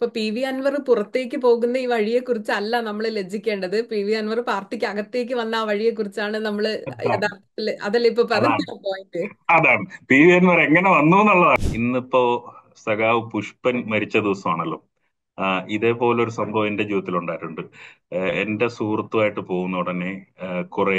ഇപ്പൊ P V Anwar പുറത്തേക്ക് പോകുന്ന ഈ വഴിയെ കുറിച്ചല്ല നമ്മൾ ലജ്ജിക്കേണ്ടത് പി വി അൻവർ പാർട്ടിക്ക് അകത്തേക്ക് വന്ന ആ വഴിയെ കുറിച്ചാണ് നമ്മള് യഥാർത്ഥത്തിൽ അതല്ലേ ഇപ്പൊ പറഞ്ഞ പോയിന്റ് അതാണ് പി വി അൻവർ എങ്ങനെ വന്നു എന്നുള്ളതാണ് ഇന്നിപ്പോ സഖാവ് പുഷ്പൻ മരിച്ച ദിവസമാണല്ലോ ഇതേപോലൊരു സംഭവം എന്റെ ജീവിതത്തിൽ ഉണ്ടായിട്ടുണ്ട് എന്റെ സുഹൃത്തുമായിട്ട് പോകുന്ന ഉടനെ കുറെ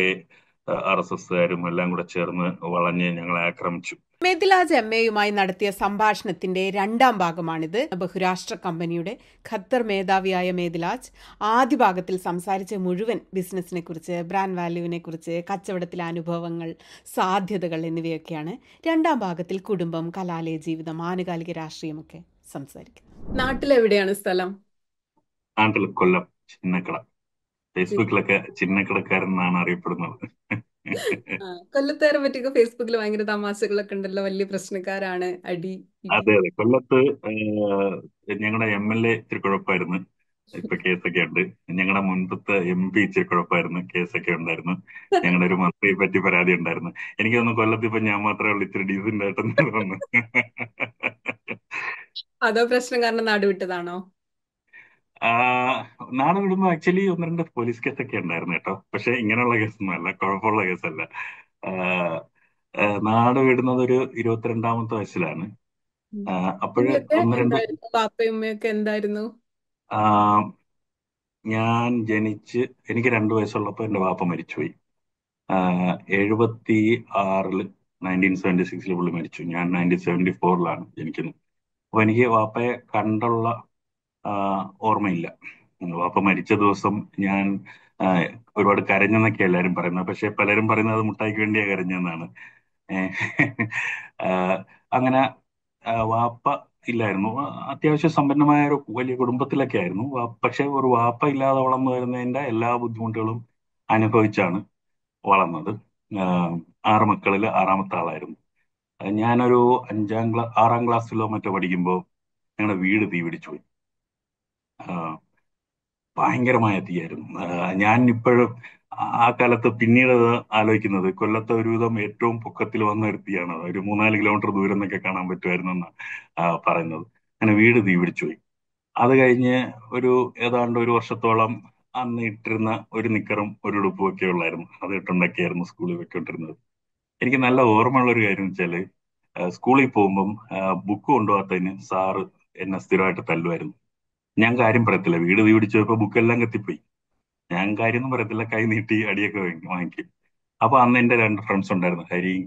ആർ എസ് എസ്കാരും എല്ലാം കൂടെ ചേർന്ന് വളഞ്ഞ് ഞങ്ങളെ ആക്രമിച്ചു മെദിലാജ് എം എയുമായി നടത്തിയ സംഭാഷണത്തിന്റെ രണ്ടാം ഭാഗമാണിത് ബഹുരാഷ്ട്ര കമ്പനിയുടെ ഖത്തർ മേധാവിയായ മേദിലാജ് ആദ്യ ഭാഗത്തിൽ സംസാരിച്ച മുഴുവൻ ബിസിനസ്സിനെ കുറിച്ച് ബ്രാൻഡ് വാല്യൂവിനെ കുറിച്ച് കച്ചവടത്തിലെ അനുഭവങ്ങൾ സാധ്യതകൾ എന്നിവയൊക്കെയാണ് രണ്ടാം ഭാഗത്തിൽ കുടുംബം കലാലയ ജീവിതം ആനുകാലിക രാഷ്ട്രീയമൊക്കെ സംസാരിക്കുന്നത് നാട്ടിലെവിടെയാണ് സ്ഥലം കൊല്ലം ചിന്നക്കട ഫേസ്ബുക്കിലൊക്കെ ചിന്നക്കിടക്കാരൻ എന്നാണ് അറിയപ്പെടുന്നത് കൊല്ലത്തുകാരെ പറ്റിയൊക്കെ ഫേസ്ബുക്കിൽ ഭയങ്കര തമാശകളൊക്കെ ഉണ്ടല്ലോ വലിയ പ്രശ്നക്കാരാണ് അടി അതെ അതെ കൊല്ലത്ത് ഞങ്ങളുടെ എം എൽ എ ഇത്തിരി കുഴപ്പമായിരുന്നു ഇപ്പൊ കേസൊക്കെ ഉണ്ട് ഞങ്ങളുടെ മുൻപത്തെ എം പി ഇച്ചിരി കുഴപ്പമായിരുന്നു കേസൊക്കെ ഉണ്ടായിരുന്നു ഞങ്ങളുടെ ഒരു മന്ത്രിയെ പറ്റി പരാതി ഉണ്ടായിരുന്നു എനിക്ക് തോന്നുന്നു കൊല്ലത്ത് ഇപ്പൊ ഞാൻ മാത്രമേ ഉള്ളൂ ഇത്തിരി ഡീസന്റ് ആയിട്ടൊന്നും അതോ പ്രശ്നം കാരണം വിട്ടതാണോ നാളെ വിടുമ്പോ ആക്ച്വലി ഒന്ന് രണ്ട് പോലീസ് കേസൊക്കെ ഉണ്ടായിരുന്നു കേട്ടോ പക്ഷെ ഇങ്ങനെയുള്ള കേസൊന്നും അല്ല കുഴപ്പമുള്ള കേസല്ല നാട് വിടുന്നത് ഒരു ഇരുപത്തിരണ്ടാമത്തെ വയസ്സിലാണ് അപ്പോഴ് ഒന്ന് രണ്ട് അപ്പയമ്മയൊക്കെ എന്തായിരുന്നു ഞാൻ ജനിച്ച് എനിക്ക് രണ്ടു വയസ്സുള്ളപ്പോൾ എന്റെ വാപ്പ മരിച്ചുപോയി എഴുപത്തി ആറില് നയൻറ്റീൻ സെവന്റി സിക്സിൽ പുള്ളി മരിച്ചു ഞാൻ നയൻറ്റീൻ സെവന്റി ഫോറിലാണ് ജനിക്കുന്നത് അപ്പോൾ എനിക്ക് വാപ്പയെ കണ്ടുള്ള ഓർമ്മയില്ല വാപ്പ മരിച്ച ദിവസം ഞാൻ ഒരുപാട് കരഞ്ഞെന്നൊക്കെ എല്ലാവരും പറയുന്നത് പക്ഷെ പലരും പറയുന്നത് അത് മുട്ടായിക്ക് വേണ്ടിയാ കരഞ്ഞെന്നാണ് അങ്ങനെ വാപ്പ ഇല്ലായിരുന്നു അത്യാവശ്യം സമ്പന്നമായ ഒരു വലിയ കുടുംബത്തിലൊക്കെ ആയിരുന്നു പക്ഷെ ഒരു വാപ്പ ഇല്ലാതെ വളർന്നു വരുന്നതിന്റെ എല്ലാ ബുദ്ധിമുട്ടുകളും അനുഭവിച്ചാണ് വളർന്നത് ആറ് മക്കളിൽ ആറാമത്തെ ആളായിരുന്നു ഞാനൊരു അഞ്ചാം ക്ലാസ് ആറാം ക്ലാസ്സിലോ മറ്റോ പഠിക്കുമ്പോൾ ഞങ്ങളുടെ വീട് തീ പോയി ഭയങ്കരമായ തീയായിരുന്നു ഞാൻ ഇപ്പോഴും ആ കാലത്ത് പിന്നീട് അത് ആലോചിക്കുന്നത് കൊല്ലത്തെ ഒരുവിധം ഏറ്റവും പൊക്കത്തിൽ വന്ന ഒരു തീയാണ് ഒരു മൂന്നാല് കിലോമീറ്റർ ദൂരം എന്നൊക്കെ കാണാൻ പറ്റുമായിരുന്നു എന്ന് പറയുന്നത് അങ്ങനെ വീട് തീ പിടിച്ചു പോയി അത് കഴിഞ്ഞ് ഒരു ഏതാണ്ട് ഒരു വർഷത്തോളം അന്ന് ഇട്ടിരുന്ന ഒരു നിക്കറും ഒരു ഉടുപ്പും ഒക്കെ ഉള്ളായിരുന്നു അത് ഇട്ടുണ്ടൊക്കെയായിരുന്നു സ്കൂളിൽ വെക്കൊണ്ടിരുന്നത് എനിക്ക് നല്ല ഓർമ്മയുള്ള ഒരു കാര്യം വെച്ചാല് സ്കൂളിൽ പോകുമ്പം ബുക്ക് കൊണ്ടുപോകാത്തതിന് സാറ് എന്നെ സ്ഥിരമായിട്ട് തല്ലുമായിരുന്നു ഞാൻ കാര്യം പറയത്തില്ല വീട് തീ പിടിച്ചപ്പോ ബുക്കെല്ലാം കത്തിപ്പോയി ഞാൻ കാര്യം ഒന്നും പറയത്തില്ല കൈ നീട്ടി അടിയൊക്കെ വാങ്ങിക്കും അപ്പൊ അന്ന് എന്റെ രണ്ട് ഫ്രണ്ട്സ് ഉണ്ടായിരുന്നു ഹരിയും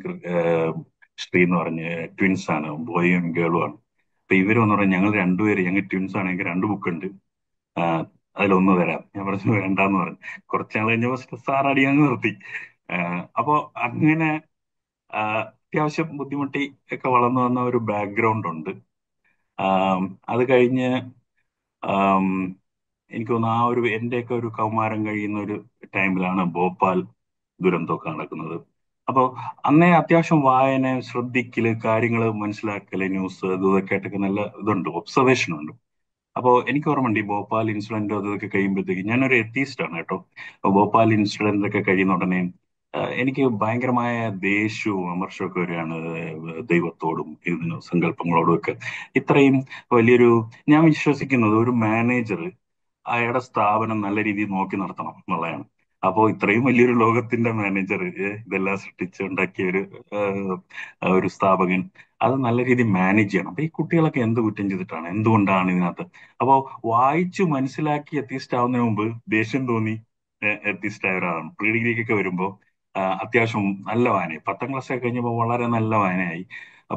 ശ്രീ എന്ന് പറഞ്ഞ് ട്വിൻസ് ആണ് ബോയും ഗേളും ആണ് അപ്പൊ ഇവര് വന്നു പറഞ്ഞാൽ ഞങ്ങൾ രണ്ടുപേര് ഞങ്ങൾ ട്വിൻസ് ആണ് ഞങ്ങൾക്ക് രണ്ട് ബുക്ക് ഉണ്ട് അതിലൊന്ന് തരാം ഞാൻ പറഞ്ഞു വേണ്ടെന്ന് പറഞ്ഞു കുറച്ച് നാൾ കഴിഞ്ഞപ്പോൾ സാർ അടിയാൻ നിർത്തി അപ്പോ അങ്ങനെ അത്യാവശ്യം ബുദ്ധിമുട്ടി ഒക്കെ വളർന്നു വന്ന ഒരു ബാക്ക്ഗ്രൗണ്ട് ഉണ്ട് അത് കഴിഞ്ഞ് എനിക്ക് തോന്നുന്നു ആ ഒരു എൻ്റെയൊക്കെ ഒരു കൗമാരം കഴിയുന്ന ഒരു ടൈമിലാണ് ഭോപ്പാൽ ദുരന്തമൊക്കെ നടക്കുന്നത് അപ്പോൾ അന്നേ അത്യാവശ്യം വായന ശ്രദ്ധിക്കല് കാര്യങ്ങൾ മനസ്സിലാക്കല് ന്യൂസ് ഇതൊക്കെ ആയിട്ടൊക്കെ നല്ല ഇതുണ്ട് ഒബ്സർവേഷൻ ഉണ്ട് അപ്പോൾ എനിക്ക് ഓർമ്മയുണ്ട് ഈ ഭോപ്പാൽ ഇൻസിഡന്റ് അതൊക്കെ കഴിയുമ്പോഴത്തേക്ക് ഞാനൊരു എത്തീസ്റ്റ് ആണ് കേട്ടോ ഭോപ്പാൽ ഇൻസിഡന്റ് ഒക്കെ കഴിയുന്ന ഉടനെ എനിക്ക് ഭയങ്കരമായ ദേഷ്യവും വിമർശമൊക്കെ വരികയാണ് ദൈവത്തോടും ഇതിന് സങ്കല്പങ്ങളോടും ഒക്കെ ഇത്രയും വലിയൊരു ഞാൻ വിശ്വസിക്കുന്നത് ഒരു മാനേജർ അയാളുടെ സ്ഥാപനം നല്ല രീതിയിൽ നോക്കി നടത്തണം എന്നുള്ളതാണ് അപ്പോൾ ഇത്രയും വലിയൊരു ലോകത്തിന്റെ മാനേജർ ഇതെല്ലാം സൃഷ്ടിച്ചുണ്ടാക്കിയ ഒരു ഒരു സ്ഥാപകൻ അത് നല്ല രീതിയിൽ മാനേജ് ചെയ്യണം അപ്പൊ ഈ കുട്ടികളൊക്കെ എന്ത് കുറ്റം ചെയ്തിട്ടാണ് എന്തുകൊണ്ടാണ് ഇതിനകത്ത് അപ്പോൾ വായിച്ചു മനസ്സിലാക്കി എത്തിയിസ്റ്റ് ആവുന്നതിന് മുമ്പ് ദേഷ്യം തോന്നി എത്തിയിസ്റ്റ് ആയ ഒരാളാണ് പ്രീഡിഗ്രിക്കൊക്കെ വരുമ്പോൾ അത്യാവശ്യം നല്ല വായനയായി പത്താം ക്ലാസ് ഒക്കെ കഴിഞ്ഞപ്പോൾ വളരെ നല്ല വായനയായി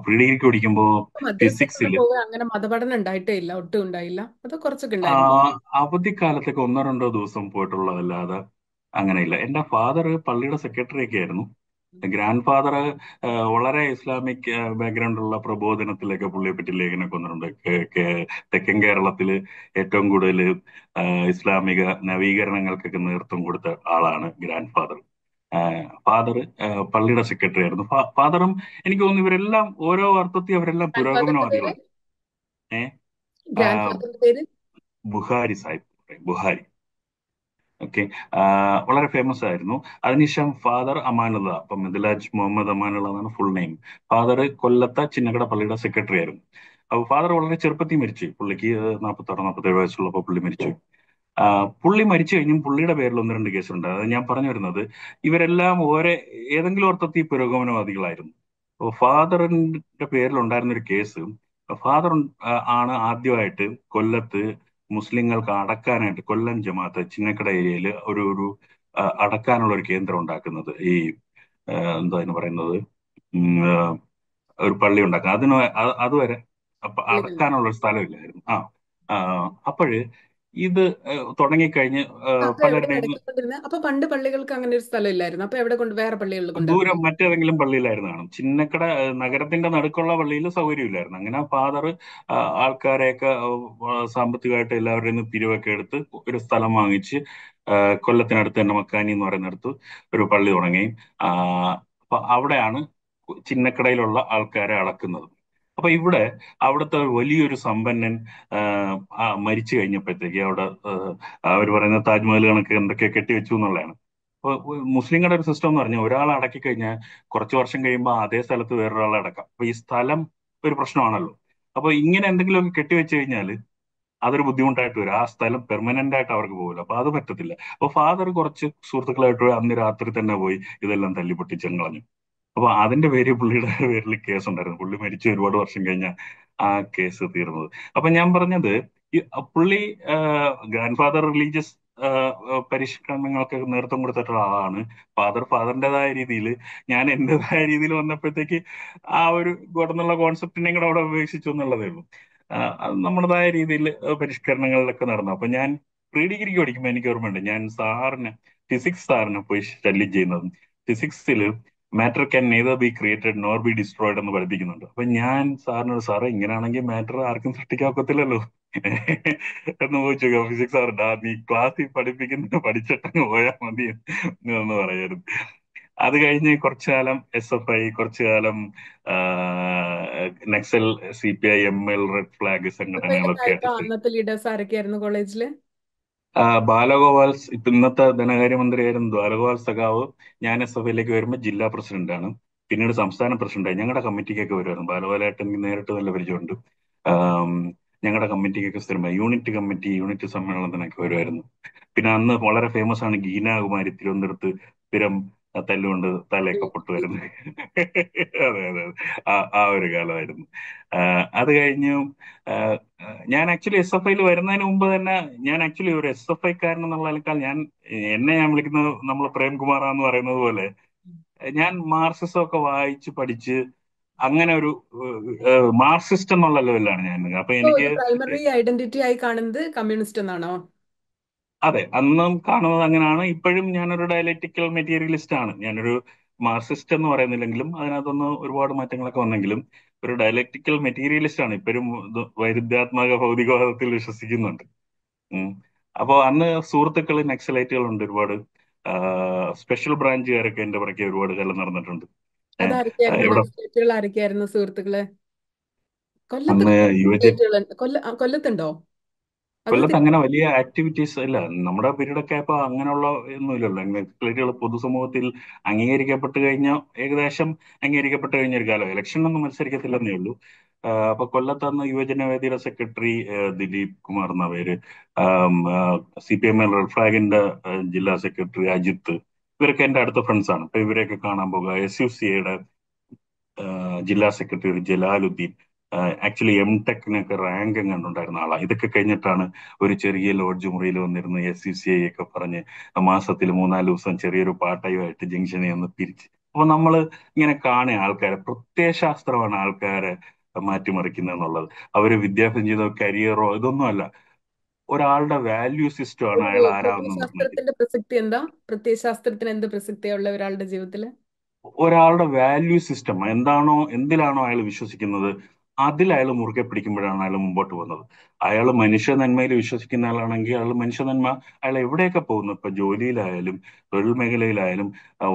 പ്രീ ഡിഗ്രിക്ക് പഠിക്കുമ്പോ ഫിസിക്സിൽ അങ്ങനെ മതപഠനം ഉണ്ടായിട്ടേ ഇല്ല ഒട്ടും ഉണ്ടായില്ല അത് കുറച്ചൊക്കെ അവധിക്കാലത്തൊക്കെ ഒന്നോ രണ്ടോ ദിവസം പോയിട്ടുള്ളതല്ലാതെ അങ്ങനെ ഇല്ല എന്റെ ഫാദർ പള്ളിയുടെ സെക്രട്ടറി ഒക്കെ ആയിരുന്നു ഗ്രാൻഡ് ഫാദർ വളരെ ഇസ്ലാമിക് ബാക്ക്ഗ്രൗണ്ട് ഉള്ള പ്രബോധനത്തിലൊക്കെ പുള്ളിയെ പറ്റി ലേഖനം വന്നിട്ടുണ്ട് തെക്കൻ കേരളത്തിൽ ഏറ്റവും കൂടുതൽ ഇസ്ലാമിക നവീകരണങ്ങൾക്കൊക്കെ നേതൃത്വം കൊടുത്ത ആളാണ് ഗ്രാൻഡ് ഫാദർ ഫാദർ പള്ളിയുടെ സെക്രട്ടറി ആയിരുന്നു ഫാദറും എനിക്ക് തോന്നുന്നു ഇവരെല്ലാം ഓരോ അർത്ഥത്തിൽ അവരെല്ലാം പുരോഗമനവാദികളാണ് ഏഹ് ബുഹാരി സാഹിബ് ബുഹാരി ഓക്കെ വളരെ ഫേമസ് ആയിരുന്നു അതിനുശേഷം ഫാദർ അമാനുള്ള അപ്പം മിഥിലാജ് മുഹമ്മദ് അമാനുള്ള എന്നാണ് ഫുൾ നെയിം ഫാദർ കൊല്ലത്തെ ചിന്നകട പള്ളിയുടെ സെക്രട്ടറി ആയിരുന്നു അപ്പൊ ഫാദർ വളരെ ചെറുപ്പത്തിൽ മരിച്ചു പുള്ളിക്ക് നാൽപ്പത്തി ആറ് ഏഴ് വയസ്സുള്ളപ്പോൾ പുള്ളി മരിച്ചു പുള്ളി മരിച്ചു കഴിഞ്ഞും പുള്ളിയുടെ പേരിൽ ഒന്ന് രണ്ട് കേസുണ്ട് അത് ഞാൻ പറഞ്ഞു വരുന്നത് ഇവരെല്ലാം ഓരോ ഏതെങ്കിലും അർത്ഥത്തിൽ പുരോഗമനവാദികളായിരുന്നു ഫാദറിന്റെ പേരിൽ ഉണ്ടായിരുന്ന ഒരു കേസ് ഫാദർ ആണ് ആദ്യമായിട്ട് കൊല്ലത്ത് മുസ്ലിങ്ങൾക്ക് അടക്കാനായിട്ട് കൊല്ലം ജമാഅത്ത് ചിന്നക്കട ഏരിയയിൽ ഒരു ഒരു അടക്കാനുള്ള ഒരു കേന്ദ്രം ഉണ്ടാക്കുന്നത് ഈ എന്താ പറയുന്നത് ഒരു പള്ളി ഉണ്ടാക്കുക അതിന് അതുവരെ അടക്കാനുള്ള ഒരു സ്ഥലമില്ലായിരുന്നു ആ അപ്പോഴ് ഇത് തുടങ്ങിക്കഴിഞ്ഞ് പലരുടെയും അപ്പൊ പണ്ട് പള്ളികൾക്ക് അങ്ങനെ ഒരു സ്ഥലം ഇല്ലായിരുന്നു അപ്പൊ എവിടെ കൊണ്ട് വേറെ പള്ളികളിൽ ദൂരം മറ്റേതെങ്കിലും പള്ളിയിലായിരുന്നു കാണും ചിന്നക്കട നഗരത്തിന്റെ നടുക്കുള്ള പള്ളിയിൽ സൗകര്യമില്ലായിരുന്നു അങ്ങനെ ഫാദർ ആൾക്കാരെയൊക്കെ സാമ്പത്തികമായിട്ട് എല്ലാവരുടെ നിന്ന് പിരിവൊക്കെ എടുത്ത് ഒരു സ്ഥലം വാങ്ങിച്ച് കൊല്ലത്തിനടുത്ത് തന്നെ മക്കാനി എന്ന് പറയുന്നിടത്ത് ഒരു പള്ളി തുടങ്ങി അപ്പൊ അവിടെയാണ് ചിന്നക്കടയിലുള്ള ആൾക്കാരെ അളക്കുന്നത് അപ്പൊ ഇവിടെ അവിടുത്തെ വലിയൊരു സമ്പന്നൻ മരിച്ചു കഴിഞ്ഞപ്പോഴത്തേക്ക് അവിടെ അവർ പറയുന്ന താജ്മഹൽ കണക്ക് എന്തൊക്കെ കെട്ടിവെച്ചു എന്നുള്ളതാണ് അപ്പൊ മുസ്ലിങ്ങളുടെ ഒരു സിസ്റ്റം എന്ന് പറഞ്ഞാൽ ഒരാൾ അടക്കി കഴിഞ്ഞാൽ കുറച്ച് വർഷം കഴിയുമ്പോൾ അതേ സ്ഥലത്ത് വേറൊരാളെ അടക്കാം അപ്പൊ ഈ സ്ഥലം ഒരു പ്രശ്നമാണല്ലോ അപ്പൊ ഇങ്ങനെ എന്തെങ്കിലുമൊക്കെ കെട്ടിവെച്ചു കഴിഞ്ഞാൽ അതൊരു ബുദ്ധിമുട്ടായിട്ട് വരും ആ സ്ഥലം പെർമനന്റ് ആയിട്ട് അവർക്ക് പോകില്ല അപ്പൊ അത് പറ്റത്തില്ല അപ്പൊ ഫാദർ കുറച്ച് സുഹൃത്തുക്കളായിട്ട് അന്ന് രാത്രി തന്നെ പോയി ഇതെല്ലാം കളഞ്ഞു അപ്പൊ അതിന്റെ പേര് പുള്ളിയുടെ പേരിൽ കേസ് ഉണ്ടായിരുന്നു പുള്ളി മരിച്ചു ഒരുപാട് വർഷം കഴിഞ്ഞ ആ കേസ് തീർന്നത് അപ്പൊ ഞാൻ പറഞ്ഞത് ഈ പുള്ളി ഗ്രാൻഡ് ഫാദർ റിലീജിയസ് പരിഷ്കരണങ്ങൾക്ക് നേതൃത്വം കൊടുത്തിട്ടുള്ള ആളാണ് ഫാദർ ഫാദറിൻ്റെതായ രീതിയിൽ ഞാൻ എൻ്റെതായ രീതിയിൽ വന്നപ്പോഴത്തേക്ക് ആ ഒരു എന്നുള്ള കോൺസെപ്റ്റിനെ കൂടെ അവിടെ ഉപേക്ഷിച്ചു എന്നുള്ളതേ ഉള്ളൂ നമ്മുടേതായ രീതിയിൽ പരിഷ്കരണങ്ങളിലൊക്കെ നടന്നു അപ്പൊ ഞാൻ പ്രീ ഡിഗ്രിക്ക് പഠിക്കുമ്പോൾ എനിക്ക് ഓർമ്മയുണ്ട് ഞാൻ സാറിന് ഫിസിക്സ് സാറിനെ പോയി ശല്യം ചെയ്യുന്നത് ഫിസിക്സിൽ matter can neither be created nor be destroyed എന്ന് പഠിപ്പിക്കുന്നുണ്ട് അപ്പൊ ഞാൻ സാറിനോട് സാറേ ഇങ്ങനെയാണെങ്കിൽ മാറ്റർ ആർക്കും സൃഷ്ടിക്കാക്കത്തില്ലല്ലോ എന്ന് ചോദിച്ചു ഫിസിക്സ് സാർ ഡാ നീ ക്ലാസ്സിൽ പഠിപ്പിക്കുന്ന പഠിച്ചിട്ടങ്ങ് പോയാൽ മതി എന്ന് പറയരുത് അത് കഴിഞ്ഞ് കുറച്ചു കാലം എസ് എഫ് ഐ കുറച്ചു കാലം Naxal C P I M L red flag സംഘടനകളൊക്കെ കോളേജില് ബാലഗോപാൽ ഇപ്പൊ ഇന്നത്തെ ധനകാര്യമന്ത്രിയായിരുന്നു ബാലഗോപാൽ സഖാവ് ഞാൻ എസ് എഫ് ഐയിലേക്ക് വരുമ്പോൾ ജില്ലാ പ്രസിഡന്റാണ് പിന്നീട് സംസ്ഥാന പ്രസിഡന്റായി ഞങ്ങളുടെ കമ്മിറ്റിക്കൊക്കെ വരുമായിരുന്നു ബാലഗോപാലായിട്ട് എനിക്ക് നേരിട്ട് നല്ല പരിചയമുണ്ട് ഞങ്ങളുടെ കമ്മിറ്റിക്കൊക്കെ സ്ഥിരമായി യൂണിറ്റ് കമ്മിറ്റി യൂണിറ്റ് സമ്മേളനത്തിനൊക്കെ വരുമായിരുന്നു പിന്നെ അന്ന് വളരെ ഫേമസ് ആണ് ഗീനാകുമാരി തിരുവനന്തപുരത്ത് സ്ഥിരം തല്ലുകൊണ്ട് തലയൊക്കെ പൊട്ടു വരുന്നത് അതെ അതെ ആ ഒരു കാലമായിരുന്നു അത് കഴിഞ്ഞു ഞാൻ ആക്ച്വലി എസ് എഫ് ഐയിൽ വരുന്നതിന് മുമ്പ് തന്നെ ഞാൻ ആക്ച്വലി ഒരു എസ് എഫ് ഐക്കാരൻ എന്നുള്ളതിനേക്കാൾ ഞാൻ എന്നെ ഞാൻ വിളിക്കുന്നത് നമ്മൾ പ്രേംകുമാർ എന്ന് പറയുന്നത് പോലെ ഞാൻ മാർസിസം ഒക്കെ വായിച്ച് പഠിച്ച് അങ്ങനെ ഒരു മാർക്സിസ്റ്റ് എന്നുള്ള ലെവലാണ് ഞാൻ അപ്പൊ എനിക്ക് ഐഡന്റിറ്റി ആയി കാണുന്നത് കമ്മ്യൂണിസ്റ്റ് എന്നാണോ അതെ അന്ന് കാണുന്നത് അങ്ങനെയാണ് ഇപ്പോഴും ഞാനൊരു ഡയലക്റ്റിക്കൽ മെറ്റീരിയലിസ്റ്റ് ആണ് ഞാനൊരു മാർസിസ്റ്റ് എന്ന് പറയുന്നില്ലെങ്കിലും അതിനകത്തൊന്ന് ഒരുപാട് മാറ്റങ്ങളൊക്കെ വന്നെങ്കിലും ഒരു ഡയലക്റ്റിക്കൽ മെറ്റീരിയലിസ്റ്റ് ആണ് ഇപ്പോഴും വൈരുദ്ധ്യാത്മക ഭൗതികവാദത്തിൽ വിശ്വസിക്കുന്നുണ്ട് അപ്പോൾ അന്ന് സുഹൃത്തുക്കൾ നക്സലൈറ്റുകൾ ഉണ്ട് ഒരുപാട് സ്പെഷ്യൽ ബ്രാഞ്ചുകാരൊക്കെ എന്റെ പുറകെ ഒരുപാട് കാലം നടന്നിട്ടുണ്ട് സുഹൃത്തുക്കളെ കൊല്ലത്തുണ്ടോ കൊല്ലത്ത് അങ്ങനെ വലിയ ആക്ടിവിറ്റീസ് ഇല്ല നമ്മുടെ പീരീഡ് ഒക്കെ അപ്പൊ അങ്ങനെയുള്ള ഒന്നുമില്ലല്ലോ ഇല്ലല്ലോ പൊതുസമൂഹത്തിൽ അംഗീകരിക്കപ്പെട്ട് കഴിഞ്ഞ ഏകദേശം അംഗീകരിക്കപ്പെട്ട് കഴിഞ്ഞ ഒരു കാലം ഇലക്ഷനൊന്നും മത്സരിക്കത്തില്ലെന്നേ ഉള്ളൂ അപ്പൊ കൊല്ലത്ത് അന്ന് യുവജനവേദിയുടെ സെക്രട്ടറി ദിലീപ് കുമാർ എന്ന പേര് C P M L red ഫ്ലാഗിന്റെ ജില്ലാ സെക്രട്ടറി അജിത്ത് ഇവരൊക്കെ എന്റെ അടുത്ത ഫ്രണ്ട്സ് ആണ് അപ്പൊ ഇവരെയൊക്കെ കാണാൻ പോകുക എസ് യു സിയുടെ ജില്ലാ സെക്രട്ടറി ജലാലുദ്ദീൻ ആക്ച്വലി എം ടെക്കിനൊക്കെ റാങ്ക് കണ്ടുണ്ടായിരുന്ന ആളാണ് ഇതൊക്കെ കഴിഞ്ഞിട്ടാണ് ഒരു ചെറിയ ലോഡ്ജ് മുറിയിൽ വന്നിരുന്ന എസ് സി സി ഐ ഒക്കെ പറഞ്ഞ് മാസത്തിൽ മൂന്നാല് ദിവസം ചെറിയൊരു പാട്ടയുമായിട്ട് ജംഗ്ഷനെ ഒന്ന് പിരിച്ച് അപ്പൊ നമ്മൾ ഇങ്ങനെ കാണുക ആൾക്കാരെ പ്രത്യയശാസ്ത്രമാണ് ആൾക്കാരെ മാറ്റിമറിക്കുന്നത് എന്നുള്ളത് അവര് വിദ്യാഭ്യാസം ചെയ്തോ കരിയറോ ഇതൊന്നും അല്ല ഒരാളുടെ വാല്യൂ സിസ്റ്റം ആണ് അയാൾ ആരാവുന്നത് എന്താ പ്രത്യയശാസ്ത്രത്തിന് പ്രസക്തിയുള്ള ഒരാളുടെ ഒരാളുടെ വാല്യൂ സിസ്റ്റം എന്താണോ എന്തിലാണോ അയാൾ വിശ്വസിക്കുന്നത് അതിൽ അയാൾ മുറുകെ പിടിക്കുമ്പോഴാണ് അയാൾ മുമ്പോട്ട് പോകുന്നത് അയാൾ മനുഷ്യ നന്മയിൽ വിശ്വസിക്കുന്ന ആളാണെങ്കിൽ അയാൾ മനുഷ്യ നന്മ അയാൾ എവിടെയൊക്കെ പോകുന്നു ഇപ്പൊ ജോലിയിലായാലും തൊഴിൽ മേഖലയിലായാലും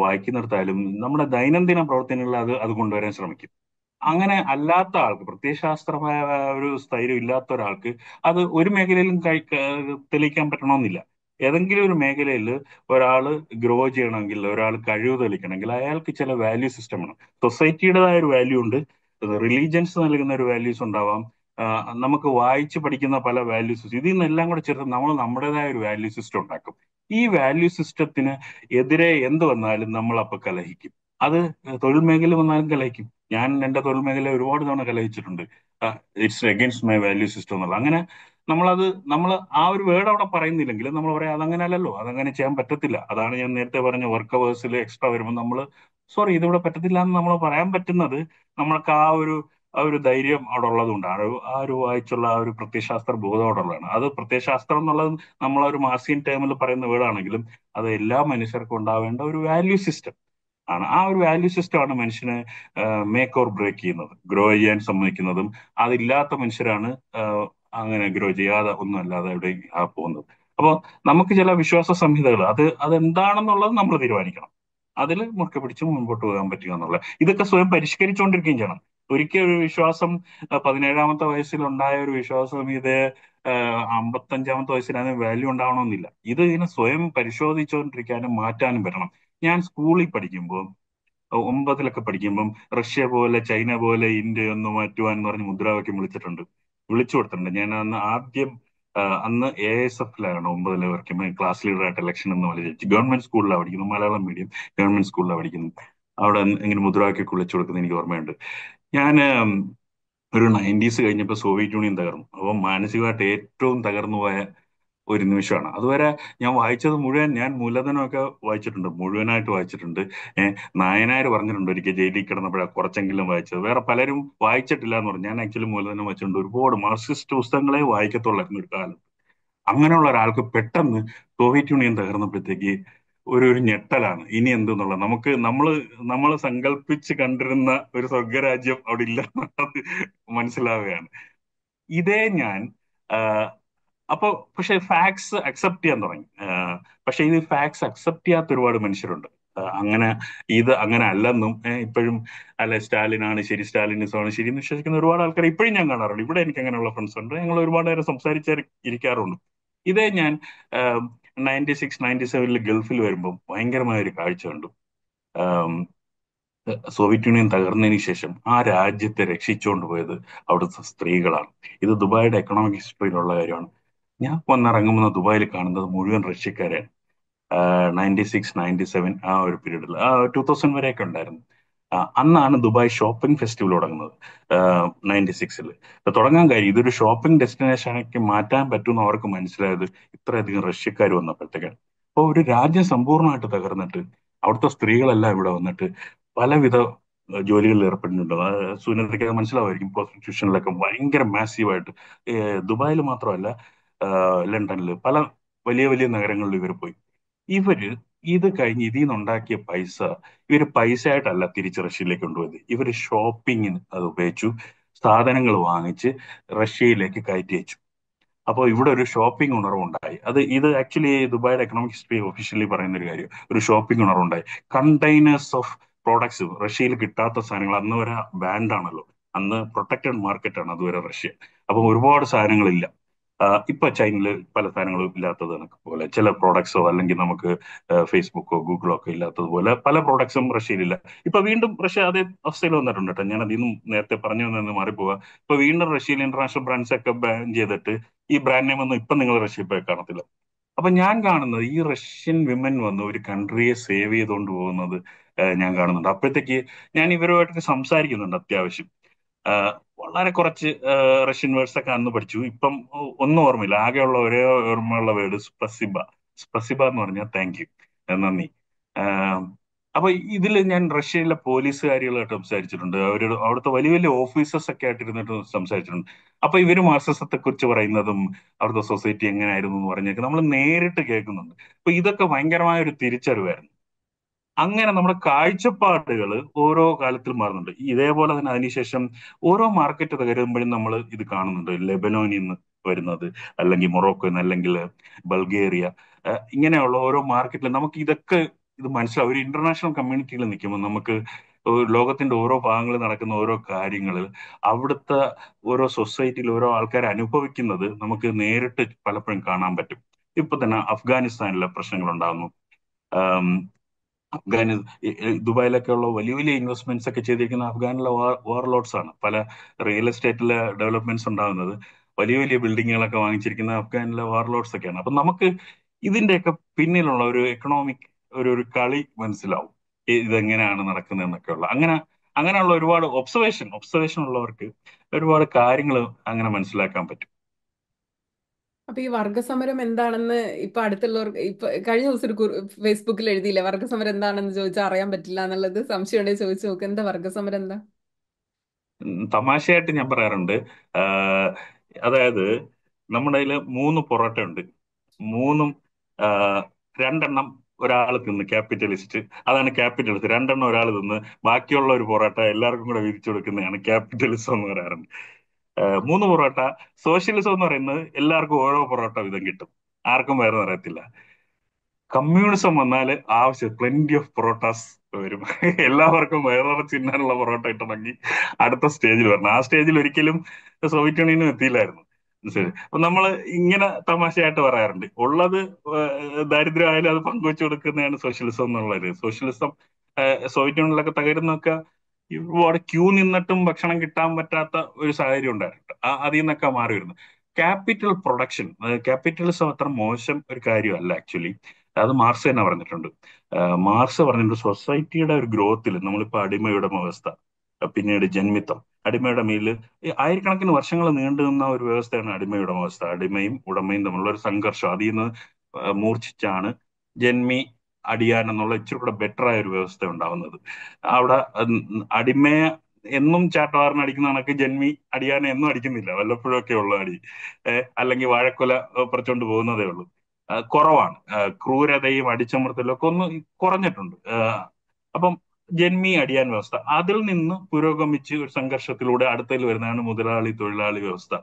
വായിക്കുന്നിടത്തായാലും നമ്മുടെ ദൈനംദിന പ്രവർത്തനങ്ങളിൽ അത് അത് കൊണ്ടുവരാൻ ശ്രമിക്കും അങ്ങനെ അല്ലാത്ത ആൾക്ക് പ്രത്യയശാസ്ത്രമായ ഒരു സ്ഥൈര്യം ഇല്ലാത്ത ഒരാൾക്ക് അത് ഒരു മേഖലയിലും കൈ തെളിയിക്കാൻ പറ്റണമെന്നില്ല ഏതെങ്കിലും ഒരു മേഖലയിൽ ഒരാൾ ഗ്രോ ചെയ്യണമെങ്കിൽ ഒരാൾ കഴിവ് തെളിയിക്കണമെങ്കിൽ അയാൾക്ക് ചില വാല്യൂ വേണം സൊസൈറ്റിയുടേതായ ഒരു വാല്യൂ ഉണ്ട് റിലീജിയൻസ് നൽകുന്ന ഒരു വാല്യൂസ് ഉണ്ടാവാം നമുക്ക് വായിച്ച് പഠിക്കുന്ന പല വാല്യൂ സിസ്റ്റം ഇതിൽ നിന്നെല്ലാം കൂടെ ചേർത്ത് നമ്മൾ നമ്മുടേതായ ഒരു വാല്യൂ സിസ്റ്റം ഉണ്ടാക്കും ഈ വാല്യൂ സിസ്റ്റത്തിന് എതിരെ എന്ത് വന്നാലും നമ്മൾ അപ്പൊ കലഹിക്കും അത് തൊഴിൽ മേഖല വന്നാലും കലഹിക്കും ഞാൻ എന്റെ തൊഴിൽ മേഖല ഒരുപാട് തവണ കലഹിച്ചിട്ടുണ്ട് it's against my value system എന്നുള്ള അങ്ങനെ നമ്മളത് നമ്മൾ ആ ഒരു വേർഡ് അവിടെ പറയുന്നില്ലെങ്കിൽ നമ്മൾ പറയാം അതങ്ങനെ അല്ലല്ലോ അതങ്ങനെ ചെയ്യാൻ പറ്റത്തില്ല അതാണ് ഞാൻ നേരത്തെ പറഞ്ഞ വർക്ക് അവേഴ്സിൽ എക്സ്ട്രാ വരുമ്പോൾ നമ്മൾ സോറി ഇതിവിടെ പറ്റത്തില്ല എന്ന് നമ്മൾ പറയാൻ പറ്റുന്നത് നമ്മൾക്ക് ആ ഒരു ആ ഒരു ധൈര്യം അവിടെ കൊണ്ട് ആ ഒരു വായിച്ചുള്ള ആ ഒരു പ്രത്യയശാസ്ത്ര ബോധം അവിടെ ഉള്ളതാണ് അത് പ്രത്യയശാസ്ത്രം എന്നുള്ളത് നമ്മൾ ഒരു മാർസിയൻ ടേമിൽ പറയുന്ന വീടാണെങ്കിലും അത് എല്ലാ മനുഷ്യർക്കും ഉണ്ടാവേണ്ട ഒരു വാല്യൂ സിസ്റ്റം ആണ് ആ ഒരു വാല്യൂ സിസ്റ്റമാണ് മനുഷ്യനെ മേക്ക് ഓർ ബ്രേക്ക് ചെയ്യുന്നത് ഗ്രോ ചെയ്യാൻ സമ്മതിക്കുന്നതും അതില്ലാത്ത മനുഷ്യരാണ് അങ്ങനെ ഗ്രോ ചെയ്യാതെ ഒന്നും അല്ലാതെ ആ പോകുന്നത് അപ്പോൾ നമുക്ക് ചില വിശ്വാസ സംഹിതകൾ അത് അതെന്താണെന്നുള്ളത് നമ്മൾ തീരുമാനിക്കണം അതിൽ മുറുക്കെ പിടിച്ച് മുൻപോട്ട് പോകാൻ പറ്റുക എന്നുള്ളത് ഇതൊക്കെ സ്വയം പരിഷ്കരിച്ചുകൊണ്ടിരിക്കുകയും ചെയ്യണം ഒരിക്കൽ ഒരു വിശ്വാസം പതിനേഴാമത്തെ ഉണ്ടായ ഒരു വിശ്വാസ ഇത് അമ്പത്തഞ്ചാമത്തെ വയസ്സിൽ അതിന് വാല്യൂ ഉണ്ടാവണമെന്നില്ല ഇത് ഇതിനെ സ്വയം പരിശോധിച്ചുകൊണ്ടിരിക്കാനും മാറ്റാനും വരണം ഞാൻ സ്കൂളിൽ പഠിക്കുമ്പോൾ ഒമ്പതിലൊക്കെ പഠിക്കുമ്പം റഷ്യ പോലെ ചൈന പോലെ ഇന്ത്യ ഒന്ന് മാറ്റുവാൻ എന്ന് പറഞ്ഞ് മുദ്രാവാക്യം വിളിച്ചിട്ടുണ്ട് വിളിച്ചു കൊടുത്തിട്ടുണ്ട് ഞാൻ അന്ന് ആദ്യം അന്ന് എ എസ് എഫിലാണ് ഒമ്പതിലെ വരയ്ക്കുമ്പോൾ ക്ലാസ് ലീഡറായിട്ട് ഇലക്ഷൻ എന്ന് വിളിച്ചു ഗവൺമെന്റ് സ്കൂളിലാണ് പഠിക്കുന്നത് മലയാളം മീഡിയം ഗവൺമെന്റ് സ്കൂളിലാണ് പഠിക്കുന്നത് അവിടെ ഇങ്ങനെ മുദ്രാക്കി വിളിച്ചു കൊടുക്കുന്നത് എനിക്ക് ഓർമ്മയുണ്ട് ഞാൻ ഒരു നയൻറ്റീസ് കഴിഞ്ഞപ്പോൾ സോവിയറ്റ് യൂണിയൻ തകർന്നു അപ്പോൾ മാനസികമായിട്ട് ഏറ്റവും തകർന്നു പോയ ഒരു നിമിഷമാണ് അതുവരെ ഞാൻ വായിച്ചത് മുഴുവൻ ഞാൻ മൂലധനമൊക്കെ വായിച്ചിട്ടുണ്ട് മുഴുവനായിട്ട് വായിച്ചിട്ടുണ്ട് നായനായർ പറഞ്ഞിട്ടുണ്ട് ഒരിക്കൽ ജയിലിൽ കിടന്നപ്പോഴാണ് കുറച്ചെങ്കിലും വായിച്ചത് വേറെ പലരും വായിച്ചിട്ടില്ല എന്ന് പറഞ്ഞു ഞാൻ ആക്ച്വലി മൂലധനം വായിച്ചിട്ടുണ്ട് ഒരുപാട് മാർക്സിസ്റ്റ് പുസ്തകങ്ങളെ വായിക്കത്തുള്ളായിരുന്നു ഒരു കാലം അങ്ങനെയുള്ള ഒരാൾക്ക് പെട്ടെന്ന് സോവിയറ്റ് യൂണിയൻ തകർന്നപ്പോഴത്തേക്ക് ഒരു ഒരു ഞെട്ടലാണ് ഇനി എന്തെന്നുള്ള നമുക്ക് നമ്മൾ നമ്മൾ സങ്കല്പിച്ച് കണ്ടിരുന്ന ഒരു സ്വർഗരാജ്യം അവിടെ ഇല്ല മനസ്സിലാവുകയാണ് ഇതേ ഞാൻ അപ്പോൾ പക്ഷെ ഫാക്ട്സ് അക്സെപ്റ്റ് ചെയ്യാൻ തുടങ്ങി പക്ഷെ ഇത് ഫാക്ട്സ് അക്സെപ്റ്റ് ചെയ്യാത്ത ഒരുപാട് മനുഷ്യരുണ്ട് അങ്ങനെ ഇത് അങ്ങനെ അല്ലെന്നും ഇപ്പോഴും അല്ല സ്റ്റാലിനാണ് ശരി ആണ് ശരി എന്ന് വിശ്വസിക്കുന്ന ഒരുപാട് ആൾക്കാർ ഇപ്പോഴും ഞാൻ കാണാറുണ്ട് ഇവിടെ എനിക്ക് അങ്ങനെയുള്ള ഫ്രണ്ട്സ് ഉണ്ട് ഞങ്ങൾ ഒരുപാട് നേരം സംസാരിച്ച ഇരിക്കാറുണ്ട് ഇതേ ഞാൻ നയൻറ്റി സിക്സ് നയൻറ്റി സെവനിൽ ഗൾഫിൽ വരുമ്പം ഭയങ്കരമായ ഒരു കാഴ്ച കണ്ടു സോവിയറ്റ് യൂണിയൻ തകർന്നതിന് ശേഷം ആ രാജ്യത്തെ രക്ഷിച്ചുകൊണ്ട് പോയത് അവിടുത്തെ സ്ത്രീകളാണ് ഇത് ദുബായിയുടെ എക്കണോമിക് ഹിസ്റ്ററിയിലുള്ള കാര്യമാണ് ഞാൻ വന്നിറങ്ങുമ്പോൾ ദുബായിൽ കാണുന്നത് മുഴുവൻ റഷ്യക്കാരെയാണ് നയൻറ്റി സിക്സ് നയൻറ്റി സെവൻ ആ ഒരു പീരീഡിൽ ടൂ തൗസൻഡ് വരെയൊക്കെ ഉണ്ടായിരുന്നു അന്നാണ് ദുബായ് ഷോപ്പിംഗ് ഫെസ്റ്റിവൽ തുടങ്ങുന്നത് നയൻറ്റി സിക്സിൽ തുടങ്ങാൻ കഴിയും ഇതൊരു ഷോപ്പിംഗ് ആക്കി മാറ്റാൻ പറ്റുമെന്ന് അവർക്ക് മനസ്സിലായത് ഇത്രയധികം റഷ്യക്കാർ വന്നപ്പോഴത്തേക്കാണ് അപ്പോൾ ഒരു രാജ്യം സമ്പൂർണ്ണമായിട്ട് തകർന്നിട്ട് അവിടുത്തെ സ്ത്രീകളെല്ലാം ഇവിടെ വന്നിട്ട് പലവിധ ജോലികളിൽ ഏർപ്പെടുന്നുണ്ട് സുനന്ദയ്ക്ക് അത് മനസ്സിലാവുമായിരിക്കും പ്രോസ്റ്റിറ്റ്യൂഷനിലൊക്കെ ഭയങ്കര മാസീവായിട്ട് ദുബായിൽ മാത്രമല്ല ലണ്ടനിൽ പല വലിയ വലിയ നഗരങ്ങളിൽ ഇവർ പോയി ഇവര് ഇത് കഴിഞ്ഞ് ഇതിൽ നിന്നുണ്ടാക്കിയ പൈസ ഇവർ പൈസ ആയിട്ടല്ല തിരിച്ച് റഷ്യയിലേക്ക് കൊണ്ടുപോയത് ഇവർ ഷോപ്പിങ്ങിന് അത് ഉപയോഗിച്ചു സാധനങ്ങൾ വാങ്ങിച്ച് റഷ്യയിലേക്ക് കയറ്റി വെച്ചു അപ്പോൾ ഇവിടെ ഒരു ഷോപ്പിംഗ് ഉണർവുണ്ടായി അത് ഇത് ആക്ച്വലി ദുബായിയുടെ എക്കണോമിക് ഹിസ്റ്ററി ഒഫീഷ്യലി പറയുന്ന ഒരു കാര്യം ഒരു ഷോപ്പിംഗ് ഉണർവുണ്ടായി കണ്ടെയ്നേഴ്സ് ഓഫ് പ്രോഡക്ട്സ് റഷ്യയിൽ കിട്ടാത്ത സാധനങ്ങൾ അന്ന് വരെ ബാൻഡാണല്ലോ അന്ന് പ്രൊട്ടക്റ്റഡ് മാർക്കറ്റാണ് അതുവരെ റഷ്യ അപ്പം ഒരുപാട് സാധനങ്ങളില്ല ഇപ്പൊ ചൈനയിൽ പല സാധനങ്ങളും ഇല്ലാത്തത് പോലെ ചില പ്രോഡക്ട്സോ അല്ലെങ്കിൽ നമുക്ക് ഫേസ്ബുക്കോ ഗൂഗിളോ ഒക്കെ ഇല്ലാത്തതുപോലെ പല പ്രോഡക്ട്സും റഷ്യയിലില്ല ഇപ്പൊ വീണ്ടും റഷ്യ അതേ അവസ്ഥയിൽ വന്നിട്ടുണ്ട് കേട്ടോ ഞാൻ അതിൽ നിന്നും നേരത്തെ പറഞ്ഞു നിന്ന് മാറിപ്പോവാ ഇപ്പൊ വീണ്ടും റഷ്യയിൽ ഇന്റർനാഷണൽ ബ്രാൻഡ്സ് ഒക്കെ ബാൻ ചെയ്തിട്ട് ഈ ബ്രാൻഡ് നെയിം ഒന്നും ഇപ്പൊ നിങ്ങൾ റഷ്യയിൽ പോയി കാണത്തില്ല അപ്പൊ ഞാൻ കാണുന്നത് ഈ റഷ്യൻ വിമൻ വന്ന് ഒരു കൺട്രിയെ സേവ് ചെയ്തുകൊണ്ട് പോകുന്നത് ഞാൻ കാണുന്നുണ്ട് അപ്പോഴത്തേക്ക് ഞാൻ ഇവരുമായിട്ടൊക്കെ സംസാരിക്കുന്നുണ്ട് അത്യാവശ്യം വളരെ കുറച്ച് റഷ്യൻ വേർഡ്സ് ഒക്കെ അന്ന് പഠിച്ചു ഇപ്പം ഒന്നും ഓർമ്മയില്ല ആകെയുള്ള ഒരേ ഓർമ്മയുള്ള വേർഡ് സ്പസിബ സ്പസിബ എന്ന് പറഞ്ഞാൽ താങ്ക് യു നന്ദി അപ്പൊ ഇതിൽ ഞാൻ റഷ്യയിലെ പോലീസുകാരികളായിട്ട് സംസാരിച്ചിട്ടുണ്ട് അവരുടെ അവിടുത്തെ വലിയ വലിയ ഓഫീസേഴ്സ് ഒക്കെ ആയിട്ട് ഇരുന്നിട്ട് സംസാരിച്ചിട്ടുണ്ട് അപ്പൊ ഇവര് മാർക്സിസത്തെ കുറിച്ച് പറയുന്നതും അവിടുത്തെ സൊസൈറ്റി എങ്ങനെയായിരുന്നു എന്ന് പറഞ്ഞൊക്കെ നമ്മൾ നേരിട്ട് കേൾക്കുന്നുണ്ട് അപ്പൊ ഇതൊക്കെ ഭയങ്കരമായ ഒരു തിരിച്ചറിവായിരുന്നു അങ്ങനെ നമ്മുടെ കാഴ്ചപ്പാടുകൾ ഓരോ കാലത്തിൽ മാറുന്നുണ്ട് ഇതേപോലെ തന്നെ അതിനുശേഷം ഓരോ മാർക്കറ്റ് തകരുമ്പോഴും നമ്മൾ ഇത് കാണുന്നുണ്ട് ലെബനോനിൽ നിന്ന് വരുന്നത് അല്ലെങ്കിൽ മൊറോക്കോ അല്ലെങ്കിൽ ബൾഗേറിയ ഇങ്ങനെയുള്ള ഓരോ മാർക്കറ്റിൽ നമുക്ക് ഇതൊക്കെ ഇത് മനസ്സിലാവും ഒരു ഇന്റർനാഷണൽ കമ്മ്യൂണിറ്റിയിൽ നിൽക്കുമ്പോൾ നമുക്ക് ലോകത്തിന്റെ ഓരോ ഭാഗങ്ങളിൽ നടക്കുന്ന ഓരോ കാര്യങ്ങളിൽ അവിടുത്തെ ഓരോ സൊസൈറ്റിയിൽ ഓരോ ആൾക്കാർ അനുഭവിക്കുന്നത് നമുക്ക് നേരിട്ട് പലപ്പോഴും കാണാൻ പറ്റും ഇപ്പൊ തന്നെ അഫ്ഗാനിസ്ഥാനിലെ പ്രശ്നങ്ങൾ ഉണ്ടാകുന്നു ദുബായിലൊക്കെ ഉള്ള വലിയ വലിയ ഇൻവെസ്റ്റ്മെന്റ്സ് ഒക്കെ ചെയ്തിരിക്കുന്ന അഫ്ഗാനിലെ വാർ ലോഡ്സ് ആണ് പല റിയൽ എസ്റ്റേറ്റിലെ ഡെവലപ്മെന്റ്സ് ഉണ്ടാകുന്നത് വലിയ വലിയ ബിൽഡിങ്ങുകളൊക്കെ വാങ്ങിച്ചിരിക്കുന്ന അഫ്ഗാനിലെ വാർലോഡ്സ് ലോഡ്സ് ഒക്കെയാണ് അപ്പൊ നമുക്ക് ഇതിന്റെയൊക്കെ പിന്നിലുള്ള ഒരു എക്കണോമിക് ഒരു ഒരു കളി മനസ്സിലാവും ഇതെങ്ങനെയാണ് നടക്കുന്നതെന്നൊക്കെ ഉള്ള അങ്ങനെ അങ്ങനെയുള്ള ഒരുപാട് ഒബ്സർവേഷൻ ഒബ്സർവേഷൻ ഉള്ളവർക്ക് ഒരുപാട് കാര്യങ്ങൾ അങ്ങനെ മനസ്സിലാക്കാൻ പറ്റും അപ്പൊ ഈ വർഗസമരം എന്താണെന്ന് ഇപ്പൊ അടുത്തുള്ളവർക്ക് ഇപ്പൊ കഴിഞ്ഞ ദിവസം ഒരു ഫേസ്ബുക്കിൽ എഴുതിയില്ലേ വർഗസമരം എന്താണെന്ന് ചോദിച്ചാൽ അറിയാൻ പറ്റില്ല എന്നുള്ളത് സംശയം ചോദിച്ചു നോക്ക് എന്താ വർഗസമരം എന്താ തമാശയായിട്ട് ഞാൻ പറയാറുണ്ട് അതായത് നമ്മുടെ കയ്യിൽ മൂന്ന് പൊറോട്ട ഉണ്ട് മൂന്നും രണ്ടെണ്ണം ഒരാൾ തിന്ന് ക്യാപിറ്റലിസ്റ്റ് അതാണ് ക്യാപിറ്റലിസ്റ്റ് രണ്ടെണ്ണം ഒരാൾ തിന്ന് ബാക്കിയുള്ള ഒരു പൊറോട്ട എല്ലാവർക്കും കൂടെ വിരിച്ചു കൊടുക്കുന്നതാണ് ക്യാപിറ്റലിസം എന്ന് പറയാറുണ്ട് മൂന്ന് പൊറോട്ട സോഷ്യലിസം എന്ന് പറയുന്നത് എല്ലാവർക്കും ഓരോ പൊറോട്ട വിധം കിട്ടും ആർക്കും വേറെ അറിയത്തില്ല കമ്മ്യൂണിസം വന്നാൽ ആവശ്യം പ്ലെന്റി ഓഫ് പൊറോട്ടാസ് വരും എല്ലാവർക്കും വേറെ ചിഹ്നാനുള്ള പൊറോട്ട കിട്ടണമെങ്കിൽ അടുത്ത സ്റ്റേജിൽ വരണം ആ സ്റ്റേജിൽ ഒരിക്കലും സോവിയറ്റ് യൂണിയനും എത്തിയില്ലായിരുന്നു അപ്പൊ നമ്മൾ ഇങ്ങനെ തമാശയായിട്ട് പറയാറുണ്ട് ഉള്ളത് ദാരിദ്ര്യമായാലും അത് പങ്കുവെച്ചു കൊടുക്കുന്നതാണ് സോഷ്യലിസം എന്നുള്ളത് സോഷ്യലിസം സോവിയറ്റ് യൂണിയനിലൊക്കെ തകരുന്നൊക്കെ ഇവിടെ ക്യൂ നിന്നിട്ടും ഭക്ഷണം കിട്ടാൻ പറ്റാത്ത ഒരു സാഹചര്യം ഉണ്ടായിട്ടുണ്ട് അതിൽ നിന്നൊക്കെ മാറി വരുന്നത് ക്യാപിറ്റൽ പ്രൊഡക്ഷൻ ക്യാപിറ്റലിസം അത്ര മോശം ഒരു കാര്യമല്ല ആക്ച്വലി അത് മാർസ് തന്നെ പറഞ്ഞിട്ടുണ്ട് മാർസ് പറഞ്ഞിട്ടുണ്ട് സൊസൈറ്റിയുടെ ഒരു ഗ്രോത്തിൽ നമ്മളിപ്പോ അടിമയുടെ അവസ്ഥ പിന്നീട് ജന്മിത്തം അടിമയുടെ മേൽ ആയിരക്കണക്കിന് വർഷങ്ങൾ നീണ്ടു നിന്ന ഒരു വ്യവസ്ഥയാണ് അടിമയുടെ അവസ്ഥ അടിമയും ഉടമയും തമ്മിലുള്ള ഒരു സംഘർഷം അതിൽ നിന്ന് മൂർച്ഛിച്ചാണ് ജന്മി അടിയാൻ എന്നുള്ള ഇച്ചിരി കൂടെ ബെറ്റർ ആയ ഒരു വ്യവസ്ഥ ഉണ്ടാവുന്നത് അവിടെ അടിമയെ എന്നും ചാട്ടവാറിന് അടിക്കുന്ന കണക്ക് ജന്മി അടിയാനെ എന്നും അടിക്കുന്നില്ല വല്ലപ്പോഴൊക്കെ ഉള്ള അടി അല്ലെങ്കിൽ വാഴക്കൊല പറിച്ചുകൊണ്ട് പോകുന്നതേ ഉള്ളൂ കുറവാണ് ക്രൂരതയും ഒക്കെ ഒന്ന് കുറഞ്ഞിട്ടുണ്ട് അപ്പം ജന്മി അടിയാൻ വ്യവസ്ഥ അതിൽ നിന്ന് പുരോഗമിച്ച് ഒരു സംഘർഷത്തിലൂടെ അടുത്തതിൽ വരുന്നതാണ് മുതലാളി തൊഴിലാളി വ്യവസ്ഥ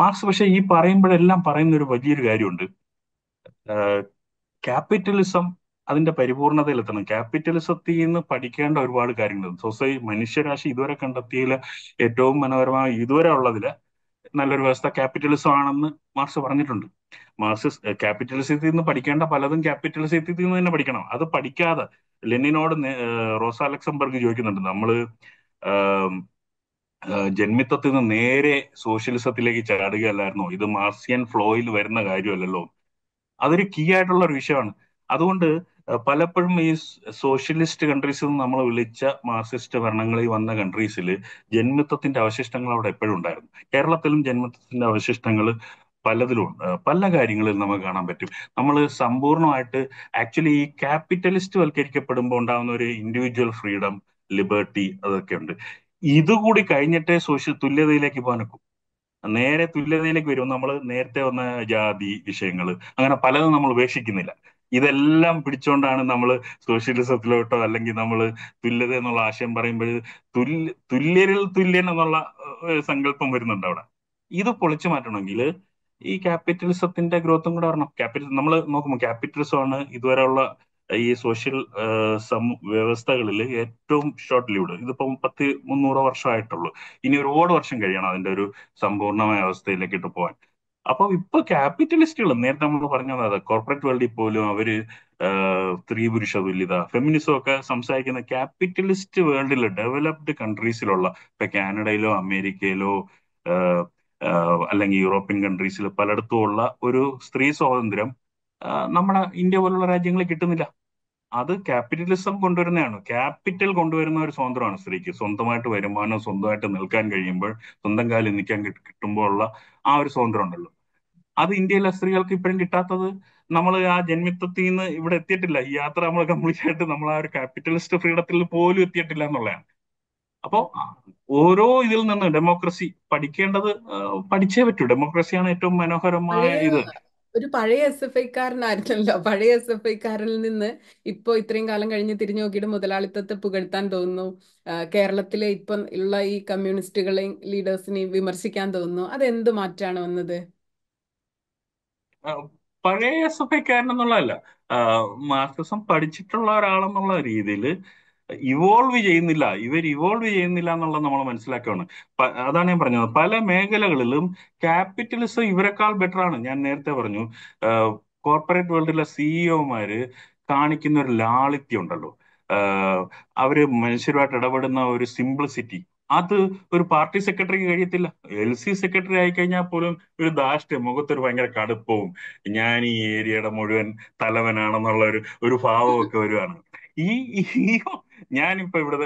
മാർക്സ് പക്ഷെ ഈ പറയുമ്പോഴെല്ലാം പറയുന്ന ഒരു വലിയൊരു കാര്യമുണ്ട് ക്യാപിറ്റലിസം അതിന്റെ പരിപൂർണതയിലെത്തണം ക്യാപിറ്റലിസത്തിൽ നിന്ന് പഠിക്കേണ്ട ഒരുപാട് കാര്യങ്ങളുണ്ട് സൊസൈ മനുഷ്യരാശി ഇതുവരെ കണ്ടെത്തിയ ഏറ്റവും മനോഹരമായ ഇതുവരെ ഉള്ളതില് നല്ലൊരു വ്യവസ്ഥ ക്യാപിറ്റലിസം ആണെന്ന് മാർക്സ് പറഞ്ഞിട്ടുണ്ട് മാർക്സ് ക്യാപിറ്റലിസത്തിൽ നിന്ന് പഠിക്കേണ്ട പലതും ക്യാപിറ്റലിസത്തിൽ നിന്ന് തന്നെ പഠിക്കണം അത് പഠിക്കാതെ ലെനിനോട് റോസ അലക്സംബർഗ് ചോദിക്കുന്നുണ്ട് നമ്മള് ജന്മിത്വത്തിൽ നിന്ന് നേരെ സോഷ്യലിസത്തിലേക്ക് ചാടുകയല്ലായിരുന്നോ ഇത് മാർസിയൻ ഫ്ലോയിൽ വരുന്ന കാര്യമല്ലല്ലോ അതൊരു കീ ആയിട്ടുള്ള ഒരു വിഷയമാണ് അതുകൊണ്ട് പലപ്പോഴും ഈ സോഷ്യലിസ്റ്റ് കൺട്രീസിൽ നിന്ന് നമ്മൾ വിളിച്ച മാർസിസ്റ്റ് ഭരണങ്ങളിൽ വന്ന കൺട്രീസിൽ ജന്മിത്വത്തിന്റെ അവശിഷ്ടങ്ങൾ അവിടെ എപ്പോഴും ഉണ്ടായിരുന്നു കേരളത്തിലും ജന്മിത്വത്തിന്റെ അവശിഷ്ടങ്ങൾ പലതിലും പല കാര്യങ്ങളിൽ നമുക്ക് കാണാൻ പറ്റും നമ്മൾ സമ്പൂർണമായിട്ട് ആക്ച്വലി ഈ ക്യാപിറ്റലിസ്റ്റ് വൽക്കരിക്കപ്പെടുമ്പോൾ ഉണ്ടാകുന്ന ഒരു ഇൻഡിവിജ്വൽ ഫ്രീഡം ലിബർട്ടി അതൊക്കെ ഉണ്ട് ഇതുകൂടി കഴിഞ്ഞിട്ടേ സോഷ്യൽ തുല്യതയിലേക്ക് പോകാനൊക്കും നേരെ തുല്യതയിലേക്ക് വരും നമ്മൾ നേരത്തെ വന്ന ജാതി വിഷയങ്ങൾ അങ്ങനെ പലതും നമ്മൾ ഉപേക്ഷിക്കുന്നില്ല ഇതെല്ലാം പിടിച്ചുകൊണ്ടാണ് നമ്മൾ സോഷ്യലിസത്തിലോട്ടോ അല്ലെങ്കിൽ നമ്മൾ തുല്യത എന്നുള്ള ആശയം പറയുമ്പോൾ തുല്യരിൽ തുല്യൻ എന്നുള്ള സങ്കല്പം വരുന്നുണ്ട് അവിടെ ഇത് പൊളിച്ചു മാറ്റണമെങ്കിൽ ഈ ക്യാപിറ്റലിസത്തിന്റെ ഗ്രോത്തും കൂടെ വരണം ക്യാപിറ്റൽ നമ്മൾ നോക്കുമ്പോൾ ക്യാപിറ്റലിസം ആണ് ഇതുവരെയുള്ള ഈ സോഷ്യൽ വ്യവസ്ഥകളിൽ ഏറ്റവും ഷോർട്ട് ലീവ്ഡ് ഇതിപ്പോ മുപ്പത്തി മുന്നൂറോ വർഷമായിട്ടുള്ളൂ ഇനി ഒരുപാട് വർഷം കഴിയണം അതിന്റെ ഒരു സമ്പൂർണമായ അവസ്ഥയിലേക്ക് ഇട്ട് പോകാൻ അപ്പൊ ഇപ്പൊ ക്യാപിറ്റലിസ്റ്റുകൾ നേരത്തെ നമ്മൾ പറഞ്ഞത് അതാ കോർപ്പറേറ്റ് വേൾഡിൽ പോലും അവര് സ്ത്രീ പുരുഷ തുല്യത ഫെമിനിസം ഒക്കെ സംസാരിക്കുന്ന ക്യാപിറ്റലിസ്റ്റ് വേൾഡിൽ ഡെവലപ്ഡ് കൺട്രീസിലുള്ള ഇപ്പൊ കാനഡയിലോ അമേരിക്കയിലോ അല്ലെങ്കിൽ യൂറോപ്യൻ കൺട്രീസിൽ പലയിടത്തും ഉള്ള ഒരു സ്ത്രീ സ്വാതന്ത്ര്യം നമ്മുടെ ഇന്ത്യ പോലുള്ള രാജ്യങ്ങളിൽ കിട്ടുന്നില്ല അത് ക്യാപിറ്റലിസം കൊണ്ടുവരുന്നതാണ് ക്യാപിറ്റൽ കൊണ്ടുവരുന്ന ഒരു സ്വാതന്ത്ര്യമാണ് സ്ത്രീക്ക് സ്വന്തമായിട്ട് വരുമാനം സ്വന്തമായിട്ട് നിൽക്കാൻ കഴിയുമ്പോൾ സ്വന്തം കാലിൽ നിൽക്കാൻ കിട്ടുമ്പോൾ ഉള്ള ആ ഒരു സ്വാതന്ത്ര്യം ഉണ്ടല്ലോ അത് ഇന്ത്യയിലെ സ്ത്രീകൾക്ക് ഇപ്പോഴും കിട്ടാത്തത് നമ്മൾ ആ ജന്മിത്വത്തിൽ നിന്ന് ഇവിടെ എത്തിയിട്ടില്ല ഈ യാത്ര നമ്മൾ കംപ്ലീറ്റ് ആയിട്ട് നമ്മൾ ആ ഒരു ക്യാപിറ്റലിസ്റ്റ് ഫ്രീഡത്തിൽ പോലും എത്തിയിട്ടില്ല എന്നുള്ളതാണ് അപ്പോൾ ഓരോ ഇതിൽ നിന്ന് ഡെമോക്രസി പഠിക്കേണ്ടത് പഠിച്ചേ പറ്റൂ ഡെമോക്രസിയാണ് ഏറ്റവും മനോഹരമായ ഇത് ഒരു പഴയ എസ് എഫ് ഐക്കാരനായിരുന്നല്ലോ പഴയ എസ് എഫ് ഐക്കാരിൽ നിന്ന് ഇപ്പോൾ ഇത്രയും കാലം കഴിഞ്ഞ് തിരിഞ്ഞു നോക്കിയിട്ട് മുതലാളിത്തത്തെ പുകഴ്ത്താൻ തോന്നുന്നു കേരളത്തിലെ ഇപ്പൊ ഉള്ള ഈ കമ്മ്യൂണിസ്റ്റുകളെയും ലീഡേഴ്സിനെയും വിമർശിക്കാൻ തോന്നുന്നു അതെന്ത് മാറ്റാണ് വന്നത് പഴയ എസ് എഫ് ഐക്കാരൻ എന്നുള്ളതല്ല മാർക്സിസം പഠിച്ചിട്ടുള്ള ഒരാളെന്നുള്ള രീതിയിൽ ഇവോൾവ് ചെയ്യുന്നില്ല ഇവർ ഇവോൾവ് ചെയ്യുന്നില്ല എന്നുള്ളത് നമ്മൾ മനസ്സിലാക്കുകയാണ് അതാണ് ഞാൻ പറഞ്ഞത് പല മേഖലകളിലും ക്യാപിറ്റലിസം ഇവരെക്കാൾ ബെറ്റർ ആണ് ഞാൻ നേരത്തെ പറഞ്ഞു കോർപ്പറേറ്റ് വേൾഡിലെ സിഇഒമാര് e കാണിക്കുന്ന ഒരു ലാളിത്യം ഉണ്ടല്ലോ അവര് മനുഷ്യരുമായിട്ട് ഇടപെടുന്ന ഒരു സിംപ്ലിസിറ്റി അത് ഒരു പാർട്ടി സെക്രട്ടറിക്ക് കഴിയത്തില്ല എൽ സി സെക്രട്ടറി ആയിക്കഴിഞ്ഞാൽ പോലും ഒരു ദാഷ്ട്യം മുഖത്തൊരു ഭയങ്കര കടുപ്പവും ഞാൻ ഈ ഏരിയയുടെ മുഴുവൻ തലവനാണെന്നുള്ള ഒരു ഒരു ഭാവമൊക്കെ വരുവാണ് ഈ ഈ ഞാനിപ്പോ ഇവിടെ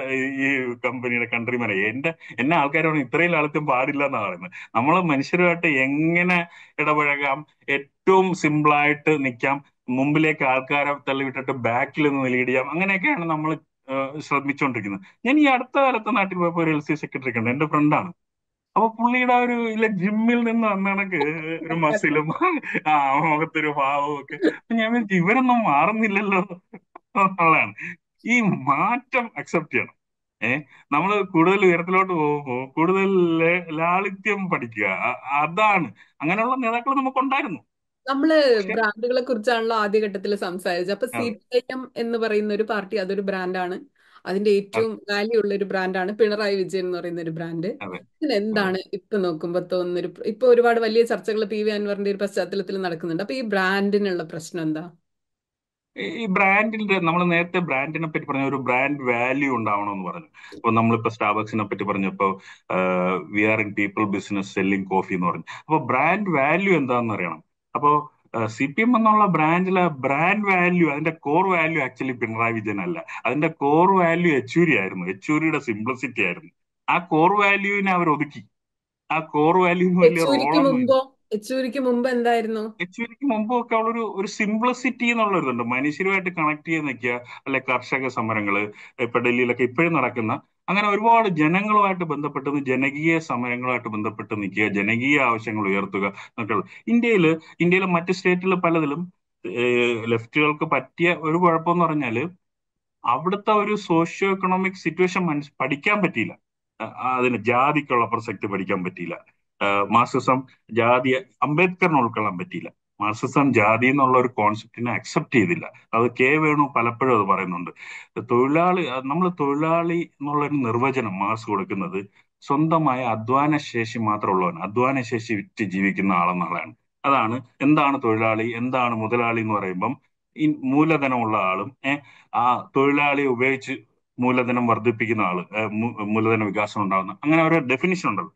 ഈ കമ്പനിയുടെ കൺട്രിമാനെ എന്റെ എന്നെ ആൾക്കാരോട് ഇത്രയും ലാളിത്യം പാടില്ല എന്നാണ് പറയുന്നത് നമ്മൾ മനുഷ്യരുമായിട്ട് എങ്ങനെ ഇടപഴകാം ഏറ്റവും സിമ്പിളായിട്ട് നിൽക്കാം മുമ്പിലേക്ക് ആൾക്കാരെ തള്ളിവിട്ടിട്ട് ബാക്കിൽ നിന്ന് നിലയിടിയാം അങ്ങനെയൊക്കെയാണ് നമ്മൾ ശ്രമിച്ചുകൊണ്ടിരിക്കുന്നത് ഞാൻ ഈ അടുത്ത കാലത്ത് നാട്ടിൽ പോയപ്പോൾ ഒരു എൽ സി സെക്രട്ടറി കണ്ടു എന്റെ ഫ്രണ്ടാണ് അപ്പൊ പുള്ളിയുടെ ഒരു ഇല്ല ജിമ്മിൽ നിന്ന് അന്നണക്ക് ഒരു മസിലും ആ മുഖത്തൊരു ഭാവവും ഒക്കെ ഞാൻ ഇവരൊന്നും മാറുന്നില്ലല്ലോ ഈ മാറ്റം അക്സെപ്റ്റ് ചെയ്യണം ഏഹ് നമ്മൾ കൂടുതൽ ഉയരത്തിലോട്ട് പോകുമ്പോൾ കൂടുതൽ ലാളിത്യം പഠിക്കുക അതാണ് അങ്ങനെയുള്ള നേതാക്കൾ നമുക്ക് ഉണ്ടായിരുന്നു നമ്മള് ബ്രാൻഡുകളെ കുറിച്ചാണല്ലോ ആദ്യഘട്ടത്തിൽ സംസാരിച്ചത് അപ്പൊ സി പി ഐ എം എന്ന് പറയുന്ന ഒരു പാർട്ടി അതൊരു ബ്രാൻഡാണ് അതിന്റെ ഏറ്റവും വാല്യൂ ഉള്ള ഒരു ബ്രാൻഡാണ് പിണറായി വിജയൻ എന്ന് പറയുന്ന ഒരു ബ്രാൻഡ് ഇതിന് എന്താണ് ഇപ്പൊ നോക്കുമ്പോ തോന്നുന്നൊരു ഇപ്പൊ ഒരുപാട് വലിയ ചർച്ചകൾ പി വി അൻവറിന്റെ ഒരു പശ്ചാത്തലത്തിൽ നടക്കുന്നുണ്ട് അപ്പൊ ഈ ബ്രാൻഡിനുള്ള പ്രശ്നം എന്താ ഈ ബ്രാൻഡിന്റെ നമ്മൾ നേരത്തെ ബ്രാൻഡിനെ പറ്റി പറഞ്ഞ ഒരു ബ്രാൻഡ് വാല്യൂ ഉണ്ടാവണം എന്ന് പറഞ്ഞു ഇപ്പൊ നമ്മളിപ്പോ സ്റ്റാർബക്സിനെ പറ്റി പറഞ്ഞപ്പോ we are in people business selling coffee എന്ന് പറഞ്ഞു അപ്പൊ ബ്രാൻഡ് വാല്യൂ എന്താന്ന് അറിയണം അപ്പോ സി പി എം എന്നുള്ള ബ്രാൻഡിലെ ബ്രാൻഡ് വാല്യൂ അതിന്റെ core value actually Pinarayi Vijayan അല്ല അതിന്റെ കോർ വാല്യൂ യെച്ചൂരി ആയിരുന്നു യെച്ചൂരിയുടെ സിംപ്ലിസിറ്റി ആയിരുന്നു ആ കോർ വാല്യൂവിനെ അവർ ഒതുക്കി ആ കോർ വാല്യൂ വലിയ റോളൊന്നും യെച്ചൂരിക്ക് മുമ്പ് എന്തായിരുന്നു യെച്ചൂരിക്ക് മുമ്പ് ഒക്കെ ഒരു സിംപ്ലിസിറ്റി എന്നുള്ള ഇതുണ്ട് മനുഷ്യരുമായിട്ട് കണക്ട് ചെയ്ത് നിൽക്കുക അല്ലെ കർഷക സമരങ്ങള് ഇപ്പൊ ഡൽഹിയിലൊക്കെ ഇപ്പോഴും നടക്കുന്ന അങ്ങനെ ഒരുപാട് ജനങ്ങളുമായിട്ട് ബന്ധപ്പെട്ട് ജനകീയ സമരങ്ങളുമായിട്ട് ബന്ധപ്പെട്ട് നിൽക്കുക ജനകീയ ആവശ്യങ്ങൾ ഉയർത്തുക എന്നൊക്കെയുള്ള ഇന്ത്യയിൽ ഇന്ത്യയിലെ മറ്റ് സ്റ്റേറ്റിലെ പലതിലും ലെഫ്റ്റുകൾക്ക് പറ്റിയ ഒരു കുഴപ്പം എന്ന് പറഞ്ഞാല് അവിടുത്തെ ഒരു സോഷ്യോ എക്കണോമിക് സിറ്റുവേഷൻ പഠിക്കാൻ പറ്റിയില്ല അതിന് ജാതിക്കുള്ള പ്രസക്തി പഠിക്കാൻ പറ്റിയില്ല മാർസിസം ജാതി അംബേദ്കറിനെ ഉൾക്കൊള്ളാൻ പറ്റിയില്ല മാർസിസം ജാതി എന്നുള്ള ഒരു കോൺസെപ്റ്റിനെ അക്സെപ്റ്റ് ചെയ്തില്ല അത് കെ വേണു പലപ്പോഴും അത് പറയുന്നുണ്ട് തൊഴിലാളി നമ്മൾ തൊഴിലാളി എന്നുള്ള ഒരു നിർവചനം മാർസ് കൊടുക്കുന്നത് സ്വന്തമായ അധ്വാന ശേഷി മാത്രമുള്ളവൻ അധ്വാന ശേഷി വിറ്റ് ജീവിക്കുന്ന ആളെന്നുള്ളതാണ് അതാണ് എന്താണ് തൊഴിലാളി എന്താണ് മുതലാളി എന്ന് പറയുമ്പം ഈ മൂലധനമുള്ള ആളും ആ തൊഴിലാളിയെ ഉപയോഗിച്ച് മൂലധനം വർദ്ധിപ്പിക്കുന്ന ആള് മൂലധന വികാസം ഉണ്ടാകുന്ന അങ്ങനെ ഒരു ഡെഫിനിഷൻ ഉണ്ടല്ലോ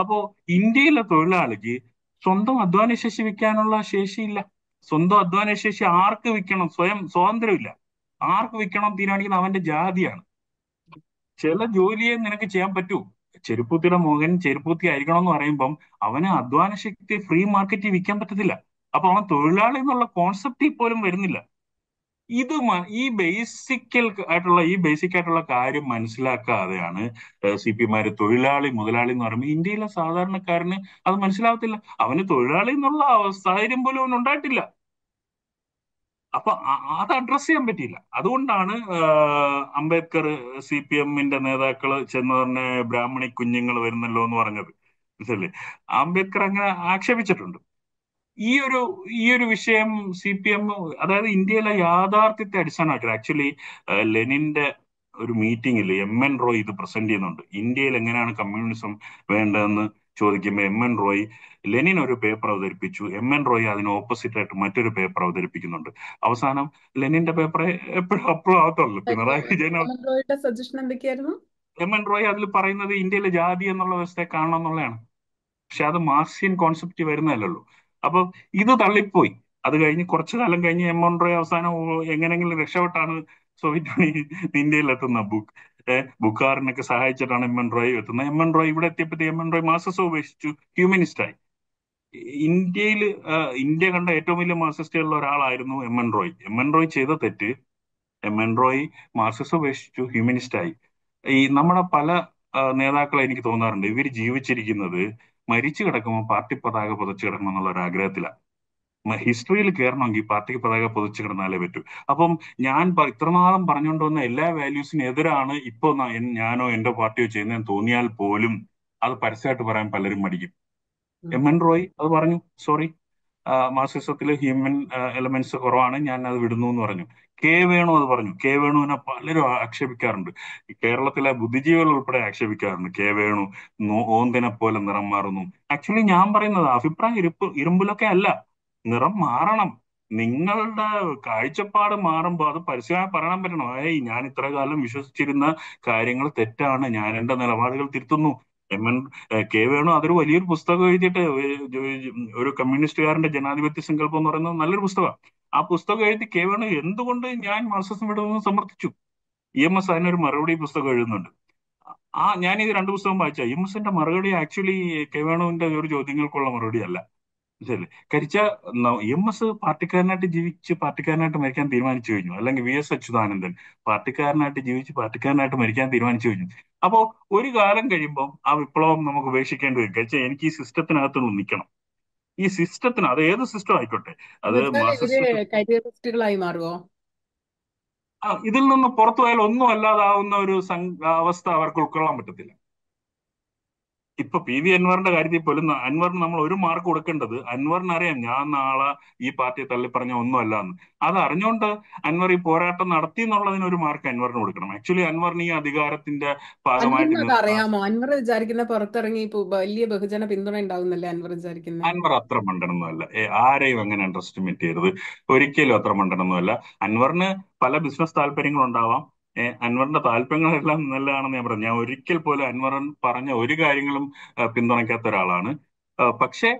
അപ്പോ ഇന്ത്യയിലെ തൊഴിലാളിക്ക് സ്വന്തം അധ്വാന ശേഷി വിൽക്കാനുള്ള ശേഷിയില്ല സ്വന്തം അധ്വാന ശേഷി ആർക്ക് വിൽക്കണം സ്വയം സ്വാതന്ത്ര്യമില്ല ആർക്ക് വിൽക്കണം തീരുമാനിക്കുന്ന അവന്റെ ജാതിയാണ് ചില ജോലിയെ നിനക്ക് ചെയ്യാൻ പറ്റൂ ചെരുപ്പൂത്തിയുടെ മോഹൻ ചെരുപ്പൂത്തി ആയിരിക്കണം എന്ന് പറയുമ്പം അവന് അധ്വാന ശക്തി ഫ്രീ മാർക്കറ്റിൽ വിൽക്കാൻ പറ്റത്തില്ല അപ്പൊ അവൻ തൊഴിലാളി എന്നുള്ള കോൺസെപ്റ്റിൽ പോലും വരുന്നില്ല ഇത് ഈ ബേസിക്കൽ ആയിട്ടുള്ള ഈ ബേസിക് ആയിട്ടുള്ള കാര്യം മനസ്സിലാക്കാതെയാണ് സി പിമാര് തൊഴിലാളി മുതലാളി എന്ന് പറയുമ്പോൾ ഇന്ത്യയിലെ സാധാരണക്കാരന് അത് മനസ്സിലാവത്തില്ല അവന് തൊഴിലാളി എന്നുള്ള സാഹചര്യം പോലും അവൻ ഉണ്ടായിട്ടില്ല അപ്പൊ അത് അഡ്രസ് ചെയ്യാൻ പറ്റിയില്ല അതുകൊണ്ടാണ് അംബേദ്കർ സി പി എമ്മിന്റെ നേതാക്കൾ ചെന്ന് പറഞ്ഞ ബ്രാഹ്മണി കുഞ്ഞുങ്ങൾ വരുന്നല്ലോ എന്ന് പറഞ്ഞത് മനസ്സിലെ അംബേദ്കർ അങ്ങനെ ആക്ഷേപിച്ചിട്ടുണ്ട് ഈ ഒരു ഈ ഒരു വിഷയം സി പി എം അതായത് ഇന്ത്യയിലെ യാഥാർത്ഥ്യത്തെ അടിസ്ഥാനമാക്കി ആക്ച്വലി ലെനിന്റെ ഒരു മീറ്റിംഗിൽ എം എൻ റോയ് ഇത് പ്രസന്റ് ചെയ്യുന്നുണ്ട് ഇന്ത്യയിൽ എങ്ങനെയാണ് കമ്മ്യൂണിസം വേണ്ടതെന്ന് ചോദിക്കുമ്പോൾ എം എൻ റോയ് ലെനിൻ ഒരു പേപ്പർ അവതരിപ്പിച്ചു എം എൻ റോയ് അതിന് ഓപ്പോസിറ്റ് ആയിട്ട് മറ്റൊരു പേപ്പർ അവതരിപ്പിക്കുന്നുണ്ട് അവസാനം ലെനിന്റെ പേപ്പർ എപ്പോഴും അപ്രൂവ് ആവത്തുള്ളൂ പിണറായി വിജയൻ എം എൻ റോയ് അതിൽ പറയുന്നത് ഇന്ത്യയിലെ ജാതി എന്നുള്ള വ്യവസ്ഥയെ കാണണം എന്നുള്ളതാണ് പക്ഷെ അത് മാർസിയൻ കോൺസെപ്റ്റ് വരുന്നതല്ലല്ലോ അപ്പൊ ഇത് തള്ളിപ്പോയി അത് കഴിഞ്ഞ് കുറച്ചു കാലം കഴിഞ്ഞ് എം മോൺ റോയ് അവസാനം എങ്ങനെങ്കിലും രക്ഷപ്പെട്ടാണ് സോവിയറ്റ് യൂണിയൻ ഇന്ത്യയിൽ എത്തുന്ന ബുക്ക് ബുക്കാറിനൊക്കെ സഹായിച്ചിട്ടാണ് എം എൻ റോയ് എത്തുന്നത് എം എൻ റോയ് ഇവിടെ എത്തിയപ്പോഴത്തെ എം എൻ റോയ് മാസസ് ഉപേക്ഷിച്ചു ആയി ഇന്ത്യയിൽ ഇന്ത്യ കണ്ട ഏറ്റവും വലിയ ഉള്ള ഒരാളായിരുന്നു M N Roy M N Roy ചെയ്ത തെറ്റ് എം എൻ റോയ് മാർസിസം ഉപേക്ഷിച്ചു ആയി ഈ നമ്മുടെ പല നേതാക്കളെ എനിക്ക് തോന്നാറുണ്ട് ഇവർ ജീവിച്ചിരിക്കുന്നത് മരിച്ചു കിടക്കുമ്പോൾ പാർട്ടി പതാക പുതച്ചു കിടക്കണം എന്നുള്ള ഒരു ആഗ്രഹത്തിലാണ് ഹിസ്റ്ററിയിൽ കയറണമെങ്കിൽ പാർട്ടിക്ക് പതാക പുതച്ചു കിടന്നാലേ പറ്റൂ അപ്പം ഞാൻ ഇത്രനാളും പറഞ്ഞുകൊണ്ട് വന്ന എല്ലാ വാല്യൂസിനും എതിരാണ് ഇപ്പൊ ഞാനോ എന്റെ പാർട്ടിയോ ചെയ്യുന്നതെന്ന് തോന്നിയാൽ പോലും അത് പരസ്യമായിട്ട് പറയാൻ പലരും മടിക്കും എം എൻ റോയ് അത് പറഞ്ഞു സോറി മാർക്സിസത്തിലെ ഹ്യൂമൻ എലമെന്റ്സ് കുറവാണ് ഞാൻ അത് വിടുന്നു എന്ന് പറഞ്ഞു കെ വേണു അത് പറഞ്ഞു കെ വേണുവിനെ പലരും ആക്ഷേപിക്കാറുണ്ട് കേരളത്തിലെ ബുദ്ധിജീവികൾ ഉൾപ്പെടെ ആക്ഷേപിക്കാറുണ്ട് കെ വേണു ഓന്തിനെ പോലെ നിറം മാറുന്നു ആക്ച്വലി ഞാൻ പറയുന്നത് അഭിപ്രായം ഇരുപ്പ് ഇരുമ്പിലൊക്കെ അല്ല നിറം മാറണം നിങ്ങളുടെ കാഴ്ചപ്പാട് മാറുമ്പോൾ അത് പരസ്യമായി പറയാൻ പറ്റണം ഏയ് ഞാൻ ഇത്ര കാലം വിശ്വസിച്ചിരുന്ന കാര്യങ്ങൾ തെറ്റാണ് ഞാൻ എന്റെ നിലപാടുകൾ തിരുത്തുന്നു എം എൻ കെ വേണു അതൊരു വലിയൊരു പുസ്തകം എഴുതിയിട്ട് ഒരു കമ്മ്യൂണിസ്റ്റുകാരന്റെ ജനാധിപത്യ സങ്കല്പം എന്ന് പറയുന്നത് നല്ലൊരു പുസ്തകമാണ് ആ പുസ്തകം എഴുതി കെ വേണു എന്തുകൊണ്ട് ഞാൻ മാർക്സിസം വിടുമെന്ന് സമർത്ഥിച്ചു ഇ എം എസ് അതിനൊരു മറുപടി പുസ്തകം എഴുതുന്നുണ്ട് ആ ഞാൻ ഈ രണ്ട് പുസ്തകം വായിച്ച ഇ എം എസിന്റെ മറുപടി ആക്ച്വലി കെ വേണുവിന്റെ ഒരു ചോദ്യങ്ങൾക്കുള്ള മറുപടി അല്ല ശരി കരിച്ച എം എസ് പാർട്ടിക്കാരനായിട്ട് ജീവിച്ച് പാർട്ടിക്കാരനായിട്ട് മരിക്കാൻ തീരുമാനിച്ചു കഴിഞ്ഞു അല്ലെങ്കിൽ വി എസ് അച്യുതാനന്ദൻ പാർട്ടിക്കാരനായിട്ട് ജീവിച്ച് പാർട്ടിക്കാരനായിട്ട് മരിക്കാൻ തീരുമാനിച്ചു കഴിഞ്ഞു അപ്പോ ഒരു കാലം കഴിയുമ്പോൾ ആ വിപ്ലവം നമുക്ക് ഉപേക്ഷിക്കേണ്ടി വരും കരിച്ച എനിക്ക് ഈ സിസ്റ്റത്തിനകത്തുനിന്ന് നിൽക്കണം ഈ സിസ്റ്റത്തിന് അത് ഏത് സിസ്റ്റം ആയിക്കോട്ടെ അത് മാറുമോ ഇതിൽ നിന്ന് പുറത്തു പോയാൽ ഒന്നും അല്ലാതാവുന്ന ഒരു അവസ്ഥ അവർക്ക് ഉൾക്കൊള്ളാൻ പറ്റത്തില്ല ഇപ്പൊ പി വി അൻവറിന്റെ കാര്യത്തിൽ പോലും അൻവറിന് നമ്മൾ ഒരു മാർക്ക് കൊടുക്കേണ്ടത് അൻവറിന് അറിയാം ഞാൻ നാളെ ഈ പാർട്ടിയെ തള്ളിപ്പറഞ്ഞ ഒന്നുമല്ല എന്ന് അത് അറിഞ്ഞുകൊണ്ട് അൻവർ ഈ പോരാട്ടം നടത്തി എന്നുള്ളതിന് ഒരു മാർക്ക് അൻവറിന് കൊടുക്കണം ആക്ച്വലി അൻവറിന് ഈ അധികാരത്തിന്റെ ഭാഗമായിട്ട് അറിയാമോ അൻവർ വിചാരിക്കുന്ന പുറത്തിറങ്ങി ഇപ്പൊ വലിയ ബഹുജന പിന്തുണ അൻവർ അൻവർ അത്ര മണ്ടനൊന്നുമല്ല ആരെയും അങ്ങനെ എസ്റ്റിമേറ്റ് ചെയ്യരുത് ഒരിക്കലും അത്ര മണ്ടനൊന്നുമല്ല അൻവറിന് പല ബിസിനസ് താല്പര്യങ്ങളുണ്ടാവാം അൻവറിന്റെ താല്പര്യങ്ങളെല്ലാം നല്ലതാണെന്ന് ഞാൻ പറഞ്ഞു ഞാൻ ഒരിക്കൽ പോലും അൻവറൻ പറഞ്ഞ ഒരു കാര്യങ്ങളും പിന്തുണയ്ക്കാത്ത ഒരാളാണ് പക്ഷേ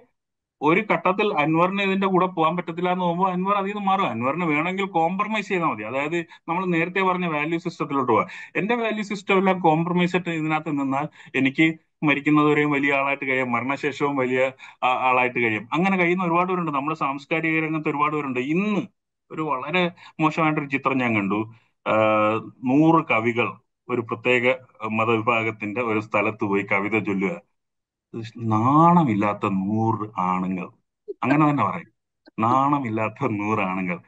ഒരു ഘട്ടത്തിൽ അൻവറിന് ഇതിന്റെ കൂടെ പോകാൻ പറ്റത്തില്ല എന്ന് നോക്കുമ്പോൾ അൻവർ അതിൽ നിന്ന് മാറും അൻവറിന് വേണമെങ്കിൽ കോംപ്രമൈസ് ചെയ്താൽ മതി അതായത് നമ്മൾ നേരത്തെ പറഞ്ഞ വാല്യൂ സിസ്റ്റത്തിലോട്ട് പോവാം എന്റെ വാല്യൂ സിസ്റ്റം എല്ലാം കോംപ്രമൈസ് ആയിട്ട് ഇതിനകത്ത് നിന്നാൽ എനിക്ക് മരിക്കുന്നതുവരെയും വലിയ ആളായിട്ട് കഴിയാം മരണശേഷവും വലിയ ആളായിട്ട് കഴിയും അങ്ങനെ കഴിയുന്ന ഒരുപാട് പേരുണ്ട് നമ്മുടെ സാംസ്കാരിക രംഗത്ത് ഒരുപാട് പേരുണ്ട് ഇന്ന് ഒരു വളരെ മോശമായിട്ടൊരു ചിത്രം ഞാൻ കണ്ടു നൂറ് കവികൾ ഒരു പ്രത്യേക മതവിഭാഗത്തിന്റെ ഒരു സ്ഥലത്ത് പോയി കവിത ചൊല്ലുക നാണമില്ലാത്ത നൂറ് ആണുങ്ങൾ അങ്ങനെ തന്നെ പറയും നാണമില്ലാത്ത നൂറ് ആണുങ്ങൾ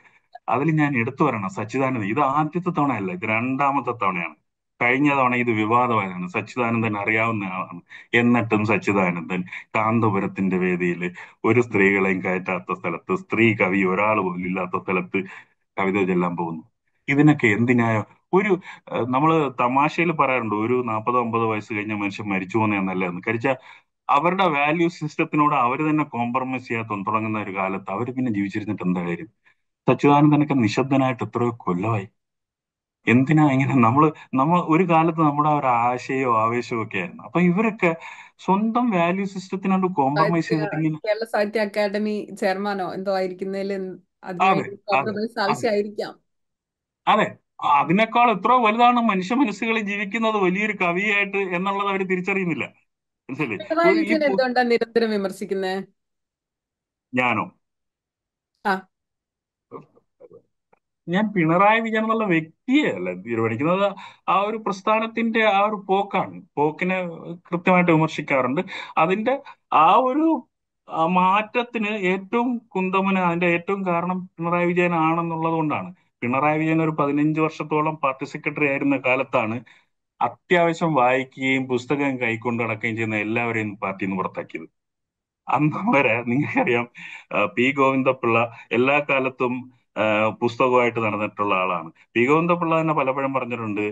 അതിൽ ഞാൻ എടുത്തു വരണം സച്ചിദാനന്ദൻ ഇത് ആദ്യത്തെ തവണയല്ല ഇത് രണ്ടാമത്തെ തവണയാണ് കഴിഞ്ഞ തവണ ഇത് വിവാദമായതാണ് സച്ചിദാനന്ദൻ അറിയാവുന്ന ആളാണ് എന്നിട്ടും സച്ചിദാനന്ദൻ കാന്തപുരത്തിന്റെ വേദിയിൽ ഒരു സ്ത്രീകളെയും കയറ്റാത്ത സ്ഥലത്ത് സ്ത്രീ കവി ഒരാൾ പോലും ഇല്ലാത്ത സ്ഥലത്ത് കവിത ചൊല്ലാൻ പോകുന്നു ഇതിനൊക്കെ എന്തിനായ ഒരു നമ്മൾ തമാശയിൽ പറയാറുണ്ട് ഒരു നാൽപ്പതോ അമ്പതോ വയസ്സ് കഴിഞ്ഞ മനുഷ്യൻ മരിച്ചു പോകുന്നതെന്നല്ലെന്ന് കഴിച്ച അവരുടെ വാല്യൂ സിസ്റ്റത്തിനോട് അവർ തന്നെ കോംപ്രമൈസ് ചെയ്യാൻ തുടങ്ങുന്ന ഒരു കാലത്ത് അവർ പിന്നെ ജീവിച്ചിരുന്നിട്ട് എന്താ കാര്യം സച്ചിദാനന്ദനൊക്കെ നിശബ്ദനായിട്ട് എത്രയോ കൊല്ലമായി എന്തിനാ ഇങ്ങനെ നമ്മൾ നമ്മൾ ഒരു കാലത്ത് നമ്മുടെ ഒരു ആശയോ ആവേശമോ ഒക്കെ ആയിരുന്നു അപ്പൊ ഇവരൊക്കെ സ്വന്തം വാല്യൂ സിസ്റ്റത്തിനോട് കോംപ്രമൈസ് ചെയ്തിട്ടിങ്ങനെ കേരള സാഹിത്യ അക്കാദമി ചെയർമാനോ എന്തോ ആയിരിക്കുന്നതിൽ ആവശ്യമായിരിക്കാം അതെ അതിനേക്കാൾ എത്ര വലുതാണ് മനുഷ്യ മനസ്സുകളിൽ ജീവിക്കുന്നത് വലിയൊരു കവിയായിട്ട് എന്നുള്ളത് അവർ തിരിച്ചറിയുന്നില്ല മനസ്സിലെ നിരന്തരം വിമർശിക്കുന്നേ ഞാനോ ഞാൻ പിണറായി വിജയൻ എന്നുള്ള വ്യക്തിയെ അല്ല തീരുമാനിക്കുന്നത് ആ ഒരു പ്രസ്ഥാനത്തിന്റെ ആ ഒരു പോക്കാണ് പോക്കിനെ കൃത്യമായിട്ട് വിമർശിക്കാറുണ്ട് അതിന്റെ ആ ഒരു മാറ്റത്തിന് ഏറ്റവും കുന്തമന അതിന്റെ ഏറ്റവും കാരണം പിണറായി വിജയൻ ആണെന്നുള്ളത് കൊണ്ടാണ് പിണറായി വിജയൻ ഒരു പതിനഞ്ച് വർഷത്തോളം പാർട്ടി സെക്രട്ടറി ആയിരുന്ന കാലത്താണ് അത്യാവശ്യം വായിക്കുകയും പുസ്തകം കൈക്കൊണ്ട് നടക്കുകയും ചെയ്യുന്ന എല്ലാവരെയും പാർട്ടിയിൽ നിന്ന് പുറത്താക്കിയത് അന്ന് വരെ നിങ്ങൾക്കറിയാം പി ഗോവിന്ദപിള്ള എല്ലാ കാലത്തും പുസ്തകമായിട്ട് നടന്നിട്ടുള്ള ആളാണ് പി ഗോവിന്ദപിള്ള തന്നെ പലപ്പോഴും പറഞ്ഞിട്ടുണ്ട്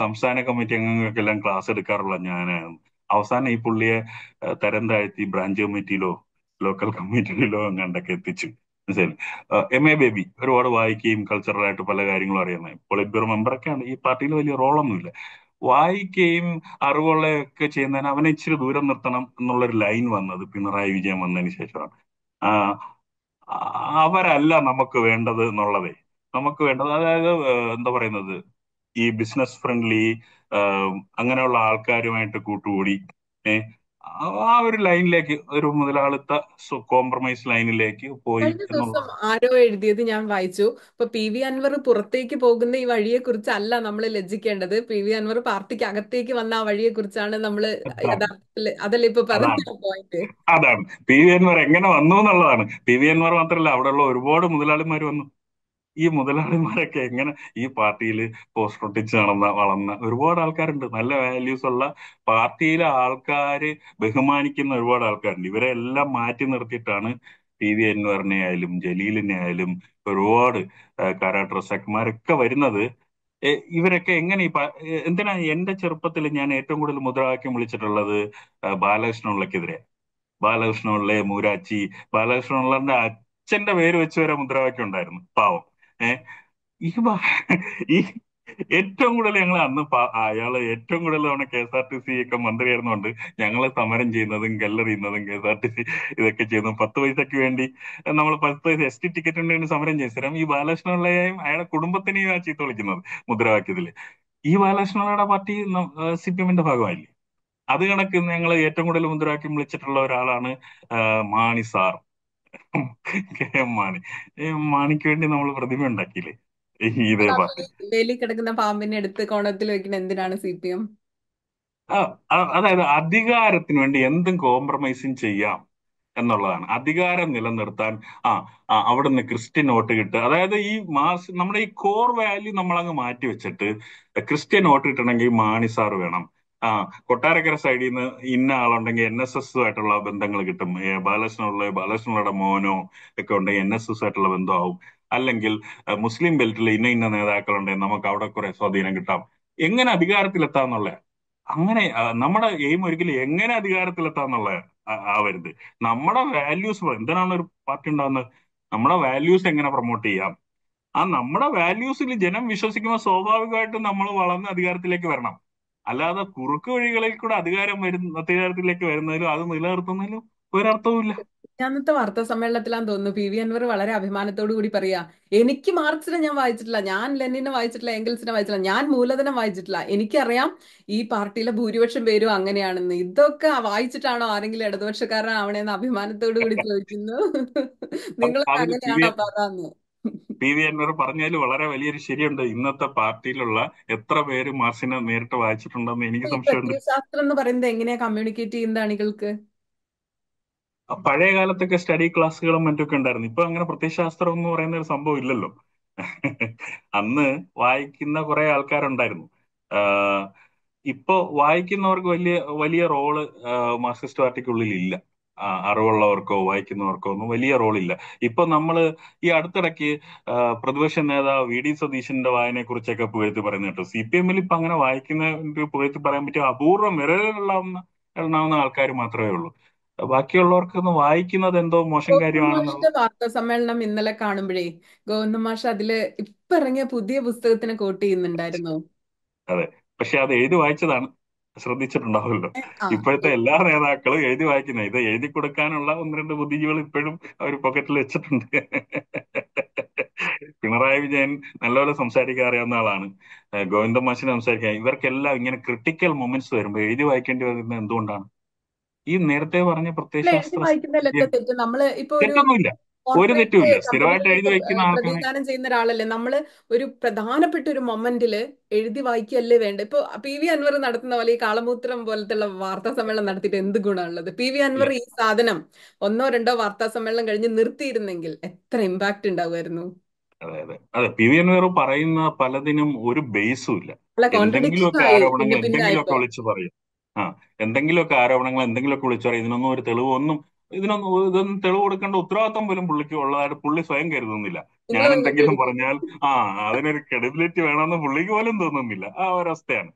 സംസ്ഥാന കമ്മിറ്റി അംഗങ്ങൾക്കെല്ലാം ക്ലാസ് എടുക്കാറുള്ള ഞാനാണ് അവസാനം ഈ പുള്ളിയെ തരം താഴ്ത്തി ബ്രാഞ്ച് കമ്മിറ്റിയിലോ ലോക്കൽ കമ്മിറ്റിയിലോ അങ്ങാണ്ടൊക്കെ എത്തിച്ചു ശരി എം എ ബേബി ഒരുപാട് വായിക്കുകയും കൾച്ചറലായിട്ട് പല കാര്യങ്ങളും അറിയുന്നത് പൊളിറ്റ് ഒക്കെ ആണ് ഈ പാർട്ടിയിൽ വലിയ റോളൊന്നുമില്ല വായിക്കുകയും അറിവുകളൊക്കെ ചെയ്യുന്നതിന് അവനെ ഇച്ചിരി ദൂരം നിർത്തണം എന്നുള്ളൊരു ലൈൻ വന്നത് പിണറായി വിജയൻ വന്നതിന് ശേഷമാണ് അവരല്ല നമുക്ക് വേണ്ടത് എന്നുള്ളതേ നമുക്ക് വേണ്ടത് അതായത് എന്താ പറയുന്നത് ഈ ബിസിനസ് ഫ്രണ്ട്ലി അങ്ങനെയുള്ള ആൾക്കാരുമായിട്ട് കൂട്ടുകൂടി ഏഹ് ആ ഒരു ലൈനിലേക്ക് ഒരു മുതലാളിത്ത കോംപ്രമൈസ് ലൈനിലേക്ക് പോയി ദിവസം ആരോ എഴുതിയത് ഞാൻ വായിച്ചു ഇപ്പൊ പി വി അൻവർ പുറത്തേക്ക് പോകുന്ന ഈ വഴിയെ കുറിച്ചല്ല നമ്മൾ ലജ്ജിക്കേണ്ടത് പി വി അൻവർ പാർട്ടിക്ക് അകത്തേക്ക് വന്ന ആ വഴിയെ കുറിച്ചാണ് നമ്മൾ യഥാർത്ഥത്തിൽ അതല്ലേ ഇപ്പൊ പറഞ്ഞ പോയിന്റ് അതാണ് പി വി അൻവർ എങ്ങനെ വന്നു എന്നുള്ളതാണ് പി വി അൻവർ മാത്രമല്ല അവിടെയുള്ള ഒരുപാട് മുതലാളിമാർ വന്നു ഈ മുതലാളിമാരൊക്കെ എങ്ങനെ ഈ പാർട്ടിയിൽ പോസ്റ്റ് ഒട്ടിച്ച് നടന്ന വളർന്ന ഒരുപാട് ആൾക്കാരുണ്ട് നല്ല വാല്യൂസ് ഉള്ള പാർട്ടിയിലെ ആൾക്കാര് ബഹുമാനിക്കുന്ന ഒരുപാട് ആൾക്കാരുണ്ട് ഇവരെ എല്ലാം മാറ്റി നിർത്തിയിട്ടാണ് ടി വി അൻവറിനെ ആയാലും ജലീലിനെ ആയാലും ഒരുപാട് കരാട്ടർ വരുന്നത് ഇവരൊക്കെ എങ്ങനെ ഈ എന്തിനാ എന്റെ ചെറുപ്പത്തിൽ ഞാൻ ഏറ്റവും കൂടുതൽ മുദ്രാവാക്യം വിളിച്ചിട്ടുള്ളത് ബാലകൃഷ്ണ ഉള്ളക്കെതിരെ ബാലകൃഷ്ണ മൂരാച്ചി ബാലകൃഷ്ണ അച്ഛന്റെ പേര് വെച്ച് വരെ മുദ്രാവാക്യം ഉണ്ടായിരുന്നു പാവം ഏഹ് ഈ ഏറ്റവും കൂടുതൽ ഞങ്ങൾ അന്ന് അയാള് ഏറ്റവും കൂടുതൽ തവണ K S R T C ഒക്കെ മന്ത്രിയായിരുന്നുകൊണ്ട് ഞങ്ങളെ സമരം ചെയ്യുന്നതും ഗല്ലെറിയുന്നതും K S R T C ഇതൊക്കെ ചെയ്യുന്നു പത്ത് പൈസക്ക് വേണ്ടി നമ്മൾ പത്ത് പൈസ എസ് ടി ടിക്കറ്റിന് വേണ്ടി സമരം ചെയ്യും സ്ഥിരം ഈ ബാലകൃഷ്ണപിള്ളയെയും അയാളെ കുടുംബത്തിനെയും ആ ചീത്ത വിളിക്കുന്നത് മുദ്രാവാക്യത്തില് ഈ പിള്ളയുടെ പാർട്ടി സി പി എമ്മിന്റെ ഭാഗമായില്ലേ അത് കണക്ക് ഞങ്ങൾ ഏറ്റവും കൂടുതൽ മുദ്രാവാക്യം വിളിച്ചിട്ടുള്ള ഒരാളാണ് മാണി സാർ മാണി മാണിക്ക് വേണ്ടി നമ്മൾ പ്രതിമ ഉണ്ടാക്കിയില്ലേ ഇതേ ഡൽഹി കിടക്കുന്ന പാമ്പിനെ എടുത്ത് കോണത്തിൽ വെക്കുന്ന എന്തിനാണ് സി പി എം അതായത് അധികാരത്തിന് വേണ്ടി എന്തും കോംപ്രമൈസും ചെയ്യാം എന്നുള്ളതാണ് അധികാരം നിലനിർത്താൻ ആ അവിടുന്ന് ക്രിസ്ത്യൻ വോട്ട് കിട്ടുക അതായത് ഈ മാസ് നമ്മുടെ ഈ കോർ വാല്യൂ നമ്മൾ അങ്ങ് മാറ്റി വെച്ചിട്ട് ക്രിസ്ത്യൻ വോട്ട് കിട്ടണമെങ്കിൽ മാണി സാർ വേണം ആ കൊട്ടാരക്കര സൈഡിൽ നിന്ന് ഇന്ന ആളുണ്ടെങ്കിൽ എൻ എസ് എസ് ആയിട്ടുള്ള ബന്ധങ്ങൾ കിട്ടും ബാലകൃഷ്ണനുള്ള ബാലകൃഷ്ണനുള്ള മോനോ ഒക്കെ ഉണ്ടെങ്കിൽ എൻ എസ് എസ് ആയിട്ടുള്ള ബന്ധമാവും അല്ലെങ്കിൽ മുസ്ലിം ബെൽറ്റിൽ ഇന്ന ഇന്ന നേതാക്കളുണ്ടെങ്കിൽ നമുക്ക് അവിടെ കുറെ സ്വാധീനം കിട്ടാം എങ്ങനെ അധികാരത്തിലെത്താന്നുള്ള അങ്ങനെ നമ്മുടെ എയിം ഒരിക്കലും എങ്ങനെ അധികാരത്തിലെത്താന്നുള്ള ആവരുത് നമ്മുടെ വാല്യൂസ് എന്തിനാണ് ഒരു പാർട്ടി ഉണ്ടാകുന്നത് നമ്മുടെ വാല്യൂസ് എങ്ങനെ പ്രൊമോട്ട് ചെയ്യാം ആ നമ്മുടെ വാല്യൂസിൽ ജനം വിശ്വസിക്കുമ്പോൾ സ്വാഭാവികമായിട്ടും നമ്മൾ വളർന്ന് അധികാരത്തിലേക്ക് വരണം അല്ലാതെ കുറുക്ക് വഴികളിൽ കൂടെ അധികാരം വരുന്ന അധികാരത്തിലേക്ക് വരുന്നതിലും അത് നിലനിർത്തുന്നതിലും ഒരർത്ഥവുമില്ല ഞാനത്തെ വാർത്താ സമ്മേളനത്തിലാന്ന് തോന്നുന്നു പി വി അൻവർ വളരെ അഭിമാനത്തോടു കൂടി പറയാ എനിക്ക് മാർക്സിനെ ഞാൻ വായിച്ചിട്ടില്ല ഞാൻ ലെനിനെ വായിച്ചിട്ടില്ല എങ്കിൽസിനെ വായിച്ചിട്ടില്ല ഞാൻ മൂലധനം വായിച്ചിട്ടില്ല എനിക്കറിയാം ഈ പാർട്ടിയിലെ ഭൂരിപക്ഷം പേരും അങ്ങനെയാണെന്ന് ഇതൊക്കെ വായിച്ചിട്ടാണോ ആരെങ്കിലും ഇടതുപക്ഷക്കാരനാവണേന്ന് അഭിമാനത്തോടു കൂടി ചോദിക്കുന്നു നിങ്ങൾ അങ്ങനെയാണോ പറയാന്ന് പി വി അൻവർ പറഞ്ഞതിൽ വളരെ വലിയൊരു ശരിയുണ്ട് ഇന്നത്തെ പാർട്ടിയിലുള്ള എത്ര പേര് മാർസിനെ നേരിട്ട് വായിച്ചിട്ടുണ്ടെന്ന് എനിക്ക് സംശയമുണ്ട് ശാസ്ത്രം എന്ന് പറയുന്നത് എങ്ങനെയാ കമ്മ്യൂണിക്കേറ്റ് ചെയ്യുന്ന അണികൾക്ക് പഴയ കാലത്തൊക്കെ സ്റ്റഡി ക്ലാസ്സുകളും മറ്റൊക്കെ ഉണ്ടായിരുന്നു ഇപ്പൊ അങ്ങനെ പ്രത്യയശാസ്ത്രം എന്ന് പറയുന്ന ഒരു സംഭവം ഇല്ലല്ലോ അന്ന് വായിക്കുന്ന കുറെ ആൾക്കാരുണ്ടായിരുന്നു ഇപ്പോ വായിക്കുന്നവർക്ക് വലിയ വലിയ റോള് മാർക്സിസ്റ്റ് പാർട്ടിക്കുള്ളിൽ ഇല്ല അറിവുള്ളവർക്കോ വായിക്കുന്നവർക്കോ ഒന്നും വലിയ റോളില്ല ഇപ്പൊ നമ്മള് ഈ അടുത്തിടയ്ക്ക് പ്രതിപക്ഷ നേതാവ് വി ഡി സതീശന്റെ വായനയെ കുറിച്ചൊക്കെ പുകഴ്ത്തി പറയുന്ന കേട്ടോ സി പി എമ്മിൽ ഇപ്പൊ അങ്ങനെ വായിക്കുന്ന പുകഴ്ത്തി പറയാൻ പറ്റും അപൂർവം വിരലിലുള്ളാവുന്ന എണ്ണാവുന്ന ആൾക്കാർ മാത്രമേ ഉള്ളൂ ബാക്കിയുള്ളവർക്കൊന്ന് വായിക്കുന്നത് എന്തോ മോശം കാര്യമാണ് വാർത്താ സമ്മേളനം ഇന്നലെ കാണുമ്പോഴേ മാഷ അതില് ഇപ്പൊ ഇറങ്ങിയ പുതിയ പുസ്തകത്തിനെ കോട്ട് ചെയ്യുന്നുണ്ടായിരുന്നു അതെ പക്ഷെ അത് എഴുതി വായിച്ചതാണ് ശ്രദ്ധിച്ചിട്ടുണ്ടാവുമല്ലോ ഇപ്പോഴത്തെ എല്ലാ നേതാക്കളും എഴുതി വായിക്കുന്ന ഇത് എഴുതി കൊടുക്കാനുള്ള ഒന്ന് രണ്ട് ബുദ്ധിജീവികൾ ഇപ്പോഴും അവർ പോക്കറ്റിൽ വെച്ചിട്ടുണ്ട് പിണറായി വിജയൻ നല്ലപോലെ സംസാരിക്കാൻ അറിയാവുന്ന ആളാണ് ഗോവിന്ദ മാഷി സംസാരിക്കാൻ ഇവർക്കെല്ലാം ഇങ്ങനെ ക്രിട്ടിക്കൽ മൊമെന്റ്സ് വരുമ്പോൾ എഴുതി വായിക്കേണ്ടി വരുന്നത് എന്തുകൊണ്ടാണ് ഈ നേരത്തെ പറഞ്ഞ പ്രത്യയശാസ്ത്ര തെറ്റൊന്നുമില്ല ഒരു തെറ്റുമില്ല സ്ഥിരമായിട്ട് എഴുതി വെക്കുന്ന പ്രതിദാനം ചെയ്യുന്ന ഒരാളല്ലേ നമ്മള് ഒരു പ്രധാനപ്പെട്ട ഒരു മൊമെന്റില് എഴുതി വായിക്കല്ലേ വേണ്ട ഇപ്പൊ പി വി അൻവർ നടത്തുന്ന പോലെ ഈ കാളമൂത്രം പോലത്തുള്ള വാർത്താ സമ്മേളനം നടത്തിയിട്ട് എന്ത് ഗുണമുള്ളത് പി വി അൻവർ ഈ സാധനം ഒന്നോ രണ്ടോ വാർത്താ സമ്മേളനം കഴിഞ്ഞ് നിർത്തിയിരുന്നെങ്കിൽ എത്ര ഇമ്പാക്ട് ഉണ്ടാവുമായിരുന്നു അതെ അതെ അതെ പി വി അൻവർ പറയുന്ന പലതിനും ഒരു ബേസും ഇല്ല എന്തെങ്കിലുമൊക്കെ ആരോപണങ്ങൾ എന്തെങ്കിലുമൊക്കെ വിളിച്ചു പറയും ആ എന്തെങ്കിലുമൊക്കെ ആരോപണങ്ങൾ എന്തെങ്കിലുമൊക്കെ വിളിച്ചു പറയും ഇതിനൊന്നും ഒരു തെളിവൊന്നും ഇതിനൊന്നും ഇതൊന്നും തെളിവ് കൊടുക്കേണ്ട ഉത്തരവാദിത്വം പോലും പുള്ളിക്ക് ഉള്ളതായിട്ട് പുള്ളി സ്വയം കരുതുന്നില്ല ഞാൻ എന്തെങ്കിലും പറഞ്ഞാൽ ആ അതിനൊരു ക്രെഡിബിലിറ്റി വേണമെന്ന് പുള്ളിക്ക് പോലും തോന്നുന്നില്ല ആ ഒരവസ്ഥയാണ്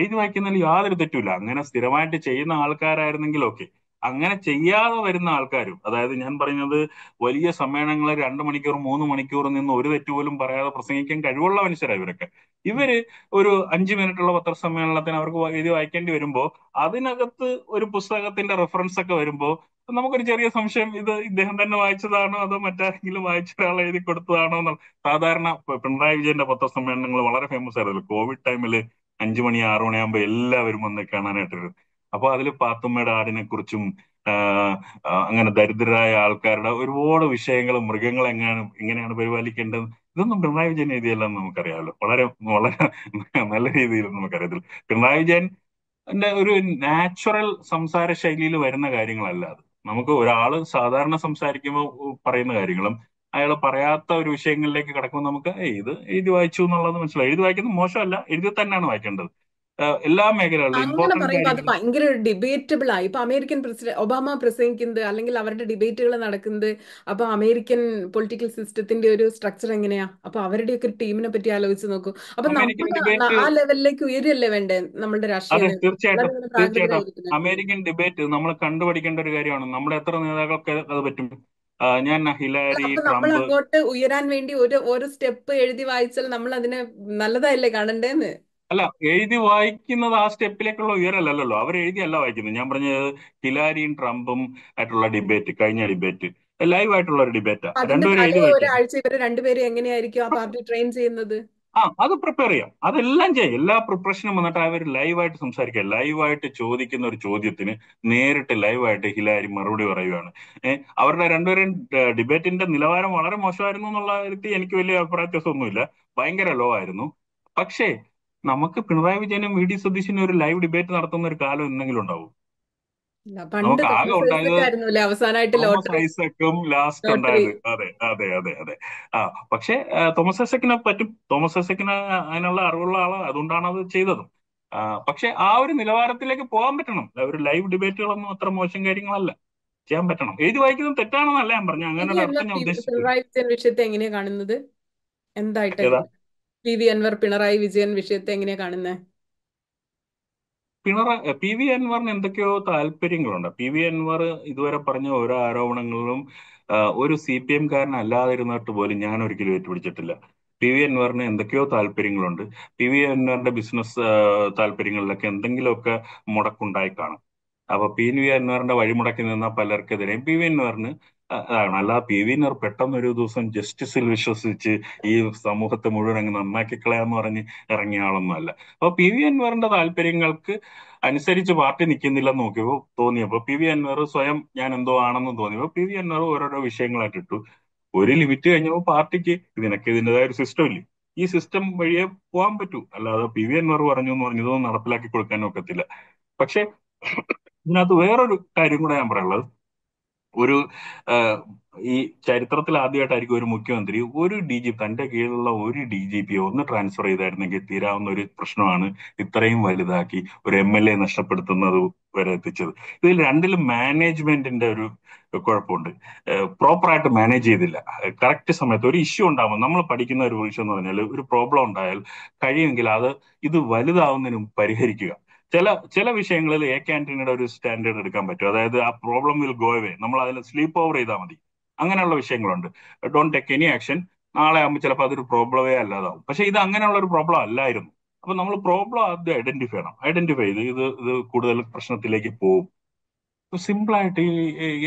എഴുതി വായിക്കുന്നതിൽ യാതൊരു തെറ്റുമില്ല അങ്ങനെ സ്ഥിരമായിട്ട് ചെയ്യുന്ന ആൾക്കാരായിരുന്നെങ്കിൽ ഓക്കെ അങ്ങനെ ചെയ്യാതെ വരുന്ന ആൾക്കാരും അതായത് ഞാൻ പറയുന്നത് വലിയ സമ്മേളനങ്ങൾ രണ്ട് മണിക്കൂർ മൂന്ന് മണിക്കൂർ നിന്ന് ഒരു തെറ്റ് പോലും പറയാതെ പ്രസംഗിക്കാൻ കഴിവുള്ള മനുഷ്യരാണ് ഇവരൊക്കെ ഇവര് ഒരു അഞ്ചു മിനിറ്റുള്ള പത്രസമ്മേളനത്തിന് അവർക്ക് എഴുതി വായിക്കേണ്ടി വരുമ്പോൾ അതിനകത്ത് ഒരു പുസ്തകത്തിന്റെ റെഫറൻസ് ഒക്കെ വരുമ്പോൾ നമുക്കൊരു ചെറിയ സംശയം ഇത് ഇദ്ദേഹം തന്നെ വായിച്ചതാണോ അതോ മറ്റാരെങ്കിലും വായിച്ച ഒരാൾ എഴുതി കൊടുത്തതാണോ സാധാരണ പിണറായി വിജയന്റെ പത്രസമ്മേളനങ്ങൾ വളരെ ഫേമസ് ആയിരുന്നു കോവിഡ് ടൈമില് അഞ്ചു മണി ആറു മണിയാകുമ്പോൾ എല്ലാവരും വന്ന് വരും അപ്പൊ അതിൽ പാത്തുമ്മയുടെ ആടിനെ കുറിച്ചും അങ്ങനെ ദരിദ്രരായ ആൾക്കാരുടെ ഒരുപാട് വിഷയങ്ങൾ മൃഗങ്ങൾ എങ്ങനെയാണ് എങ്ങനെയാണ് പരിപാലിക്കേണ്ടത് ഇതൊന്നും പിണറായി വിജയൻ എഴുതിയല്ലെന്ന് നമുക്കറിയാമല്ലോ വളരെ വളരെ നല്ല രീതിയിൽ നമുക്കറിയത്തില്ല പിണറായി വിജയൻ ഒരു നാച്ചുറൽ സംസാര ശൈലിയിൽ വരുന്ന കാര്യങ്ങളല്ല അത് നമുക്ക് ഒരാൾ സാധാരണ സംസാരിക്കുമ്പോൾ പറയുന്ന കാര്യങ്ങളും അയാൾ പറയാത്ത ഒരു വിഷയങ്ങളിലേക്ക് കിടക്കുമ്പോൾ നമുക്ക് ഇത് എഴുതി വായിച്ചു എന്നുള്ളത് മനസ്സിലായി എഴുതി വായിക്കുന്നത് മോശമല്ല എഴുതി തന്നെയാണ് വായിക്കേണ്ടത് എല്ലാ മേഖലകളിലും അത് ഡിബേറ്റബിൾ ആയി ഇപ്പൊ അമേരിക്കൻ പ്രസിഡന്റ് ഒബാമ പ്രസംഗിക്കുന്നത് അല്ലെങ്കിൽ അവരുടെ ഡിബേറ്റുകൾ നടക്കുന്നത് അപ്പൊ അമേരിക്കൻ പൊളിറ്റിക്കൽ സിസ്റ്റത്തിന്റെ ഒരു സ്ട്രക്ചർ എങ്ങനെയാ അപ്പൊ അവരുടെയൊക്കെ ഒക്കെ ടീമിനെ പറ്റി ആലോചിച്ച് നോക്കൂ അപ്പൊ ആ ലെവലിലേക്ക് ഉയരല്ലേ വേണ്ടേ നമ്മുടെ രാഷ്ട്രീയ തീർച്ചയായിട്ടും തീർച്ചയായിട്ടും അമേരിക്കൻ ഡിബേറ്റ് നമ്മൾ കണ്ടുപഠിക്കേണ്ട ഒരു കാര്യമാണ് നമ്മൾ എത്ര നേതാക്കൾക്ക് അത് പറ്റും ഞാൻ ഹിലാരി നമ്മൾ അങ്ങോട്ട് ഉയരാൻ വേണ്ടി ഒരു ഒരു സ്റ്റെപ്പ് എഴുതി വായിച്ചാൽ നമ്മൾ അതിനെ നല്ലതായില്ലേ കാണണ്ടേന്ന് അല്ല എഴുതി വായിക്കുന്നത് ആ സ്റ്റെപ്പിലേക്കുള്ള ഉയരല്ലല്ലോ അവർ എഴുതിയല്ല വായിക്കുന്നത് ഞാൻ പറഞ്ഞത് ഹിലാരിയും ട്രംപും ആയിട്ടുള്ള ഡിബേറ്റ് കഴിഞ്ഞ ഡിബേറ്റ് ലൈവ് ആയിട്ടുള്ള ഒരു ഡിബേറ്റാ രണ്ടുപേരും ഇവരെ രണ്ടുപേരും എങ്ങനെയായിരിക്കും ആ പാർട്ടി ട്രെയിൻ ചെയ്യുന്നത് ആ അത് പ്രിപ്പയർ ചെയ്യാം അതെല്ലാം ചെയ്യാം എല്ലാ പ്രിപ്പറേഷനും വന്നിട്ട് അവർ ലൈവായിട്ട് സംസാരിക്കുക ലൈവായിട്ട് ചോദിക്കുന്ന ഒരു ചോദ്യത്തിന് നേരിട്ട് ലൈവായിട്ട് ഹിലാരി മറുപടി പറയുകയാണ് അവരുടെ രണ്ടുപേരും ഡിബേറ്റിന്റെ നിലവാരം വളരെ മോശമായിരുന്നു എന്നുള്ള എനിക്ക് വലിയ അഭിപ്രായത്യാസമൊന്നുമില്ല ഭയങ്കര ലോ ആയിരുന്നു പക്ഷേ നമുക്ക് പിണറായി വിജയനും വി ഡി സതീശനും ഒരു ലൈവ് ഡിബേറ്റ് നടത്തുന്ന ഒരു കാലം എന്തെങ്കിലും ഉണ്ടാവും നമുക്ക് ആകെ ഉണ്ടായത് അവസാനമായിട്ട് ലാസ്റ്റ് അതെ അതെ അതെ അതെ ആ പക്ഷെ തോമസ് ഐസക്കിനെ പറ്റും തോമസ് ഐസക്കിന് അതിനുള്ള അറിവുള്ള ആളാണ് അതുകൊണ്ടാണ് അത് ചെയ്തതും പക്ഷെ ആ ഒരു നിലവാരത്തിലേക്ക് പോകാൻ പറ്റണം ഒരു ലൈവ് ഡിബേറ്റുകളൊന്നും അത്ര മോശം കാര്യങ്ങളല്ല ചെയ്യാൻ പറ്റണം ഏത് വായിക്കുന്നതും തെറ്റാണെന്നല്ല ഞാൻ പറഞ്ഞു അങ്ങനെ വിഷയത്തെ കാണുന്നത് എന്തായിട്ട് പി വി അൻവർ പിണറായി വിജയൻ വിഷയത്തെ എങ്ങനെയാ കാണുന്നത് പിണറായി പി വി അൻവറിന് എന്തൊക്കെയോ താല്പര്യങ്ങളുണ്ട് പി വി അൻവർ ഇതുവരെ പറഞ്ഞ ഓരോ ആരോപണങ്ങളിലും ഒരു സി പി എം അല്ലാതിരുന്നിട്ട് പോലും ഞാൻ ഒരിക്കലും ഏറ്റുപിടിച്ചിട്ടില്ല പി വി അൻവറിന് എന്തൊക്കെയോ താല്പര്യങ്ങളുണ്ട് പി വി അൻവറിന്റെ ബിസിനസ് താല്പര്യങ്ങളിലൊക്കെ എന്തെങ്കിലുമൊക്കെ മുടക്കുണ്ടായി കാണും അപ്പൊ പി വി അൻവറിന്റെ വഴിമുടക്കി നിന്ന പലർക്കെതിരെയും പി വി അൻവറിന് അതാണ് അല്ല പി വി നർ പെട്ടെന്ന് ഒരു ദിവസം ജസ്റ്റിസിൽ വിശ്വസിച്ച് ഈ സമൂഹത്തെ മുഴുവൻ അങ്ങ് നന്നാക്കി കളയാന്ന് പറഞ്ഞ് ഇറങ്ങിയ ആളൊന്നും അല്ല അപ്പൊ പി വി അൻവറിന്റെ താല്പര്യങ്ങൾക്ക് അനുസരിച്ച് പാർട്ടി നിൽക്കുന്നില്ലെന്ന് നോക്കിയപ്പോ തോന്നിയപ്പോ പി വി അൻവർ സ്വയം ഞാൻ എന്തോ ആണെന്ന് തോന്നിയപ്പോ പി വി അൻവർ ഓരോരോ വിഷയങ്ങളായിട്ട് ഇട്ടു ഒരു ലിമിറ്റ് കഴിഞ്ഞപ്പോൾ പാർട്ടിക്ക് ഇതിനൊക്കെ ഇതിൻ്റെതായ ഒരു സിസ്റ്റം ഇല്ലേ ഈ സിസ്റ്റം വഴിയെ പോകാൻ പറ്റൂ അല്ലാതെ പി വി അൻവർ പറഞ്ഞു എന്ന് പറഞ്ഞതൊന്നും നടപ്പിലാക്കി കൊടുക്കാൻ ഒക്കത്തില്ല പക്ഷെ ഇതിനകത്ത് വേറൊരു കാര്യം കൂടെ ഞാൻ പറയാനുള്ളത് ഒരു ഈ ചരിത്രത്തിൽ ആദ്യമായിട്ടായിരിക്കും ഒരു മുഖ്യമന്ത്രി ഒരു ഡി ജി തന്റെ കീഴിലുള്ള ഒരു ഡി ജി പി ഒന്ന് ട്രാൻസ്ഫർ ചെയ്തായിരുന്നെങ്കിൽ തീരാവുന്ന ഒരു പ്രശ്നമാണ് ഇത്രയും വലുതാക്കി ഒരു എം എൽ എ നഷ്ടപ്പെടുത്തുന്നത് വരെ എത്തിച്ചത് ഇതിൽ രണ്ടിലും മാനേജ്മെന്റിന്റെ ഒരു കുഴപ്പമുണ്ട് പ്രോപ്പറായിട്ട് മാനേജ് ചെയ്തില്ല കറക്റ്റ് സമയത്ത് ഒരു ഇഷ്യൂ ഉണ്ടാകുമ്പോൾ നമ്മൾ പഠിക്കുന്ന ഒരു എന്ന് പറഞ്ഞാൽ ഒരു പ്രോബ്ലം ഉണ്ടായാൽ കഴിയുമെങ്കിൽ അത് ഇത് വലുതാവുന്നതിനും പരിഹരിക്കുക ചില ചില വിഷയങ്ങളിൽ എ ക്യാൻറ്റീനിയുടെ ഒരു സ്റ്റാൻഡേർഡ് എടുക്കാൻ പറ്റും അതായത് ആ പ്രോബ്ലം വിൽ ഗോ അവേ നമ്മൾ അതിൽ സ്ലീപ്പ് ഓവർ ചെയ്താൽ മതി അങ്ങനെയുള്ള വിഷയങ്ങളുണ്ട് ഡോൺ ടേക്ക് എനി ആക്ഷൻ നാളെ ആകുമ്പോൾ ചിലപ്പോൾ അതൊരു പ്രോബ്ലമേ അല്ലാതാവും പക്ഷെ ഇത് അങ്ങനെയുള്ള ഒരു പ്രോബ്ലം അല്ലായിരുന്നു അപ്പൊ നമ്മൾ പ്രോബ്ലം ആദ്യം ഐഡന്റിഫൈ ചെയ്യണം ഐഡന്റിഫൈ ചെയ്ത് ഇത് ഇത് കൂടുതൽ പ്രശ്നത്തിലേക്ക് പോകും സിമ്പിളായിട്ട് ഈ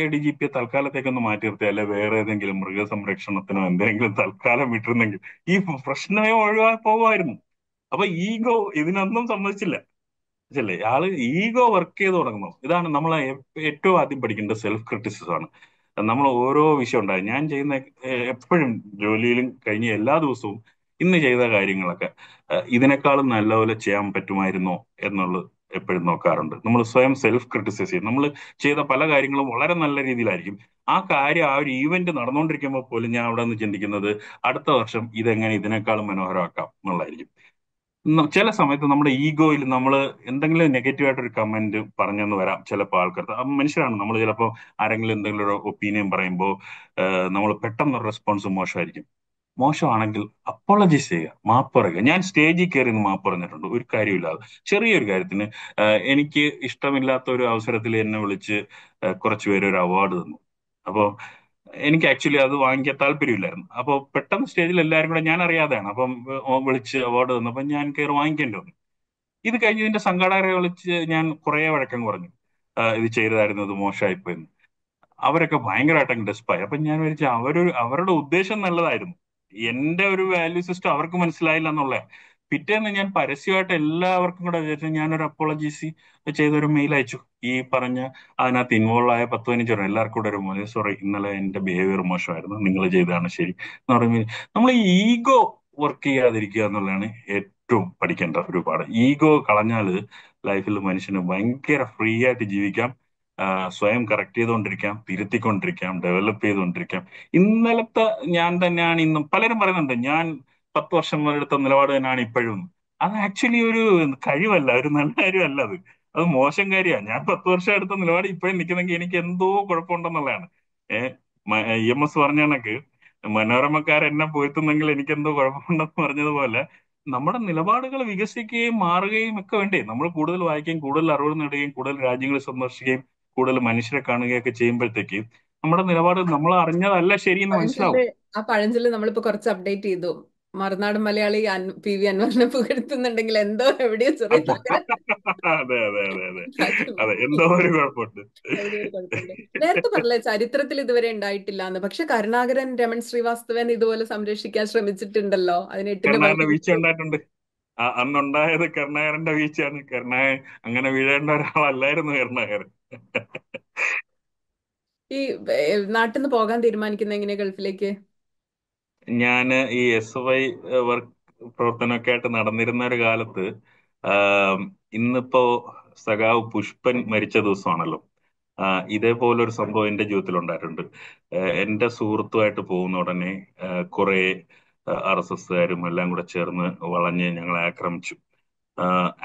എ ഡി ജി പിയെ തൽക്കാലത്തേക്കൊന്ന് മാറ്റി നിർത്തി അല്ലെ വേറെ ഏതെങ്കിലും മൃഗസംരക്ഷണത്തിനോ എന്തെങ്കിലും തൽക്കാലം വിട്ടിരുന്നെങ്കിൽ ഈ പ്രശ്നമേ ഒഴിവാ പോകുമായിരുന്നു അപ്പൊ ഈഗോ ഇതിനൊന്നും സംബന്ധിച്ചില്ല ഇതല്ലേ ആള് ഈഗോ വർക്ക് ചെയ്ത് തുടങ്ങുന്നു ഇതാണ് നമ്മൾ ഏറ്റവും ആദ്യം പഠിക്കേണ്ടത് സെൽഫ് ക്രിറ്റിസിസം ആണ് നമ്മൾ ഓരോ വിഷയം ഉണ്ടായി ഞാൻ ചെയ്യുന്ന എപ്പോഴും ജോലിയിലും കഴിഞ്ഞ എല്ലാ ദിവസവും ഇന്ന് ചെയ്ത കാര്യങ്ങളൊക്കെ ഇതിനേക്കാളും നല്ലപോലെ ചെയ്യാൻ പറ്റുമായിരുന്നോ എന്നുള്ളത് എപ്പോഴും നോക്കാറുണ്ട് നമ്മൾ സ്വയം സെൽഫ് ക്രിറ്റിസൈസ് ചെയ്യും നമ്മൾ ചെയ്ത പല കാര്യങ്ങളും വളരെ നല്ല രീതിയിലായിരിക്കും ആ കാര്യം ആ ഒരു ഈവെന്റ് നടന്നുകൊണ്ടിരിക്കുമ്പോൾ പോലും ഞാൻ അവിടെ നിന്ന് ചിന്തിക്കുന്നത് അടുത്ത വർഷം ഇതെങ്ങനെ ഇതിനേക്കാളും മനോഹരമാക്കാം എന്നുള്ളതായിരിക്കും ചില സമയത്ത് നമ്മുടെ ഈഗോയിൽ നമ്മൾ എന്തെങ്കിലും നെഗറ്റീവ് ആയിട്ടൊരു ഒരു കമന്റ് പറഞ്ഞെന്ന് വരാം ചിലപ്പോൾ ആൾക്കാർ മനുഷ്യരാണ് നമ്മൾ ചിലപ്പോൾ ആരെങ്കിലും എന്തെങ്കിലും ഒരു ഒപ്പീനിയൻ പറയുമ്പോൾ നമ്മൾ പെട്ടെന്ന് റെസ്പോൺസ് മോശമായിരിക്കും മോശമാണെങ്കിൽ അപ്പോളജൈസ് ചെയ്യുക മാപ്പ് പറയുക ഞാൻ സ്റ്റേജിൽ കയറി നിന്ന് മാപ്പ് പറഞ്ഞിട്ടുണ്ട് ഒരു കാര്യമില്ലാതെ ചെറിയൊരു കാര്യത്തിന് എനിക്ക് ഇഷ്ടമില്ലാത്ത ഒരു അവസരത്തിൽ എന്നെ വിളിച്ച് കുറച്ചുപേര് ഒരു അവാർഡ് തന്നു അപ്പോൾ എനിക്ക് ആക്ച്വലി അത് വാങ്ങിക്കാൻ താല്പര്യമില്ലായിരുന്നു അപ്പോൾ പെട്ടെന്ന് സ്റ്റേജിൽ എല്ലാവരും കൂടെ ഞാൻ അറിയാതെയാണ് അപ്പം വിളിച്ച് അവാർഡ് തന്നു തന്നപ്പോൾ ഞാൻ കയറി വാങ്ങിക്കേണ്ടി വന്നു ഇത് കഴിഞ്ഞ് ഇതിന്റെ സംഘാടകരെ വിളിച്ച് ഞാൻ കുറേ വഴക്കം കുറഞ്ഞു ഇത് ചെയ്തതായിരുന്നു ഇത് മോശമായിപ്പോയെന്ന് അവരൊക്കെ ഭയങ്കരമായിട്ട് അങ്ങ് ഡെസ്പായി അപ്പം ഞാൻ വിചാരിച്ചു അവരൊരു അവരുടെ ഉദ്ദേശം നല്ലതായിരുന്നു എന്റെ ഒരു വാല്യൂ സിസ്റ്റം അവർക്ക് മനസ്സിലായില്ല എന്നുള്ള പിറ്റേന്ന് ഞാൻ പരസ്യമായിട്ട് എല്ലാവർക്കും കൂടെ വിചാരിച്ചു ഞാനൊരു അപ്പോളജീസ് ചെയ്തൊരു മെയിൽ അയച്ചു ഈ പറഞ്ഞ അതിനകത്ത് ഇൻവോൾവ് ആയ പത്ത് പതിനഞ്ച് പേർ എല്ലാവർക്കും കൂടെ ഒരു സോറി ഇന്നലെ എന്റെ ബിഹേവിയർ മോശമായിരുന്നു നിങ്ങൾ ചെയ്താണ് ശരി എന്ന് പറയുമ്പോൾ നമ്മൾ ഈഗോ വർക്ക് ചെയ്യാതിരിക്കുക എന്നുള്ളതാണ് ഏറ്റവും പഠിക്കേണ്ട ഒരു പാഠം ഈഗോ കളഞ്ഞാൽ ലൈഫിൽ മനുഷ്യന് ഭയങ്കര ഫ്രീ ആയിട്ട് ജീവിക്കാം സ്വയം കറക്റ്റ് ചെയ്തുകൊണ്ടിരിക്കാം തിരുത്തിക്കൊണ്ടിരിക്കാം ഡെവലപ്പ് ചെയ്തുകൊണ്ടിരിക്കാം ഇന്നലത്തെ ഞാൻ തന്നെയാണ് ഇന്നും പലരും പറയുന്നുണ്ട് ഞാൻ പത്ത് വർഷം എടുത്ത നിലപാട് തന്നെയാണ് ഇപ്പോഴും അത് ആക്ച്വലി ഒരു കഴിവല്ല ഒരു നല്ല കാര്യമല്ല അത് അത് മോശം കാര്യമാണ് ഞാൻ പത്ത് വർഷം എടുത്ത നിലപാട് ഇപ്പോഴും നിൽക്കുന്നെങ്കിൽ എനിക്ക് എന്തോ കുഴപ്പമുണ്ടെന്നുള്ളതാണ് ഏഹ് ഇ എം എസ് പറഞ്ഞ കണക്ക് പോയിത്തുന്നെങ്കിൽ എനിക്ക് എന്തോ കുഴപ്പമുണ്ടെന്ന് പറഞ്ഞതുപോലെ നമ്മുടെ നിലപാടുകൾ വികസിക്കുകയും മാറുകയും ഒക്കെ വേണ്ടേ നമ്മൾ കൂടുതൽ വായിക്കുകയും കൂടുതൽ അറിവ് നേടുകയും കൂടുതൽ രാജ്യങ്ങൾ സന്ദർശിക്കുകയും കൂടുതൽ മനുഷ്യരെ കാണുകയൊക്കെ ചെയ്യുമ്പോഴത്തേക്ക് നമ്മുടെ നിലപാട് നമ്മൾ അറിഞ്ഞതല്ല ശരിയെന്ന് മനസ്സിലാവും ആ പഴഞ്ചൊല്ല് നമ്മളിപ്പോ കുറച്ച് അപ്ഡേറ്റ് ചെയ്തു മറുനാടൻ മലയാളി പി വി അൻവറിനെ പുകഴ്ത്തുന്നുണ്ടെങ്കിൽ എന്തോ എവിടെയോ അതെ അതെ അതെ അതെ അതെ എന്തോ ഒരു കുഴപ്പമുണ്ട് നേരത്തെ പറഞ്ഞ ചരിത്രത്തിൽ ഇതുവരെ ഉണ്ടായിട്ടില്ല എന്ന് പക്ഷെ കരുണാകരൻ രമൺ ശ്രീവാസ്തവൻ ഇതുപോലെ സംരക്ഷിക്കാൻ ശ്രമിച്ചിട്ടുണ്ടല്ലോ അതിന് വീഴ്ച ഉണ്ടായിട്ടുണ്ട് അന്നുണ്ടായത് കരുണാകരന്റെ വീഴ്ചയാണ് കരുണാകരൻ അങ്ങനെ വീഴേണ്ട ഒരാളല്ലായിരുന്നു കരുണാകരൻ ഈ നാട്ടിൽ നിന്ന് പോകാൻ തീരുമാനിക്കുന്ന എങ്ങനെയാ ഗൾഫിലേക്ക് ഞാൻ ഈ എസ് വൈ വർക്ക് പ്രവർത്തനമൊക്കെ ആയിട്ട് നടന്നിരുന്ന ഒരു കാലത്ത് ഇന്നിപ്പോ സഖാവ് പുഷ്പൻ മരിച്ച ദിവസമാണല്ലോ ഇതേപോലൊരു സംഭവം എൻ്റെ ജീവിതത്തിൽ ഉണ്ടായിട്ടുണ്ട് എൻ്റെ സുഹൃത്തുമായിട്ട് പോകുന്ന ഉടനെ കുറെ ആർ എസ് എസ്സുകാരും എല്ലാം കൂടെ ചേർന്ന് വളഞ്ഞ് ഞങ്ങളെ ആക്രമിച്ചു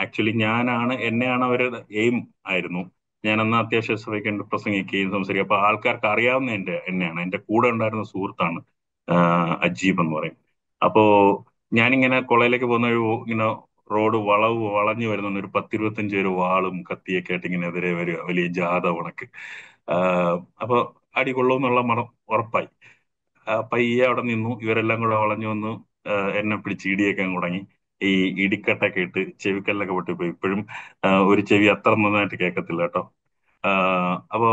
ആക്ച്വലി ഞാനാണ് എന്നെയാണ് അവരുടെ എയിം ആയിരുന്നു ഞാൻ അന്ന് അത്യാവശ്യം പ്രസംഗിക്കുകയും സംസാരിക്കുകയും അപ്പൊ ആൾക്കാർക്ക് അറിയാവുന്ന എന്റെ എന്നെയാണ് എന്റെ കൂടെ ഉണ്ടായിരുന്ന സുഹൃത്താണ് അജീബ് എന്ന് പറയും അപ്പോ ഞാനിങ്ങനെ കൊളയിലേക്ക് പോകുന്ന ഒരു ഇങ്ങനെ റോഡ് വളവ് വളഞ്ഞു വരുന്ന ഒരു പത്തിരുപത്തഞ്ച് പേര് വാളും കത്തിയൊക്കെ ആയിട്ട് ഇങ്ങനെ എതിരെ വരിക വലിയ ജാഥ ഉണക്ക് അപ്പൊ അടി കൊള്ളുമെന്നുള്ള മണം ഉറപ്പായി പയ്യെ അവിടെ നിന്നു ഇവരെല്ലാം കൂടെ വളഞ്ഞു വന്ന് എന്നെ പിടിച്ച് ഇടിയേക്കാൻ തുടങ്ങി ഈ ഇടിക്കട്ടൊക്കെ ഇട്ട് ചെവിക്കല്ലൊക്കെ പൊട്ടിപ്പോയി ഇപ്പോഴും ഒരു ചെവി അത്ര നന്നായിട്ട് കേൾക്കത്തില്ല കേട്ടോ അപ്പോ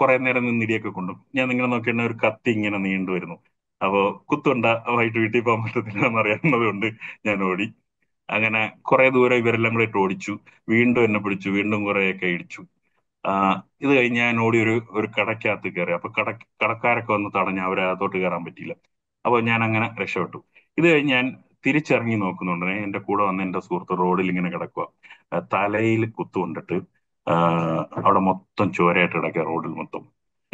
കുറെ നേരം നിന്ന് ഇടിയൊക്കെ കൊണ്ടു ഞാൻ ഇങ്ങനെ നോക്കി ഒരു കത്തി ഇങ്ങനെ നീണ്ടു വരുന്നു അപ്പൊ കുത്തുണ്ട വൈകിട്ട് വീട്ടിൽ പോകാൻ പറ്റത്തില്ലെന്ന് അറിയാവുന്നത് കൊണ്ട് ഞാൻ ഓടി അങ്ങനെ കുറെ ദൂരം ഇവരെല്ലാം കൂടെ ഇട്ട് ഓടിച്ചു വീണ്ടും എന്നെ പിടിച്ചു വീണ്ടും കുറെയൊക്കെ ഇടിച്ചു ഇത് കഴിഞ്ഞ് ഞാൻ ഓടി ഒരു ഒരു കടക്കകത്ത് കയറി അപ്പൊ കട കടക്കാരൊക്കെ വന്ന് തടഞ്ഞ അവരെ അകത്തോട്ട് കയറാൻ പറ്റിയില്ല അപ്പോൾ ഞാൻ അങ്ങനെ രക്ഷപ്പെട്ടു ഇത് കഴിഞ്ഞ് ഞാൻ തിരിച്ചിറങ്ങി നോക്കുന്നുണ്ട് എന്റെ കൂടെ വന്ന എന്റെ സുഹൃത്ത് റോഡിൽ ഇങ്ങനെ കിടക്കുക തലയിൽ കുത്തു കൊണ്ടിട്ട് അവിടെ മൊത്തം ചോരയായിട്ട് കിടക്കുക റോഡിൽ മൊത്തം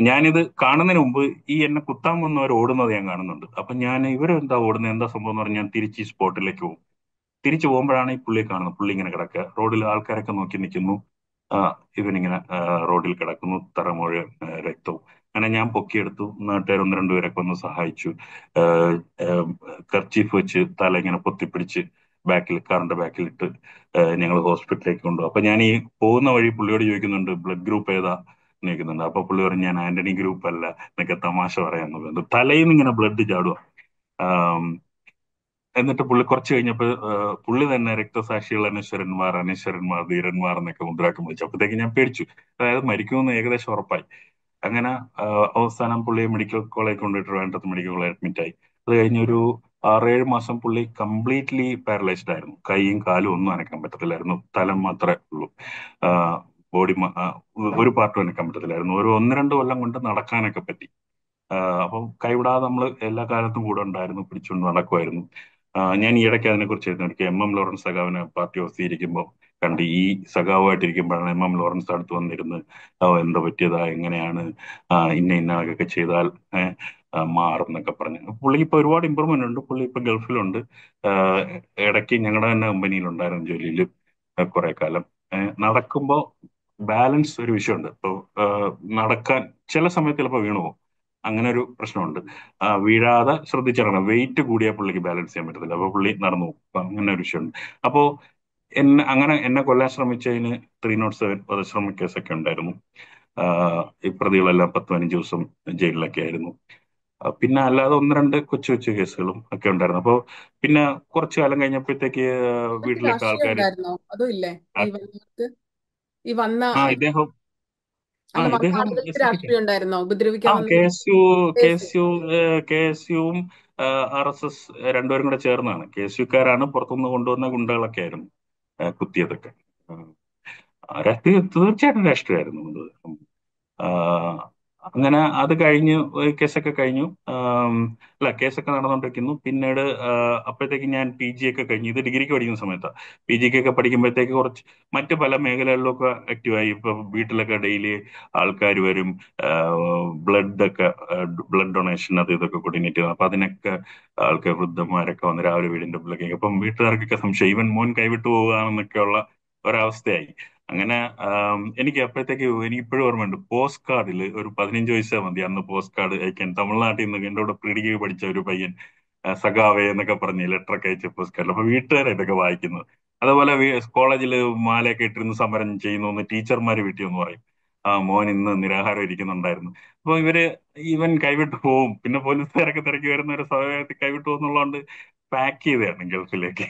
ഞാനിത് കാണുന്നതിന് മുമ്പ് ഈ എന്നെ കുത്താൻ വന്നവർ ഓടുന്നത് ഞാൻ കാണുന്നുണ്ട് അപ്പൊ ഞാൻ ഇവരെന്താ ഓടുന്നത് എന്താ സംഭവം എന്ന് പറഞ്ഞാൽ ഞാൻ തിരിച്ച് സ്പോട്ടിലേക്ക് പോകും തിരിച്ചു പോകുമ്പോഴാണ് ഈ പുള്ളിയെ കാണുന്നത് പുള്ളി ഇങ്ങനെ കിടക്കുക റോഡിൽ ആൾക്കാരൊക്കെ നോക്കി നിൽക്കുന്നു ആ ഇവനിങ്ങനെ റോഡിൽ കിടക്കുന്നു തറമുഴ രക്തവും അങ്ങനെ ഞാൻ പൊക്കിയെടുത്തു നാട്ടുകാർ ഒന്ന് രണ്ടുപേരൊക്കെ ഒന്ന് സഹായിച്ചു കർച്ചീഫ് വെച്ച് തല ഇങ്ങനെ പൊത്തിപ്പിടിച്ച് ബാക്കിൽ കാറിന്റെ ബാക്കിലിട്ട് ഞങ്ങൾ ഹോസ്പിറ്റലിലേക്ക് കൊണ്ടുപോകും അപ്പൊ ഞാൻ ഈ പോകുന്ന വഴി പുള്ളിയോട് ചോദിക്കുന്നുണ്ട് ബ്ലഡ് ഗ്രൂപ്പ് ഏതാ നിൽക്കുന്നുണ്ട് അപ്പൊ പുള്ളി പറഞ്ഞു ഞാൻ ആന്റണി ഗ്രൂപ്പ് അല്ല എന്നൊക്കെ തമാശ പറയാൻ തലയിൽ നിന്ന് ഇങ്ങനെ ബ്ലഡ് ചാടുക എന്നിട്ട് പുള്ളി കുറച്ച് കഴിഞ്ഞപ്പോൾ പുള്ളി തന്നെ രക്തസാക്ഷികൾ അനശ്വരന്മാർ അനശ്വരന്മാർ ധീരന്മാർ എന്നൊക്കെ മുദ്രാക്കം വിളിച്ചു അപ്പോഴത്തേക്ക് ഞാൻ പേടിച്ചു അതായത് മരിക്കുമെന്ന് ഏകദേശം ഉറപ്പായി അങ്ങനെ അവസാനം പുള്ളി മെഡിക്കൽ കോളേജ് കൊണ്ടിട്ട് ട്രിവാൻഡ്രത്ത് മെഡിക്കൽ കോളേജ് അഡ്മിറ്റ് ആയി അത് കഴിഞ്ഞൊരു ആറേഴ് മാസം പുള്ളി കംപ്ലീറ്റ്ലി പാരലൈസ്ഡ് ആയിരുന്നു കൈയും കാലും ഒന്നും അനക്കാൻ പറ്റത്തില്ലായിരുന്നു തലം മാത്രമേ ഉള്ളൂ ബോഡി ഒരു പാർട്ടും എടുക്കാൻ പറ്റത്തില്ലായിരുന്നു ഒരു ഒന്ന് രണ്ട് കൊല്ലം കൊണ്ട് നടക്കാനൊക്കെ പറ്റി അപ്പം കൈവിടാതെ നമ്മൾ എല്ലാ കാലത്തും കൂടെ ഉണ്ടായിരുന്നു പിടിച്ചുകൊണ്ട് നടക്കുമായിരുന്നു ഞാൻ ഈ ഇടയ്ക്ക് അതിനെക്കുറിച്ച് എഴുതുന്ന എം എം ലോറൻസ് സഖാവിനെ പാർട്ടി ഓഫ് ഇരിക്കുമ്പോൾ കണ്ട് ഈ സഖാവായിട്ടിരിക്കുമ്പോഴാണ് എം എം ലോറൻസ് അടുത്ത് വന്നിരുന്ന് എന്താ പറ്റിയതാ എങ്ങനെയാണ് ഇന്ന ഇന്നതൊക്കെ ചെയ്താൽ മാറും എന്നൊക്കെ പറഞ്ഞു പുള്ളി ഇപ്പൊ ഒരുപാട് ഇമ്പ്രൂവ്മെന്റ് ഉണ്ട് പുള്ളി ഇപ്പൊ ഗൾഫിലുണ്ട് ഇടയ്ക്ക് ഞങ്ങളുടെ തന്നെ കമ്പനിയിലുണ്ടായിരുന്നു ജോലിയിൽ കുറെ കാലം നടക്കുമ്പോൾ ബാലൻസ് ഒരു വിഷയമുണ്ട് ഇപ്പോൾ നടക്കാൻ ചില സമയത്ത് ചിലപ്പോൾ വീണു പോകും അങ്ങനെ ഒരു പ്രശ്നമുണ്ട് വീഴാതെ ശ്രദ്ധിച്ചിറങ്ങണം വെയിറ്റ് കൂടിയാൽ പുള്ളിക്ക് ബാലൻസ് ചെയ്യാൻ പറ്റത്തില്ല അപ്പോൾ പുള്ളി നടന്നു പോകും അങ്ങനെ ഒരു വിഷയമുണ്ട് അപ്പോൾ എന്നെ അങ്ങനെ എന്നെ കൊല്ലാൻ ശ്രമിച്ചതിന് ത്രീ നോട്ട് സെവൻ വധശ്രമ കേസൊക്കെ ഉണ്ടായിരുന്നു ഈ പ്രതികളെല്ലാം പത്ത് പതിനഞ്ച് ദിവസം ജയിലിലൊക്കെ ആയിരുന്നു പിന്നെ അല്ലാതെ ഒന്ന് രണ്ട് കൊച്ചു കൊച്ചു കേസുകളും ഒക്കെ ഉണ്ടായിരുന്നു അപ്പൊ പിന്നെ കുറച്ചു കാലം കഴിഞ്ഞപ്പോഴത്തേക്ക് വീട്ടിലേക്ക് ആൾക്കാർ ഈ വന്ന ഇദ്ദേഹം ആ ഇദ്ദേഹം രാഷ്ട്രീയം ഉണ്ടായിരുന്നോ ആ ഉപദ്രവിക്കാൻ K S U K S U K S യുവും ആർ എസ് എസ് രണ്ടുപേരും കൂടെ ചേർന്നാണ് കെ എസ് യുക്കാരാണ് പുറത്തുനിന്ന് കൊണ്ടുവന്ന ഗുണ്ടകളൊക്കെ ആയിരുന്നു കുത്തിയതൊക്കെ ആ, രാഷ്ട്രീയ തീർച്ചയായിട്ടും രാഷ്ട്രീയമായിരുന്നു അത്. ആ, അങ്ങനെ അത് കഴിഞ്ഞു കേസൊക്കെ കഴിഞ്ഞു അല്ല കേസൊക്കെ നടന്നുകൊണ്ടിരിക്കുന്നു പിന്നീട് അപ്പോഴത്തേക്ക് ഞാൻ പി ജി ഒക്കെ കഴിഞ്ഞു ഇത് ഡിഗ്രിക്ക് പഠിക്കുന്ന സമയത്താണ് പി ജിക്ക് ഒക്കെ പഠിക്കുമ്പോഴത്തേക്ക് കുറച്ച് മറ്റു പല മേഖലകളിലൊക്കെ ആക്റ്റീവായി ഇപ്പൊ വീട്ടിലൊക്കെ ഡെയിലി ആൾക്കാർ വരും ബ്ലഡ് ഒക്കെ ബ്ലഡ് ഡൊണേഷൻ അത് ഇതൊക്കെ കോർഡിനേറ്റ് ചെയ്യുന്നത് അപ്പൊ അതിനൊക്കെ ആൾക്കാർ വൃദ്ധന്മാരൊക്കെ വന്ന് രാവിലെ വീടിന്റെ ഉള്ളിലൊക്കെ അപ്പം വീട്ടുകാർക്കൊക്കെ സംശയം ഇവൻ മോൻ കൈവിട്ടു പോകുകയാണെന്നൊക്കെയുള്ള ഒരവസ്ഥയായി അങ്ങനെ എനിക്ക് എപ്പോഴത്തേക്ക് എനിക്ക് ഇപ്പോഴും ഓർമ്മയുണ്ട് പോസ്റ്റ് കാർഡിൽ ഒരു പതിനഞ്ച് വയസ്സേ മതി അന്ന് പോസ്റ്റ് കാർഡ് അയക്കാൻ തമിഴ്നാട്ടിൽ നിന്ന് എൻ്റെ കൂടെ പ്രീഡിഗ്രി പഠിച്ച ഒരു പയ്യൻ സഖാവേ എന്നൊക്കെ പറഞ്ഞ് ലെറ്ററൊക്കെ അയച്ച പോസ്റ്റ് കാർഡിൽ അപ്പൊ വീട്ടുകാരാണ് ഇതൊക്കെ വായിക്കുന്നത് അതേപോലെ കോളേജിൽ മാലയൊക്കെ ഇട്ടിരുന്ന് സമരം ചെയ്യുന്നു എന്ന് ടീച്ചർമാർ വീട്ടിൽ ഒന്ന് പറയും ആ മോൻ ഇന്ന് നിരാഹാരം ഇരിക്കുന്നുണ്ടായിരുന്നു അപ്പൊ ഇവര് ഇവൻ കൈവിട്ട് പോവും പിന്നെ പോലീസുകാരൊക്കെ തിരക്കി വരുന്ന ഒരു സമയത്ത് കൈവിട്ട് പോകുന്നുള്ളതുകൊണ്ട് പാക്ക് ചെയ്തായിരുന്നു ഗൾഫിലേക്ക്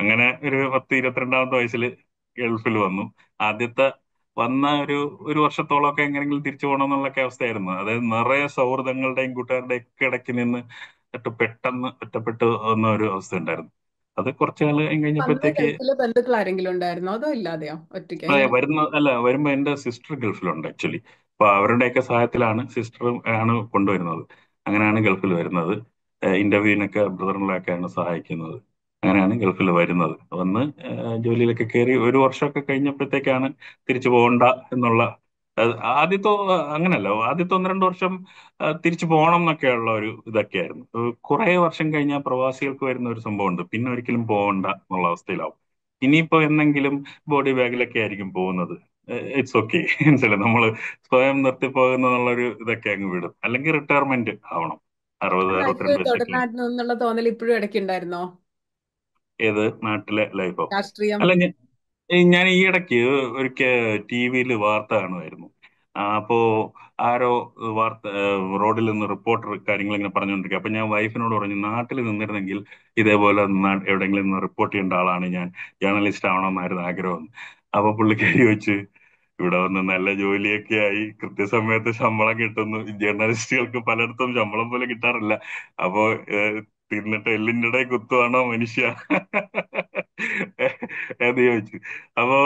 അങ്ങനെ ഒരു പത്ത് ഇരുപത്തിരണ്ടാമത്തെ വയസ്സിൽ ഗൾഫിൽ വന്നു ആദ്യത്തെ വന്ന ഒരു ഒരു വർഷത്തോളമൊക്കെ എങ്ങനെയെങ്കിലും തിരിച്ചു പോകണം എന്നുള്ളൊക്കെ അവസ്ഥയായിരുന്നു അതായത് നിറയെ സൗഹൃദങ്ങളുടെയും കൂട്ടുകാരുടെയും ഒക്കെ ഇടയ്ക്ക് നിന്ന് പെട്ടെന്ന് ഒറ്റപ്പെട്ട് വന്ന ഒരു അവസ്ഥ ഉണ്ടായിരുന്നു അത് കുറച്ചു നാൾ കഴിഞ്ഞപ്പോഴത്തേക്ക് അതെ വരുന്ന അല്ല വരുമ്പോ എന്റെ സിസ്റ്റർ ഗൾഫിലുണ്ട് ആക്ച്വലി അപ്പൊ അവരുടെയൊക്കെ സഹായത്തിലാണ് സിസ്റ്റർ ആണ് കൊണ്ടുവരുന്നത് അങ്ങനെയാണ് ഗൾഫിൽ വരുന്നത് ഇന്റർവ്യൂവിനൊക്കെ ബ്രദറിനൊക്കെയാണ് സഹായിക്കുന്നത് അങ്ങനെയാണ് ഗൾഫിൽ വരുന്നത് വന്ന് ജോലിയിലൊക്കെ കയറി ഒരു വർഷമൊക്കെ കഴിഞ്ഞപ്പോഴത്തേക്കാണ് തിരിച്ചു പോകണ്ട എന്നുള്ള ആദ്യത്തെ അങ്ങനല്ല ആദ്യത്തെ ഒന്ന് രണ്ട് വർഷം തിരിച്ചു പോകണം എന്നൊക്കെയുള്ള ഒരു ഇതൊക്കെയായിരുന്നു കുറെ വർഷം കഴിഞ്ഞാൽ പ്രവാസികൾക്ക് വരുന്ന ഒരു സംഭവമുണ്ട് പിന്നെ ഒരിക്കലും പോകണ്ട എന്നുള്ള അവസ്ഥയിലാവും ഇനിയിപ്പോ എന്നെങ്കിലും ബോഡി ബാഗിലൊക്കെ ആയിരിക്കും പോകുന്നത് ഇറ്റ്സ് ഓക്കെ മനസ്സിലായി നമ്മൾ സ്വയം നിർത്തിപ്പോകുന്നുള്ള ഒരു ഇതൊക്കെ അങ്ങ് വിടും അല്ലെങ്കിൽ റിട്ടയർമെന്റ് ആവണം അറുപത് അറുപത്തിരണ്ട് വയസ്സൊക്കെ തോന്നൽ ഇപ്പോഴും ഇടയ്ക്കുണ്ടായിരുന്നോ ഏത് നാട്ടിലെ ലൈഫോ അല്ല ഞാൻ ഈ ഇടയ്ക്ക് ഒരിക്കൽ ടി വിയിൽ വാർത്ത കാണുമായിരുന്നു അപ്പോ ആരോ വാർത്ത റോഡിൽ നിന്ന് റിപ്പോർട്ടർ കാര്യങ്ങൾ ഇങ്ങനെ പറഞ്ഞുകൊണ്ടിരിക്കുക അപ്പൊ ഞാൻ വൈഫിനോട് പറഞ്ഞു നാട്ടിൽ നിന്നിരുന്നെങ്കിൽ ഇതേപോലെ എവിടെയെങ്കിലും റിപ്പോർട്ട് ചെയ്യേണ്ട ആളാണ് ഞാൻ ജേർണലിസ്റ്റ് ആവണമെന്നായിരുന്നു ആഗ്രഹം അപ്പൊ പുള്ളിക്കാരി ചോദിച്ചു ഇവിടെ വന്ന് നല്ല ജോലിയൊക്കെ ആയി കൃത്യസമയത്ത് ശമ്പളം കിട്ടുന്നു ജേർണലിസ്റ്റുകൾക്ക് പലയിടത്തും ശമ്പളം പോലെ കിട്ടാറില്ല അപ്പോ തിന്നിട്ട് എല്ലിൻ്റെ ഇടയിൽ കുത്തുവാണോ മനുഷ്യ എന്ന് ചോദിച്ചു അപ്പോ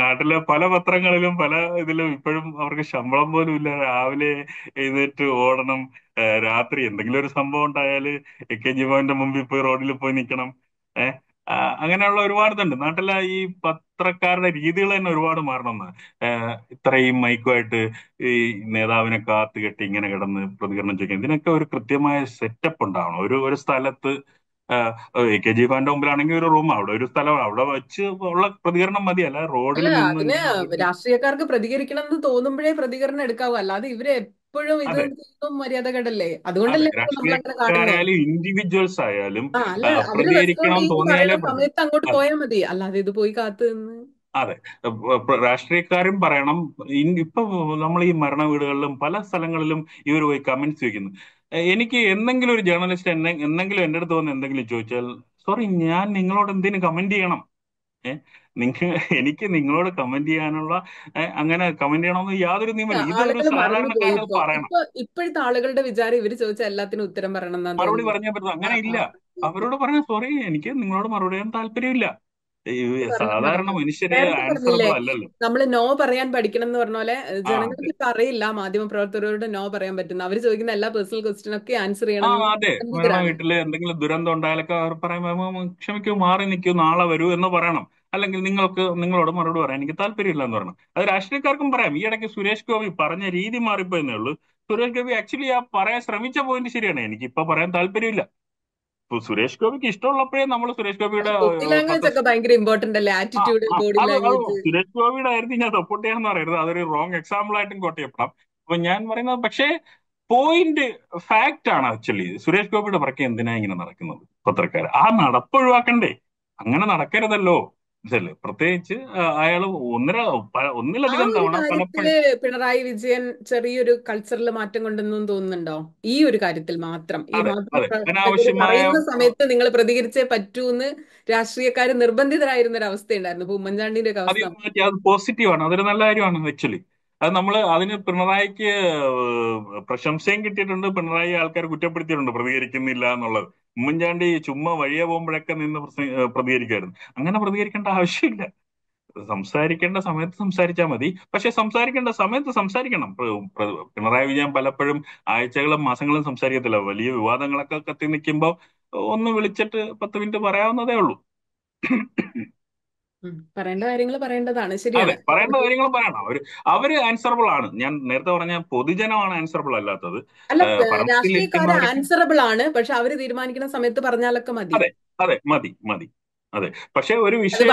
നാട്ടിലെ പല പത്രങ്ങളിലും പല ഇതിലും ഇപ്പോഴും അവർക്ക് ശമ്പളം പോലും ഇല്ല രാവിലെ എഴുന്നേറ്റ് ഓടണം രാത്രി എന്തെങ്കിലും ഒരു സംഭവം ഉണ്ടായാല് എ കെ ജി ഭവന്റെ മുമ്പിൽ പോയി റോഡിൽ പോയി നിൽക്കണം ഏഹ് അങ്ങനെയുള്ള ഒരുപാടുണ്ട് നാട്ടിലെ ഈ പത്രക്കാരുടെ രീതികൾ തന്നെ ഒരുപാട് മാറണമെന്ന് ഇത്രയും മൈക്കുമായിട്ട് ഈ നേതാവിനെ കാത്തു കെട്ടി ഇങ്ങനെ കിടന്ന് പ്രതികരണം ചോദിക്കണം ഇതിനൊക്കെ ഒരു കൃത്യമായ സെറ്റപ്പ് ഉണ്ടാവണം ഒരു ഒരു സ്ഥലത്ത് എ കെ ജി ഫാന്റെ മുമ്പിലാണെങ്കിൽ ഒരു റൂം അവിടെ ഒരു സ്ഥലം അവിടെ വെച്ച് ഉള്ള പ്രതികരണം മതി അല്ല റോഡിൽ രാഷ്ട്രീയക്കാർക്ക് പ്രതികരിക്കണം എന്ന് തോന്നുമ്പോഴേ പ്രതികരണം എടുക്കാവൂ അല്ലാതെ ഇവരെ ഇപ്പോഴും ഇതൊന്നും മര്യാദകേടല്ലേ അതുകൊണ്ടല്ലേ രാഷ്ട്രീയക്കാരായാലും ഇൻഡിവിജ്വൽസ് ആയാലും പ്രതികരിക്കണം തോന്നിയാലേ സമയത്ത് അങ്ങോട്ട് പോയാൽ മതി അല്ലാതെ ഇത് പോയി കാത്തു നിന്ന് അതെ രാഷ്ട്രീയക്കാരും പറയണം ഇപ്പൊ നമ്മൾ ഈ മരണ വീടുകളിലും പല സ്ഥലങ്ങളിലും ഇവർ പോയി കമന്റ്സ് വെക്കുന്നു എനിക്ക് എന്തെങ്കിലും ഒരു ജേർണലിസ്റ്റ് എന്നെ എന്തെങ്കിലും എന്റെ അടുത്ത് വന്ന് എന്തെങ്കിലും ചോദിച്ചാൽ സോറി ഞാൻ നിങ്ങളോട് എന്തിനു കമന്റ് ചെയ്യണം ഏഹ് നിങ്ങൾ എനിക്ക് നിങ്ങളോട് കമന്റ് ചെയ്യാനുള്ള അങ്ങനെ കമന്റ് ചെയ്യണമെന്ന് യാതൊരു നിയമമില്ല ഇതൊരു പറയണം ഇപ്പോഴത്തെ ആളുകളുടെ വിചാരം ഇവര് ചോദിച്ച എല്ലാത്തിനും ഉത്തരം പറയണം മറുപടി പറഞ്ഞാൽ പറ്റും അങ്ങനെ ഇല്ല അവരോട് പറഞ്ഞ സോറി എനിക്ക് നിങ്ങളോട് മറുപടി പറയാൻ താല്പര്യമില്ല സാധാരണ മനുഷ്യരെ അല്ലല്ലോ നമ്മൾ നോ പറയാൻ പഠിക്കണം എന്ന് പറഞ്ഞ പോലെ ജനങ്ങൾക്ക് അറിയില്ല മാധ്യമ പ്രവർത്തകരോട് നോ പറയാൻ പറ്റുന്ന അവര് ചോദിക്കുന്ന എല്ലാ പേഴ്സണൽ ക്വസ്റ്റ്യൻ ഒക്കെ ആൻസർ ചെയ്യണം അതെ വീട്ടില് എന്തെങ്കിലും ദുരന്തം ഉണ്ടായാലൊക്കെ അവർ പറയുമ്പോ ക്ഷമിക്കൂ മാറി നിൽക്കൂ നാളെ വരൂ എന്ന് പറയണം അല്ലെങ്കിൽ നിങ്ങൾക്ക് നിങ്ങളോട് മറുപടി പറയാൻ എനിക്ക് താല്പര്യമില്ല എന്ന് പറയണം അത് രാഷ്ട്രീയക്കാർക്കും പറയാം ഈ ഇടയ്ക്ക് സുരേഷ് ഗോപി പറഞ്ഞ രീതി മാറിപ്പോയെന്നേ ഉള്ളൂ സുരേഷ് ഗോപി ആക്ച്വലി ആ പറയാൻ ശ്രമിച്ച പോയിന്റ് ശരിയാണ് എനിക്ക് ഇപ്പൊ പറയാൻ താല്പര്യമില്ല സുരേഷ് ഗോപിക്ക് ഇഷ്ടമുള്ളപ്പോഴേ നമ്മൾ സുരേഷ് ഗോപിയുടെ സുരേഷ് ഗോപിയുടെ കാര്യത്തിൽ ഞാൻ സപ്പോർട്ട് ചെയ്യാന്ന് പറയരുത് അതൊരു റോങ് എക്സാമ്പിൾ ആയിട്ടും കോട്ടയപ്പണം ചെയ്യപ്പെടാം അപ്പൊ ഞാൻ പറയുന്നത് പക്ഷേ പോയിന്റ് ഫാക്റ്റ് ആണ് ആക്ച്വലി സുരേഷ് ഗോപിയുടെ പറക്കെ എന്തിനാ ഇങ്ങനെ നടക്കുന്നത് പത്രക്കാർ ആ നടപ്പ് ഒഴിവാക്കണ്ടേ അങ്ങനെ നടക്കരുതല്ലോ ഇതല്ലേ പ്രത്യേകിച്ച് അയാൾ ഒന്നര ഒന്നിലധികം തവണ പിണറായി വിജയൻ ചെറിയൊരു കൾച്ചറിൽ മാറ്റം കൊണ്ടെന്നും തോന്നുന്നുണ്ടോ ഈ ഒരു കാര്യത്തിൽ മാത്രം പറയുന്ന സമയത്ത് നിങ്ങൾ പ്രതികരിച്ചേ പറ്റൂ എന്ന് രാഷ്ട്രീയക്കാർ നിർബന്ധിതരായിരുന്ന ഒരു അവസ്ഥ ഉണ്ടായിരുന്നു ഉമ്മൻചാണ്ടിന്റെ അത് പോസിറ്റീവ് അത് പോസിറ്റീവാണ് അതൊരു നല്ല കാര്യമാണ് ആക്ച്വലി അത് നമ്മൾ അതിന് പിണറായിക്ക് പ്രശംസയും കിട്ടിയിട്ടുണ്ട് പിണറായി ആൾക്കാർ കുറ്റപ്പെടുത്തിയിട്ടുണ്ട് പ്രതികരിക്കുന്നില്ല എന്നുള്ളത് ഉമ്മൻചാണ്ടി ചുമ്മാ വഴിയെ പോകുമ്പോഴൊക്കെ നിന്ന് പ്രതികരിക്കായിരുന്നു അങ്ങനെ പ്രതികരിക്കേണ്ട ആവശ്യമില്ല സംസാരിക്കേണ്ട സമയത്ത് സംസാരിച്ചാൽ മതി പക്ഷെ സംസാരിക്കേണ്ട സമയത്ത് സംസാരിക്കണം പിണറായി വിജയൻ പലപ്പോഴും ആഴ്ചകളും മാസങ്ങളും സംസാരിക്കത്തില്ല വലിയ വിവാദങ്ങളൊക്കെ കത്തി നിൽക്കുമ്പോൾ ഒന്ന് വിളിച്ചിട്ട് പത്ത് മിനിറ്റ് പറയാവുന്നതേ ഉള്ളൂ പറയേണ്ട കാര്യങ്ങൾ പറയേണ്ടതാണ് ശരിയാണ് പറയേണ്ട കാര്യങ്ങൾ പറയണം അവര് അവര് ആൻസറബിൾ ആണ് ഞാൻ നേരത്തെ പറഞ്ഞ പൊതുജനമാണ് ആൻസറബിൾ അല്ലാത്തത് അല്ല രാഷ്ട്രീയക്കാർ ആൻസറബിൾ ആണ് പക്ഷെ അവര് തീരുമാനിക്കുന്ന സമയത്ത് പറഞ്ഞാലൊക്കെ മതി അതെ അതെ മതി മതി അതെ പക്ഷെ ഒരു വിഷയം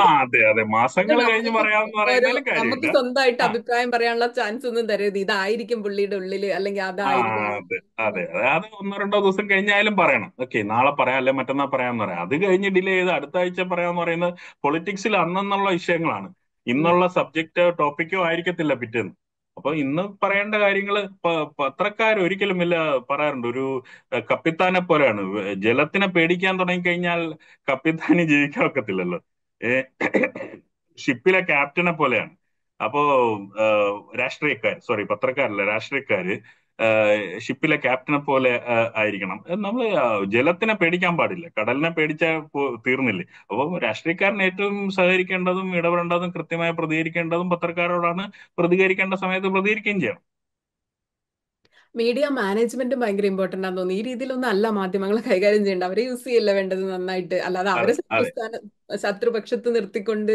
ആ അതെ അതെ മാസങ്ങൾ കഴിഞ്ഞ് പറയാമെന്ന് പറയുന്നതിൽ നമുക്ക് സ്വന്തമായിട്ട് അഭിപ്രായം പറയാനുള്ള ചാൻസ് ഒന്നും തരരുത് ഇതായിരിക്കും പുള്ളിയുടെ ഉള്ളില് അല്ലെങ്കിൽ അതായിരിക്കും അതെ അതെ അത് ഒന്നോ രണ്ടോ ദിവസം കഴിഞ്ഞാലും പറയണം ഓക്കെ നാളെ പറയാം അല്ലെ മറ്റന്നാൾ പറയാമെന്ന് പറയാം അത് കഴിഞ്ഞ് ഡിലേ ചെയ്ത് അടുത്ത ആഴ്ച പറയാന്ന് പറയുന്നത് പൊളിറ്റിക്സിൽ അന്നെന്നുള്ള വിഷയങ്ങളാണ് ഇന്നുള്ള സബ്ജക്റ്റോ ടോപ്പിക്കോ ആയിരിക്കത്തില്ല പിറ്റേന്ന് അപ്പൊ ഇന്ന് പറയേണ്ട കാര്യങ്ങൾ പത്രക്കാർ ഒരിക്കലും ഇല്ല പറയാറുണ്ട് ഒരു കപ്പിത്താനെ പോലെയാണ് ജലത്തിനെ പേടിക്കാൻ തുടങ്ങിക്കഴിഞ്ഞാൽ കപ്പിത്താന് ജീവിക്കാൻ ഒക്കത്തില്ലല്ലോ ഷിപ്പിലെ ക്യാപ്റ്റനെ പോലെയാണ് അപ്പോ രാഷ്ട്രീയക്കാർ സോറി പത്രക്കാരല്ല രാഷ്ട്രീയക്കാര് ഷിപ്പിലെ ക്യാപ്റ്റനെ പോലെ ആയിരിക്കണം നമ്മൾ ജലത്തിനെ പേടിക്കാൻ പാടില്ല കടലിനെ പേടിച്ച തീർന്നില്ലേ അപ്പോൾ രാഷ്ട്രീയക്കാരൻ ഏറ്റവും സഹകരിക്കേണ്ടതും ഇടപെടേണ്ടതും കൃത്യമായി പ്രതികരിക്കേണ്ടതും പത്രക്കാരോടാണ് പ്രതികരിക്കേണ്ട സമയത്ത് പ്രതികരിക്കുകയും ചെയ്യണം മീഡിയ മാനേജ്മെന്റും ഭയങ്കര ഇമ്പോർട്ടന്റ് ആണെന്ന് തോന്നുന്നു ഈ രീതിയിലൊന്നും അല്ല മാധ്യമങ്ങൾ കൈകാര്യം ചെയ്യേണ്ട അവരെ യൂസ് ചെയ്യല്ല വേണ്ടത് നന്നായിട്ട് അല്ലാതെ അവരെ ശത്രുപക്ഷത്ത് നിർത്തിക്കൊണ്ട്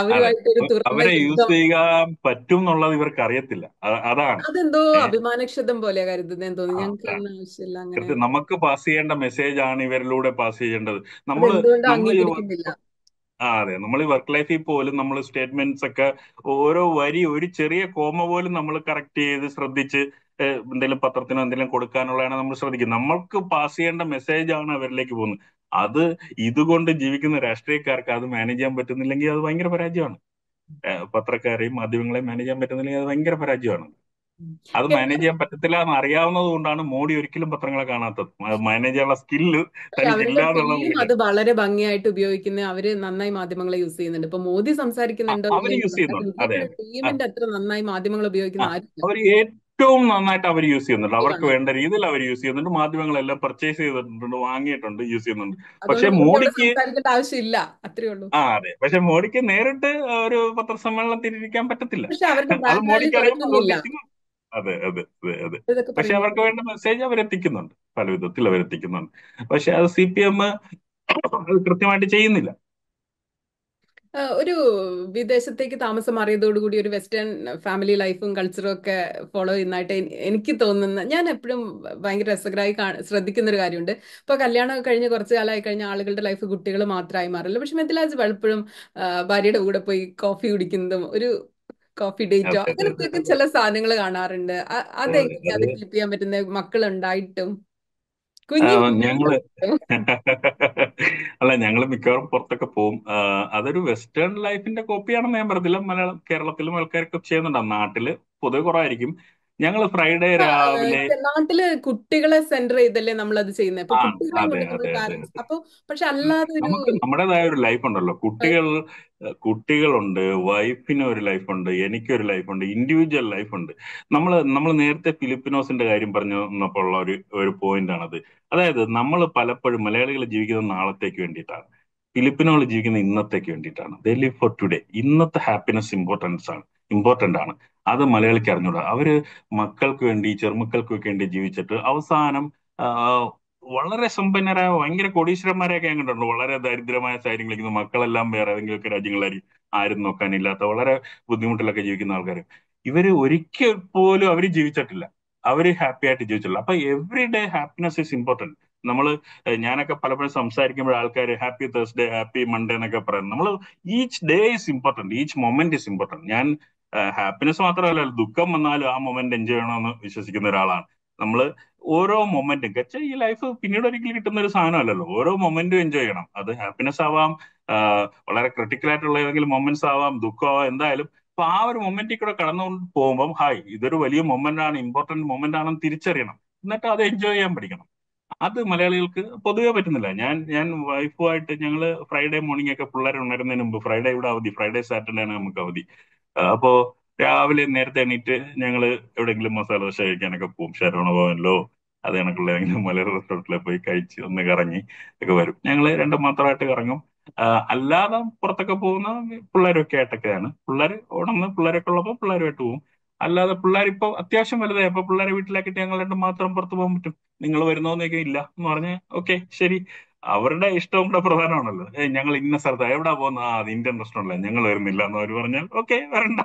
അവരുമായിട്ട് അവരെ യൂസ് ചെയ്യാൻ പറ്റും എന്നുള്ളത് അതാണ് അതെന്തോ അഭിമാനക്ഷതം പോലെ കരുതുന്നതെന്ന് തോന്നുന്നു ഞങ്ങൾക്ക് ആവശ്യമില്ല അങ്ങനെ നമുക്ക് പാസ് ചെയ്യേണ്ട മെസ്സേജ് ആണ് ഇവരിലൂടെ പാസ് ചെയ്യേണ്ടത് നമ്മൾ ആ അതെ നമ്മൾ ഈ വർക്ക് ലൈഫിൽ പോലും നമ്മൾ സ്റ്റേറ്റ്മെന്റ്സ് ഒക്കെ ഓരോ വരി ഒരു ചെറിയ കോമ പോലും നമ്മൾ കറക്റ്റ് ചെയ്ത് ശ്രദ്ധിച്ച് എന്തെങ്കിലും പത്രത്തിനോ എന്തെങ്കിലും കൊടുക്കാനുള്ളതാണ് നമ്മൾ ശ്രദ്ധിക്കുക നമ്മൾക്ക് പാസ് ചെയ്യേണ്ട മെസ്സേജ് ആണ് അവരിലേക്ക് പോകുന്നത് അത് ഇതുകൊണ്ട് ജീവിക്കുന്ന രാഷ്ട്രീയക്കാർക്ക് അത് മാനേജ് ചെയ്യാൻ പറ്റുന്നില്ലെങ്കിൽ അത് ഭയങ്കര പരാജയമാണ് പത്രക്കാരെയും മാധ്യമങ്ങളെയും മാനേജ് ചെയ്യാൻ പറ്റുന്നില്ലെങ്കിൽ അത് ഭയങ്കര പരാജയമാണ് അത് മാനേജ് ചെയ്യാൻ പറ്റത്തില്ല എന്ന് അറിയാവുന്നത് കൊണ്ടാണ് മോഡി ഒരിക്കലും പത്രങ്ങളെ കാണാത്തത് മാനേജ് ചെയ്യാനുള്ള സ്കില്ല് അത് വളരെ ഭംഗിയായിട്ട് ഉപയോഗിക്കുന്ന അവര് നന്നായി മാധ്യമങ്ങളെ യൂസ് ചെയ്യുന്നുണ്ട് ഇപ്പൊ മോദി സംസാരിക്കുന്നുണ്ടോ അവർ യൂസ് ചെയ്യുന്നുണ്ട് അതെ അത്ര നന്നായി മാധ്യമങ്ങൾ ഉപയോഗിക്കുന്ന അവർ ഏറ്റവും നന്നായിട്ട് അവർ യൂസ് ചെയ്യുന്നുണ്ട് അവർക്ക് വേണ്ട രീതിയിൽ അവർ യൂസ് ചെയ്യുന്നുണ്ട് മാധ്യമങ്ങളെല്ലാം പർച്ചേസ് ചെയ്തിട്ടുണ്ട് വാങ്ങിയിട്ടുണ്ട് യൂസ് ചെയ്യുന്നുണ്ട് പക്ഷെ മോഡിക്ക് ആവശ്യമില്ല അത്രേ ഉള്ളൂ ആ അതെ പക്ഷെ മോഡിക്ക് നേരിട്ട് ഒരു പത്രസമ്മേളനത്തിൽ ഇരിക്കാൻ പറ്റത്തില്ല അത് മോഡിക്ക് അതെ അതെ അതെ അതെ പക്ഷെ അവർക്ക് വേണ്ട മെസ്സേജ് അവരെത്തിക്കുന്നുണ്ട് പല വിധത്തിൽ അവരെത്തിക്കുന്നുണ്ട് പക്ഷെ അത് സി പി എം കൃത്യമായിട്ട് ചെയ്യുന്നില്ല ഒരു വിദേശത്തേക്ക് താമസം മാറിയതോടുകൂടി ഒരു വെസ്റ്റേൺ ഫാമിലി ലൈഫും കൾച്ചറും ഒക്കെ ഫോളോ ചെയ്യുന്നതായിട്ട് എനിക്ക് തോന്നുന്ന ഞാൻ എപ്പോഴും ഭയങ്കര രസകരമായി ശ്രദ്ധിക്കുന്ന ഒരു കാര്യമുണ്ട് ഇപ്പൊ കല്യാണം കഴിഞ്ഞ് കുറച്ച് കാലമായി കഴിഞ്ഞ ആളുകളുടെ ലൈഫ് കുട്ടികൾ മാത്രമായി മാറില്ല പക്ഷെ മെത്തലാജ് പലപ്പോഴും ഭാര്യയുടെ കൂടെ പോയി കോഫി കുടിക്കുന്നതും ഒരു കോഫി ഡേറ്റോ ഒക്കെ ചില സാധനങ്ങൾ കാണാറുണ്ട് അതെങ്ങനെ അത് കീപ്പ് ചെയ്യാൻ പറ്റുന്ന ഉണ്ടായിട്ടും ഞങ്ങള് അല്ല ഞങ്ങള് മിക്കവാറും പുറത്തൊക്കെ പോവും അതൊരു വെസ്റ്റേൺ ലൈഫിന്റെ കോപ്പിയാണെന്ന് ഞാൻ പറഞ്ഞില്ല മലയാളം കേരളത്തിലും ആൾക്കാരൊക്കെ ചെയ്യുന്നുണ്ടാവും നാട്ടില് പൊതുവെ കുറവായിരിക്കും ഞങ്ങൾ ഫ്രൈഡേ രാവിലെ നാട്ടില് കുട്ടികളെ സെന്റർ ചെയ്തല്ലേ നമ്മൾ അത് ചെയ്യുന്നത് അപ്പൊ പക്ഷെ അല്ലാതെ നമ്മുടേതായ ഒരു ലൈഫ് ഉണ്ടല്ലോ കുട്ടികൾ കുട്ടികളുണ്ട് വൈഫിന് ഒരു ലൈഫുണ്ട് എനിക്കൊരു ലൈഫുണ്ട് ഇൻഡിവിജ്വൽ ലൈഫുണ്ട് നമ്മൾ നമ്മൾ നേരത്തെ ഫിലിപ്പിനോസിന്റെ കാര്യം പറഞ്ഞു തന്നപ്പോൾ ഉള്ള ഒരു ഒരു പോയിന്റ് ആണത് അതായത് നമ്മൾ പലപ്പോഴും മലയാളികൾ ജീവിക്കുന്ന നാളത്തേക്ക് വേണ്ടിയിട്ടാണ് ഫിലിപ്പിനോൾ ജീവിക്കുന്ന ഇന്നത്തേക്ക് വേണ്ടിയിട്ടാണ് ദേ ലിവ് ഫോർ ടുഡേ ഇന്നത്തെ ഹാപ്പിനെസ് ഇമ്പോർട്ടൻസ് ആണ് ഇമ്പോർട്ടൻ്റ് ആണ് അത് മലയാളിക്ക് അറിഞ്ഞുകൂടാ അവര് മക്കൾക്ക് വേണ്ടി ചെറുമക്കൾക്ക് വേണ്ടി ജീവിച്ചിട്ട് അവസാനം വളരെ സമ്പന്നരായ ഭയങ്കര കോടീശ്വരന്മാരെയൊക്കെ ഞാൻ കണ്ടിട്ടുണ്ട് വളരെ ദരിദ്രമായ സാഹചര്യങ്ങളിൽ മക്കളെല്ലാം വേറെ ഏതെങ്കിലുമൊക്കെ രാജ്യങ്ങളായിരിക്കും ആരും നോക്കാനില്ലാത്ത വളരെ ബുദ്ധിമുട്ടിലൊക്കെ ജീവിക്കുന്ന ആൾക്കാർ ഇവര് ഒരിക്കൽ പോലും അവർ ജീവിച്ചിട്ടില്ല അവർ ഹാപ്പി ആയിട്ട് ജീവിച്ചിട്ടില്ല അപ്പൊ every day happiness is important നമ്മൾ ഞാനൊക്കെ പലപ്പോഴും സംസാരിക്കുമ്പോൾ ആൾക്കാർ ഹാപ്പി തേഴ്സ്ഡേ ഹാപ്പി മൺഡേ എന്നൊക്കെ പറയുന്നത് നമ്മൾ each day is important each moment is important ഞാൻ ഹാപ്പിനെസ് മാത്രമല്ല ദുഃഖം വന്നാലും ആ മൊമെന്റ് എൻജോയ് ചെയ്യണമെന്ന് വിശ്വസിക്കുന്ന ഒരാളാണ് നമ്മൾ ഓരോ മൊമെന്റും കച്ച ഈ ലൈഫ് പിന്നീട് ഒരിക്കലും കിട്ടുന്ന ഒരു സാധനമല്ലല്ലോ ഓരോ മൊമെന്റും എൻജോയ് ചെയ്യണം അത് ഹാപ്പിനെസ് ആവാം വളരെ ക്രിട്ടിക്കൽ ആയിട്ടുള്ള ഏതെങ്കിലും മൊമെന്റ്സ് ആവാം ദുഃഖമാവാം എന്തായാലും അപ്പൊ ആ ഒരു മൊമെന്റിൽ കൂടെ കടന്നുകൊണ്ട് പോകുമ്പോൾ ഹായ് ഇതൊരു വലിയ മൊമെന്റ് ആണ് ഇമ്പോർട്ടന്റ് മൊമെന്റ് ആണെന്ന് തിരിച്ചറിയണം എന്നിട്ട് അത് എൻജോയ് ചെയ്യാൻ പഠിക്കണം അത് മലയാളികൾക്ക് പൊതുവേ പറ്റുന്നില്ല ഞാൻ ഞാൻ വൈഫുമായിട്ട് ഞങ്ങള് ഫ്രൈഡേ മോർണിംഗ് ഒക്കെ പിള്ളേരെ ഉണരുന്നതിന് മുമ്പ് ഫ്രൈഡേ ഇവിടെ അവധി ഫ്രൈഡേ സാറ്റർഡേ ആണ് നമുക്ക് അവധി അപ്പോ രാവിലെ നേരത്തെ എണീറ്റ് ഞങ്ങൾ എവിടെയെങ്കിലും മസാല ദോശ കഴിക്കാനൊക്കെ പോകും ശരവണ ഭവനിലോ അത് കണക്കുള്ള ഏതെങ്കിലും മലയാള റെസ്റ്റോറൻറ്റിലോ പോയി കഴിച്ച് ഒന്ന് കറങ്ങി ഒക്കെ വരും ഞങ്ങൾ രണ്ടും മാത്രമായിട്ട് കറങ്ങും അല്ലാതെ പുറത്തൊക്കെ പോകുന്ന പിള്ളേരൊക്കെ ആയിട്ടൊക്കെയാണ് പിള്ളേർ ഓണന്ന് പിള്ളേരൊക്കെ ഉള്ളപ്പോൾ പിള്ളേരുമായിട്ട് പോകും അല്ലാതെ പിള്ളേർ ഇപ്പോൾ അത്യാവശ്യം വലുതായി അപ്പൊ പിള്ളേരെ വീട്ടിലാക്കിയിട്ട് ഞങ്ങൾ രണ്ടും മാത്രം പുറത്ത് പോകാൻ പറ്റും നിങ്ങൾ വരുന്നോന്നൊക്കെ ഇല്ല എന്ന് പറഞ്ഞ് ഓക്കെ ശരി അവരുടെ ഇഷ്ടവും കൂടെ പ്രധാനമാണല്ലോ ഏ ഞങ്ങൾ ഇന്ന സ്ഥലത്ത് എവിടെ പോകുന്നത് ആ അത് ഇന്ത്യൻ റെസ്റ്റോറൻറ്റില്ല ഞങ്ങൾ വരുന്നില്ല എന്ന് അവർ പറഞ്ഞാൽ ഓക്കെ വരണ്ട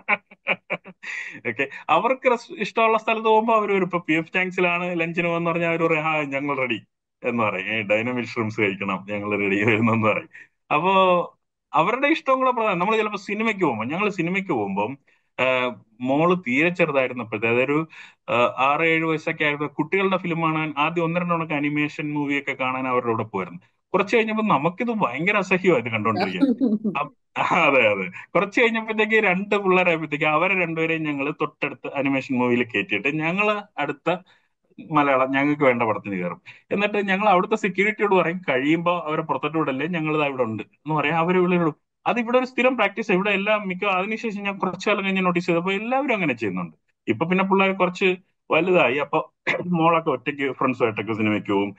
ഓക്കെ അവർക്ക് ഇഷ്ടമുള്ള സ്ഥലത്ത് പോകുമ്പോൾ അവർ വരും ഇപ്പൊ പി എഫ് ടാങ്സിലാണ് ലഞ്ചിന് പോകുന്ന പറഞ്ഞാൽ അവർ പറയും ആ ഞങ്ങൾ റെഡി എന്ന് പറയും ഏ ഡൈനമിക് ഷ്രിംസ് കഴിക്കണം ഞങ്ങൾ റെഡി വരുന്നെന്ന് പറയും അപ്പോ അവരുടെ ഇഷ്ടം കൂടെ പ്രധാനം നമ്മൾ ചിലപ്പോൾ സിനിമയ്ക്ക് പോകുമ്പോൾ ഞങ്ങൾ സിനിമയ്ക്ക് പോകുമ്പോൾ മോള് തീരെ ചെറുതായിരുന്നപ്പോഴത്തെ അതൊരു ആറ് ഏഴ് വയസ്സൊക്കെ ആയിരുന്നു കുട്ടികളുടെ ഫിലിം കാണാൻ ആദ്യം ഒന്ന് രണ്ടോണൊക്കെ അനിമേഷൻ മൂവിയൊക്കെ കാണാൻ അവരുടെ കൂടെ പോയിരുന്നു കുറച്ച് കഴിഞ്ഞപ്പോൾ നമുക്കിത് ഭയങ്കര അസഹ്യമായിരുന്നു കണ്ടോണ്ടിരിക്കുന്നത് അതെ അതെ കുറച്ച് കഴിഞ്ഞപ്പോഴത്തേക്ക് രണ്ട് പിള്ളേരായപ്പോഴത്തേക്ക് അവരെ രണ്ടുപേരെയും ഞങ്ങൾ തൊട്ടടുത്ത് അനിമേഷൻ മൂവിയിൽ കയറ്റിയിട്ട് ഞങ്ങൾ അടുത്ത മലയാളം ഞങ്ങൾക്ക് വേണ്ട പടത്തിന് കയറും എന്നിട്ട് ഞങ്ങൾ അവിടുത്തെ സെക്യൂരിറ്റിയോട് പറയും കഴിയുമ്പോൾ അവരെ പുറത്തോട്ട് വിടല്ലേ ഞങ്ങളിത് ഇവിടെ ഉണ്ട് എന്ന് പറയാം അവരെ വിളിച്ചു അത് ഇവിടെ ഒരു സ്ഥിരം പ്രാക്ടീസ് ഇവിടെ എല്ലാം മിക്ക അതിനുശേഷം ഞാൻ കുറച്ചു കാലം കഴിഞ്ഞ് നോട്ടീസ് ചെയ്തു അപ്പൊ എല്ലാവരും അങ്ങനെ ചെയ്യുന്നുണ്ട് ഇപ്പൊ പിന്നെ പിള്ളേർ കുറച്ച് വലുതായി അപ്പൊ മോളൊക്കെ ഒറ്റയ്ക്ക് ഫ്രണ്ട്സുമായിട്ടൊക്കെ സിനിമയ്ക്ക് പോകും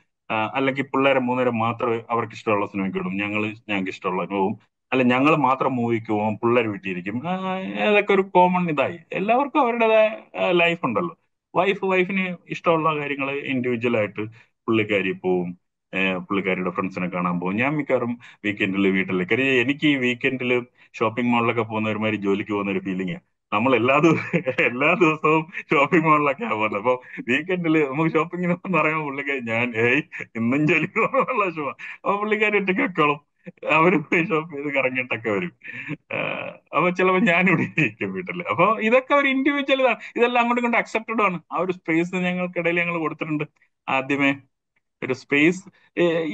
അല്ലെങ്കിൽ പിള്ളേരെ മൂന്നേരം മാത്രമേ അവർക്ക് ഇഷ്ടമുള്ള സിനിമയ്ക്ക് വിടും ഞങ്ങൾ ഞങ്ങൾക്ക് ഇഷ്ടമുള്ള പോകും അല്ല ഞങ്ങൾ മാത്രം മൂവിക്ക് പോകും പിള്ളേർ വീട്ടിയിരിക്കും ഏതൊക്കെ ഒരു കോമൺ ഇതായി എല്ലാവർക്കും അവരുടേതായ ലൈഫ് ഉണ്ടല്ലോ വൈഫ് വൈഫിന് ഇഷ്ടമുള്ള കാര്യങ്ങൾ ഇൻഡിവിജ്വൽ ആയിട്ട് പുള്ളിക്കാരി പോവും പുള്ളിക്കാരിയുടെ ഫ്രണ്ട്സിനെ കാണാൻ പോകും ഞാൻ മിക്കവാറും വീക്കെൻഡിൽ വീട്ടിലെ കാര്യം എനിക്ക് ഈ വീക്കെൻഡിൽ ഷോപ്പിംഗ് മാളിലൊക്കെ പോകുന്ന ഒരുമാതിരി ജോലിക്ക് പോകുന്ന ഒരു ഫീലിംഗ് നമ്മൾ എല്ലാ ദിവസവും എല്ലാ ദിവസവും ഷോപ്പിംഗ് മാളിലൊക്കെ ആവുമല്ലോ അപ്പൊ വീക്കെൻഡിൽ നമുക്ക് ഷോപ്പിംഗിന് പറയാൻ പുള്ളിക്കാരി ഞാൻ ഏയ് ഇന്നും ജോലിക്ക് പോകാനുള്ള ഷോ അപ്പൊ പുള്ളിക്കാരി വെക്കോളും അവര് പോയി ഷോപ്പ് ചെയ്ത് കറങ്ങിയിട്ടൊക്കെ വരും അപ്പൊ ചിലപ്പോ ഞാനിവിടെ ഇരിക്കും വീട്ടിൽ അപ്പൊ ഇതൊക്കെ ഒരു ഇൻഡിവിജ്വൽ ഇതാണ് ഇതെല്ലാം അങ്ങോട്ടും ഇങ്ങോട്ടും അക്സെപ്റ്റഡ് ആണ് ആ ഒരു സ്പേസ് ഞങ്ങൾക്കിടയിൽ ഞങ്ങൾ കൊടുത്തിട്ടുണ്ട് ആദ്യമേ ഒരു സ്പേസ്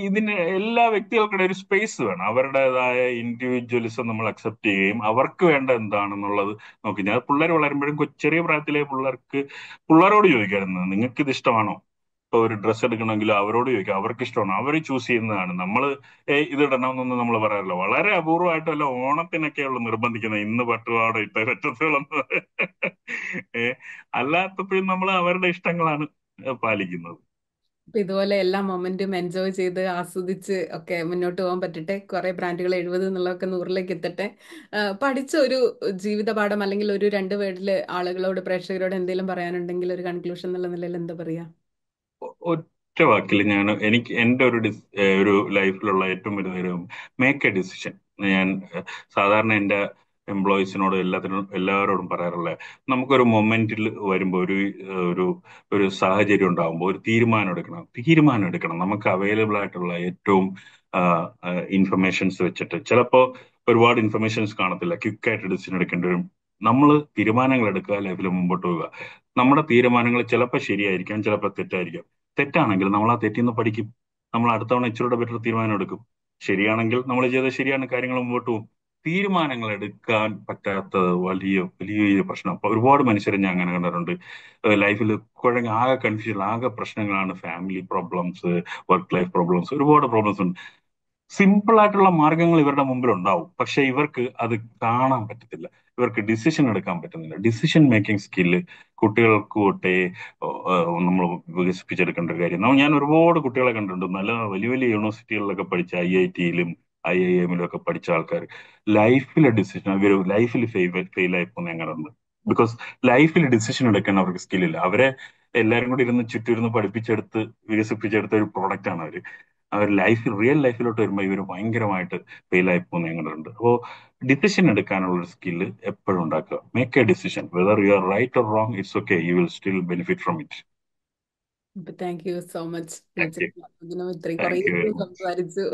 ഇതിന് എല്ലാ വ്യക്തികൾക്കിടെ ഒരു സ്പേസ് വേണം അവരുടേതായ ഇൻഡിവിജ്വലിസം നമ്മൾ അക്സെപ്റ്റ് ചെയ്യുകയും അവർക്ക് വേണ്ട എന്താണെന്നുള്ളത് നോക്കി ഞാൻ പിള്ളേർ വളരുമ്പോഴും ചെറിയ പ്രായത്തിലെ പിള്ളേർക്ക് പിള്ളേരോട് ചോദിക്കാറുണ്ട് നിങ്ങൾക്ക് ഇത് ഇഷ്ടമാണോ ഇപ്പൊ ഒരു ഡ്രസ്സ് എടുക്കണമെങ്കിൽ അവരോട് ചോദിക്കാം അവർക്ക് ഇഷ്ടമാണ് അവർ ചൂസ് ചെയ്യുന്നതാണ് നമ്മൾ ഇത് ഇടണമെന്നൊന്നും നമ്മൾ പറയാറില്ല വളരെ അപൂർവമായിട്ടല്ല ഓണത്തിനൊക്കെയുള്ള നിർബന്ധിക്കുന്നത് ഇന്ന് പട്ടുപാട ഇട്ട ഏഹ് അല്ലാത്തപ്പോഴും നമ്മൾ അവരുടെ ഇഷ്ടങ്ങളാണ് പാലിക്കുന്നത് ഇതുപോലെ എല്ലാ മൊമെന്റും എൻജോയ് ചെയ്ത് ആസ്വദിച്ച് ഒക്കെ മുന്നോട്ട് പോകാൻ പറ്റട്ടെ കുറെ ബ്രാൻഡുകൾ എഴുപത് എന്നുള്ളതൊക്കെ നൂറിലേക്ക് എത്തട്ടെ പഠിച്ച ഒരു ജീവിതപാഠം അല്ലെങ്കിൽ ഒരു രണ്ട് വേർഡില് ആളുകളോട് പ്രേക്ഷകരോട് എന്തെങ്കിലും പറയാനുണ്ടെങ്കിൽ ഒരു കൺക്ലൂഷൻ എന്നുള്ള നിലയിൽ എന്താ പറയാ ഒറ്റ വാക്കിൽ ഞാൻ എനിക്ക് എൻ്റെ ഒരു ഒരു ലൈഫിലുള്ള ഏറ്റവും ഒരു മേക്ക് എ ഡിസിഷൻ ഞാൻ സാധാരണ എൻ്റെ എംപ്ലോയീസിനോടും എല്ലാത്തിനും എല്ലാവരോടും പറയാറുള്ളത് നമുക്കൊരു മൊമെന്റിൽ വരുമ്പോൾ ഒരു ഒരു ഒരു സാഹചര്യം ഉണ്ടാകുമ്പോൾ ഒരു തീരുമാനം എടുക്കണം തീരുമാനം എടുക്കണം നമുക്ക് അവൈലബിൾ ആയിട്ടുള്ള ഏറ്റവും ഇൻഫർമേഷൻസ് വെച്ചിട്ട് ചിലപ്പോൾ ഒരുപാട് ഇൻഫർമേഷൻസ് കാണത്തില്ല ആയിട്ട് ഡിസിഷൻ എടുക്കേണ്ടി വരും നമ്മൾ തീരുമാനങ്ങൾ എടുക്കുക ലൈഫിൽ മുമ്പോട്ട് പോവുക നമ്മുടെ തീരുമാനങ്ങൾ ചിലപ്പോൾ ശരിയായിരിക്കാം ചിലപ്പോൾ തെറ്റായിരിക്കാം തെറ്റാണെങ്കിൽ നമ്മൾ ആ തെറ്റിൽ നിന്ന് പഠിക്കും നമ്മൾ അടുത്തവണ ഇച്ചിരൂടെ ബെറ്റർ തീരുമാനം എടുക്കും ശരിയാണെങ്കിൽ നമ്മൾ ചെയ്ത ശരിയാണ് കാര്യങ്ങൾ മുമ്പോട്ട് പോകും തീരുമാനങ്ങൾ എടുക്കാൻ പറ്റാത്ത വലിയ വലിയ പ്രശ്നം അപ്പൊ ഒരുപാട് മനുഷ്യരെ ഞാൻ അങ്ങനെ കണ്ടിട്ടുണ്ട് ലൈഫിൽ കുഴങ്ങി ആകെ കൺഫ്യൂഷൻ ആകെ പ്രശ്നങ്ങളാണ് family problems work life problems ഒരുപാട് പ്രോബ്ലംസ് ഉണ്ട് സിമ്പിൾ ആയിട്ടുള്ള മാർഗങ്ങൾ ഇവരുടെ മുമ്പിൽ ഉണ്ടാവും പക്ഷെ ഇവർക്ക് അത് കാണാൻ പറ്റത്തില്ല ഇവർക്ക് ഡിസിഷൻ എടുക്കാൻ പറ്റുന്നില്ല ഡിസിഷൻ മേക്കിംഗ് സ്കില്ല് കുട്ടികൾക്ക് ഒട്ടേ നമ്മൾ വികസിപ്പിച്ചെടുക്കേണ്ട ഒരു കാര്യം ഞാൻ ഒരുപാട് കുട്ടികളെ കണ്ടിട്ടുണ്ട് നല്ല വലിയ വലിയ യൂണിവേഴ്സിറ്റികളിലൊക്കെ പഠിച്ച ഐ ഐ ടിയിലും ഐ ഐ എമ്മിലൊക്കെ പഠിച്ച ആൾക്കാർ ലൈഫിലെ ഡിസിഷൻ ഇവർ ലൈഫിൽ ഫെയിൽ ആയി പോകുന്ന എങ്ങനെയുണ്ട് ബിക്കോസ് ലൈഫിൽ ഡിസിഷൻ എടുക്കാൻ അവർക്ക് സ്കില്ലില്ല അവരെ എല്ലാരും കൂടി ഇരുന്ന് ചുറ്റിരുന്ന് പഠിപ്പിച്ചെടുത്ത് വികസിപ്പിച്ചെടുത്ത ഒരു പ്രോഡക്റ്റ് ആണ് അവര് അവർ ലൈഫ് റിയൽ ലൈഫിലോട്ട് വരുമ്പോൾ ഇവർ ഭയങ്കരമായിട്ട് ഫെയിൽ ആയി പോകുന്ന ഞങ്ങളുണ്ട് അപ്പോ ഡിസിഷൻ എടുക്കാനുള്ള ഒരു സ്കില്ല് എപ്പോഴും ഉണ്ടാക്കുക make a decision whether you are right or wrong it's okay you will still benefit from it thank you so much ഇത്രയും സംസാരിച്ചു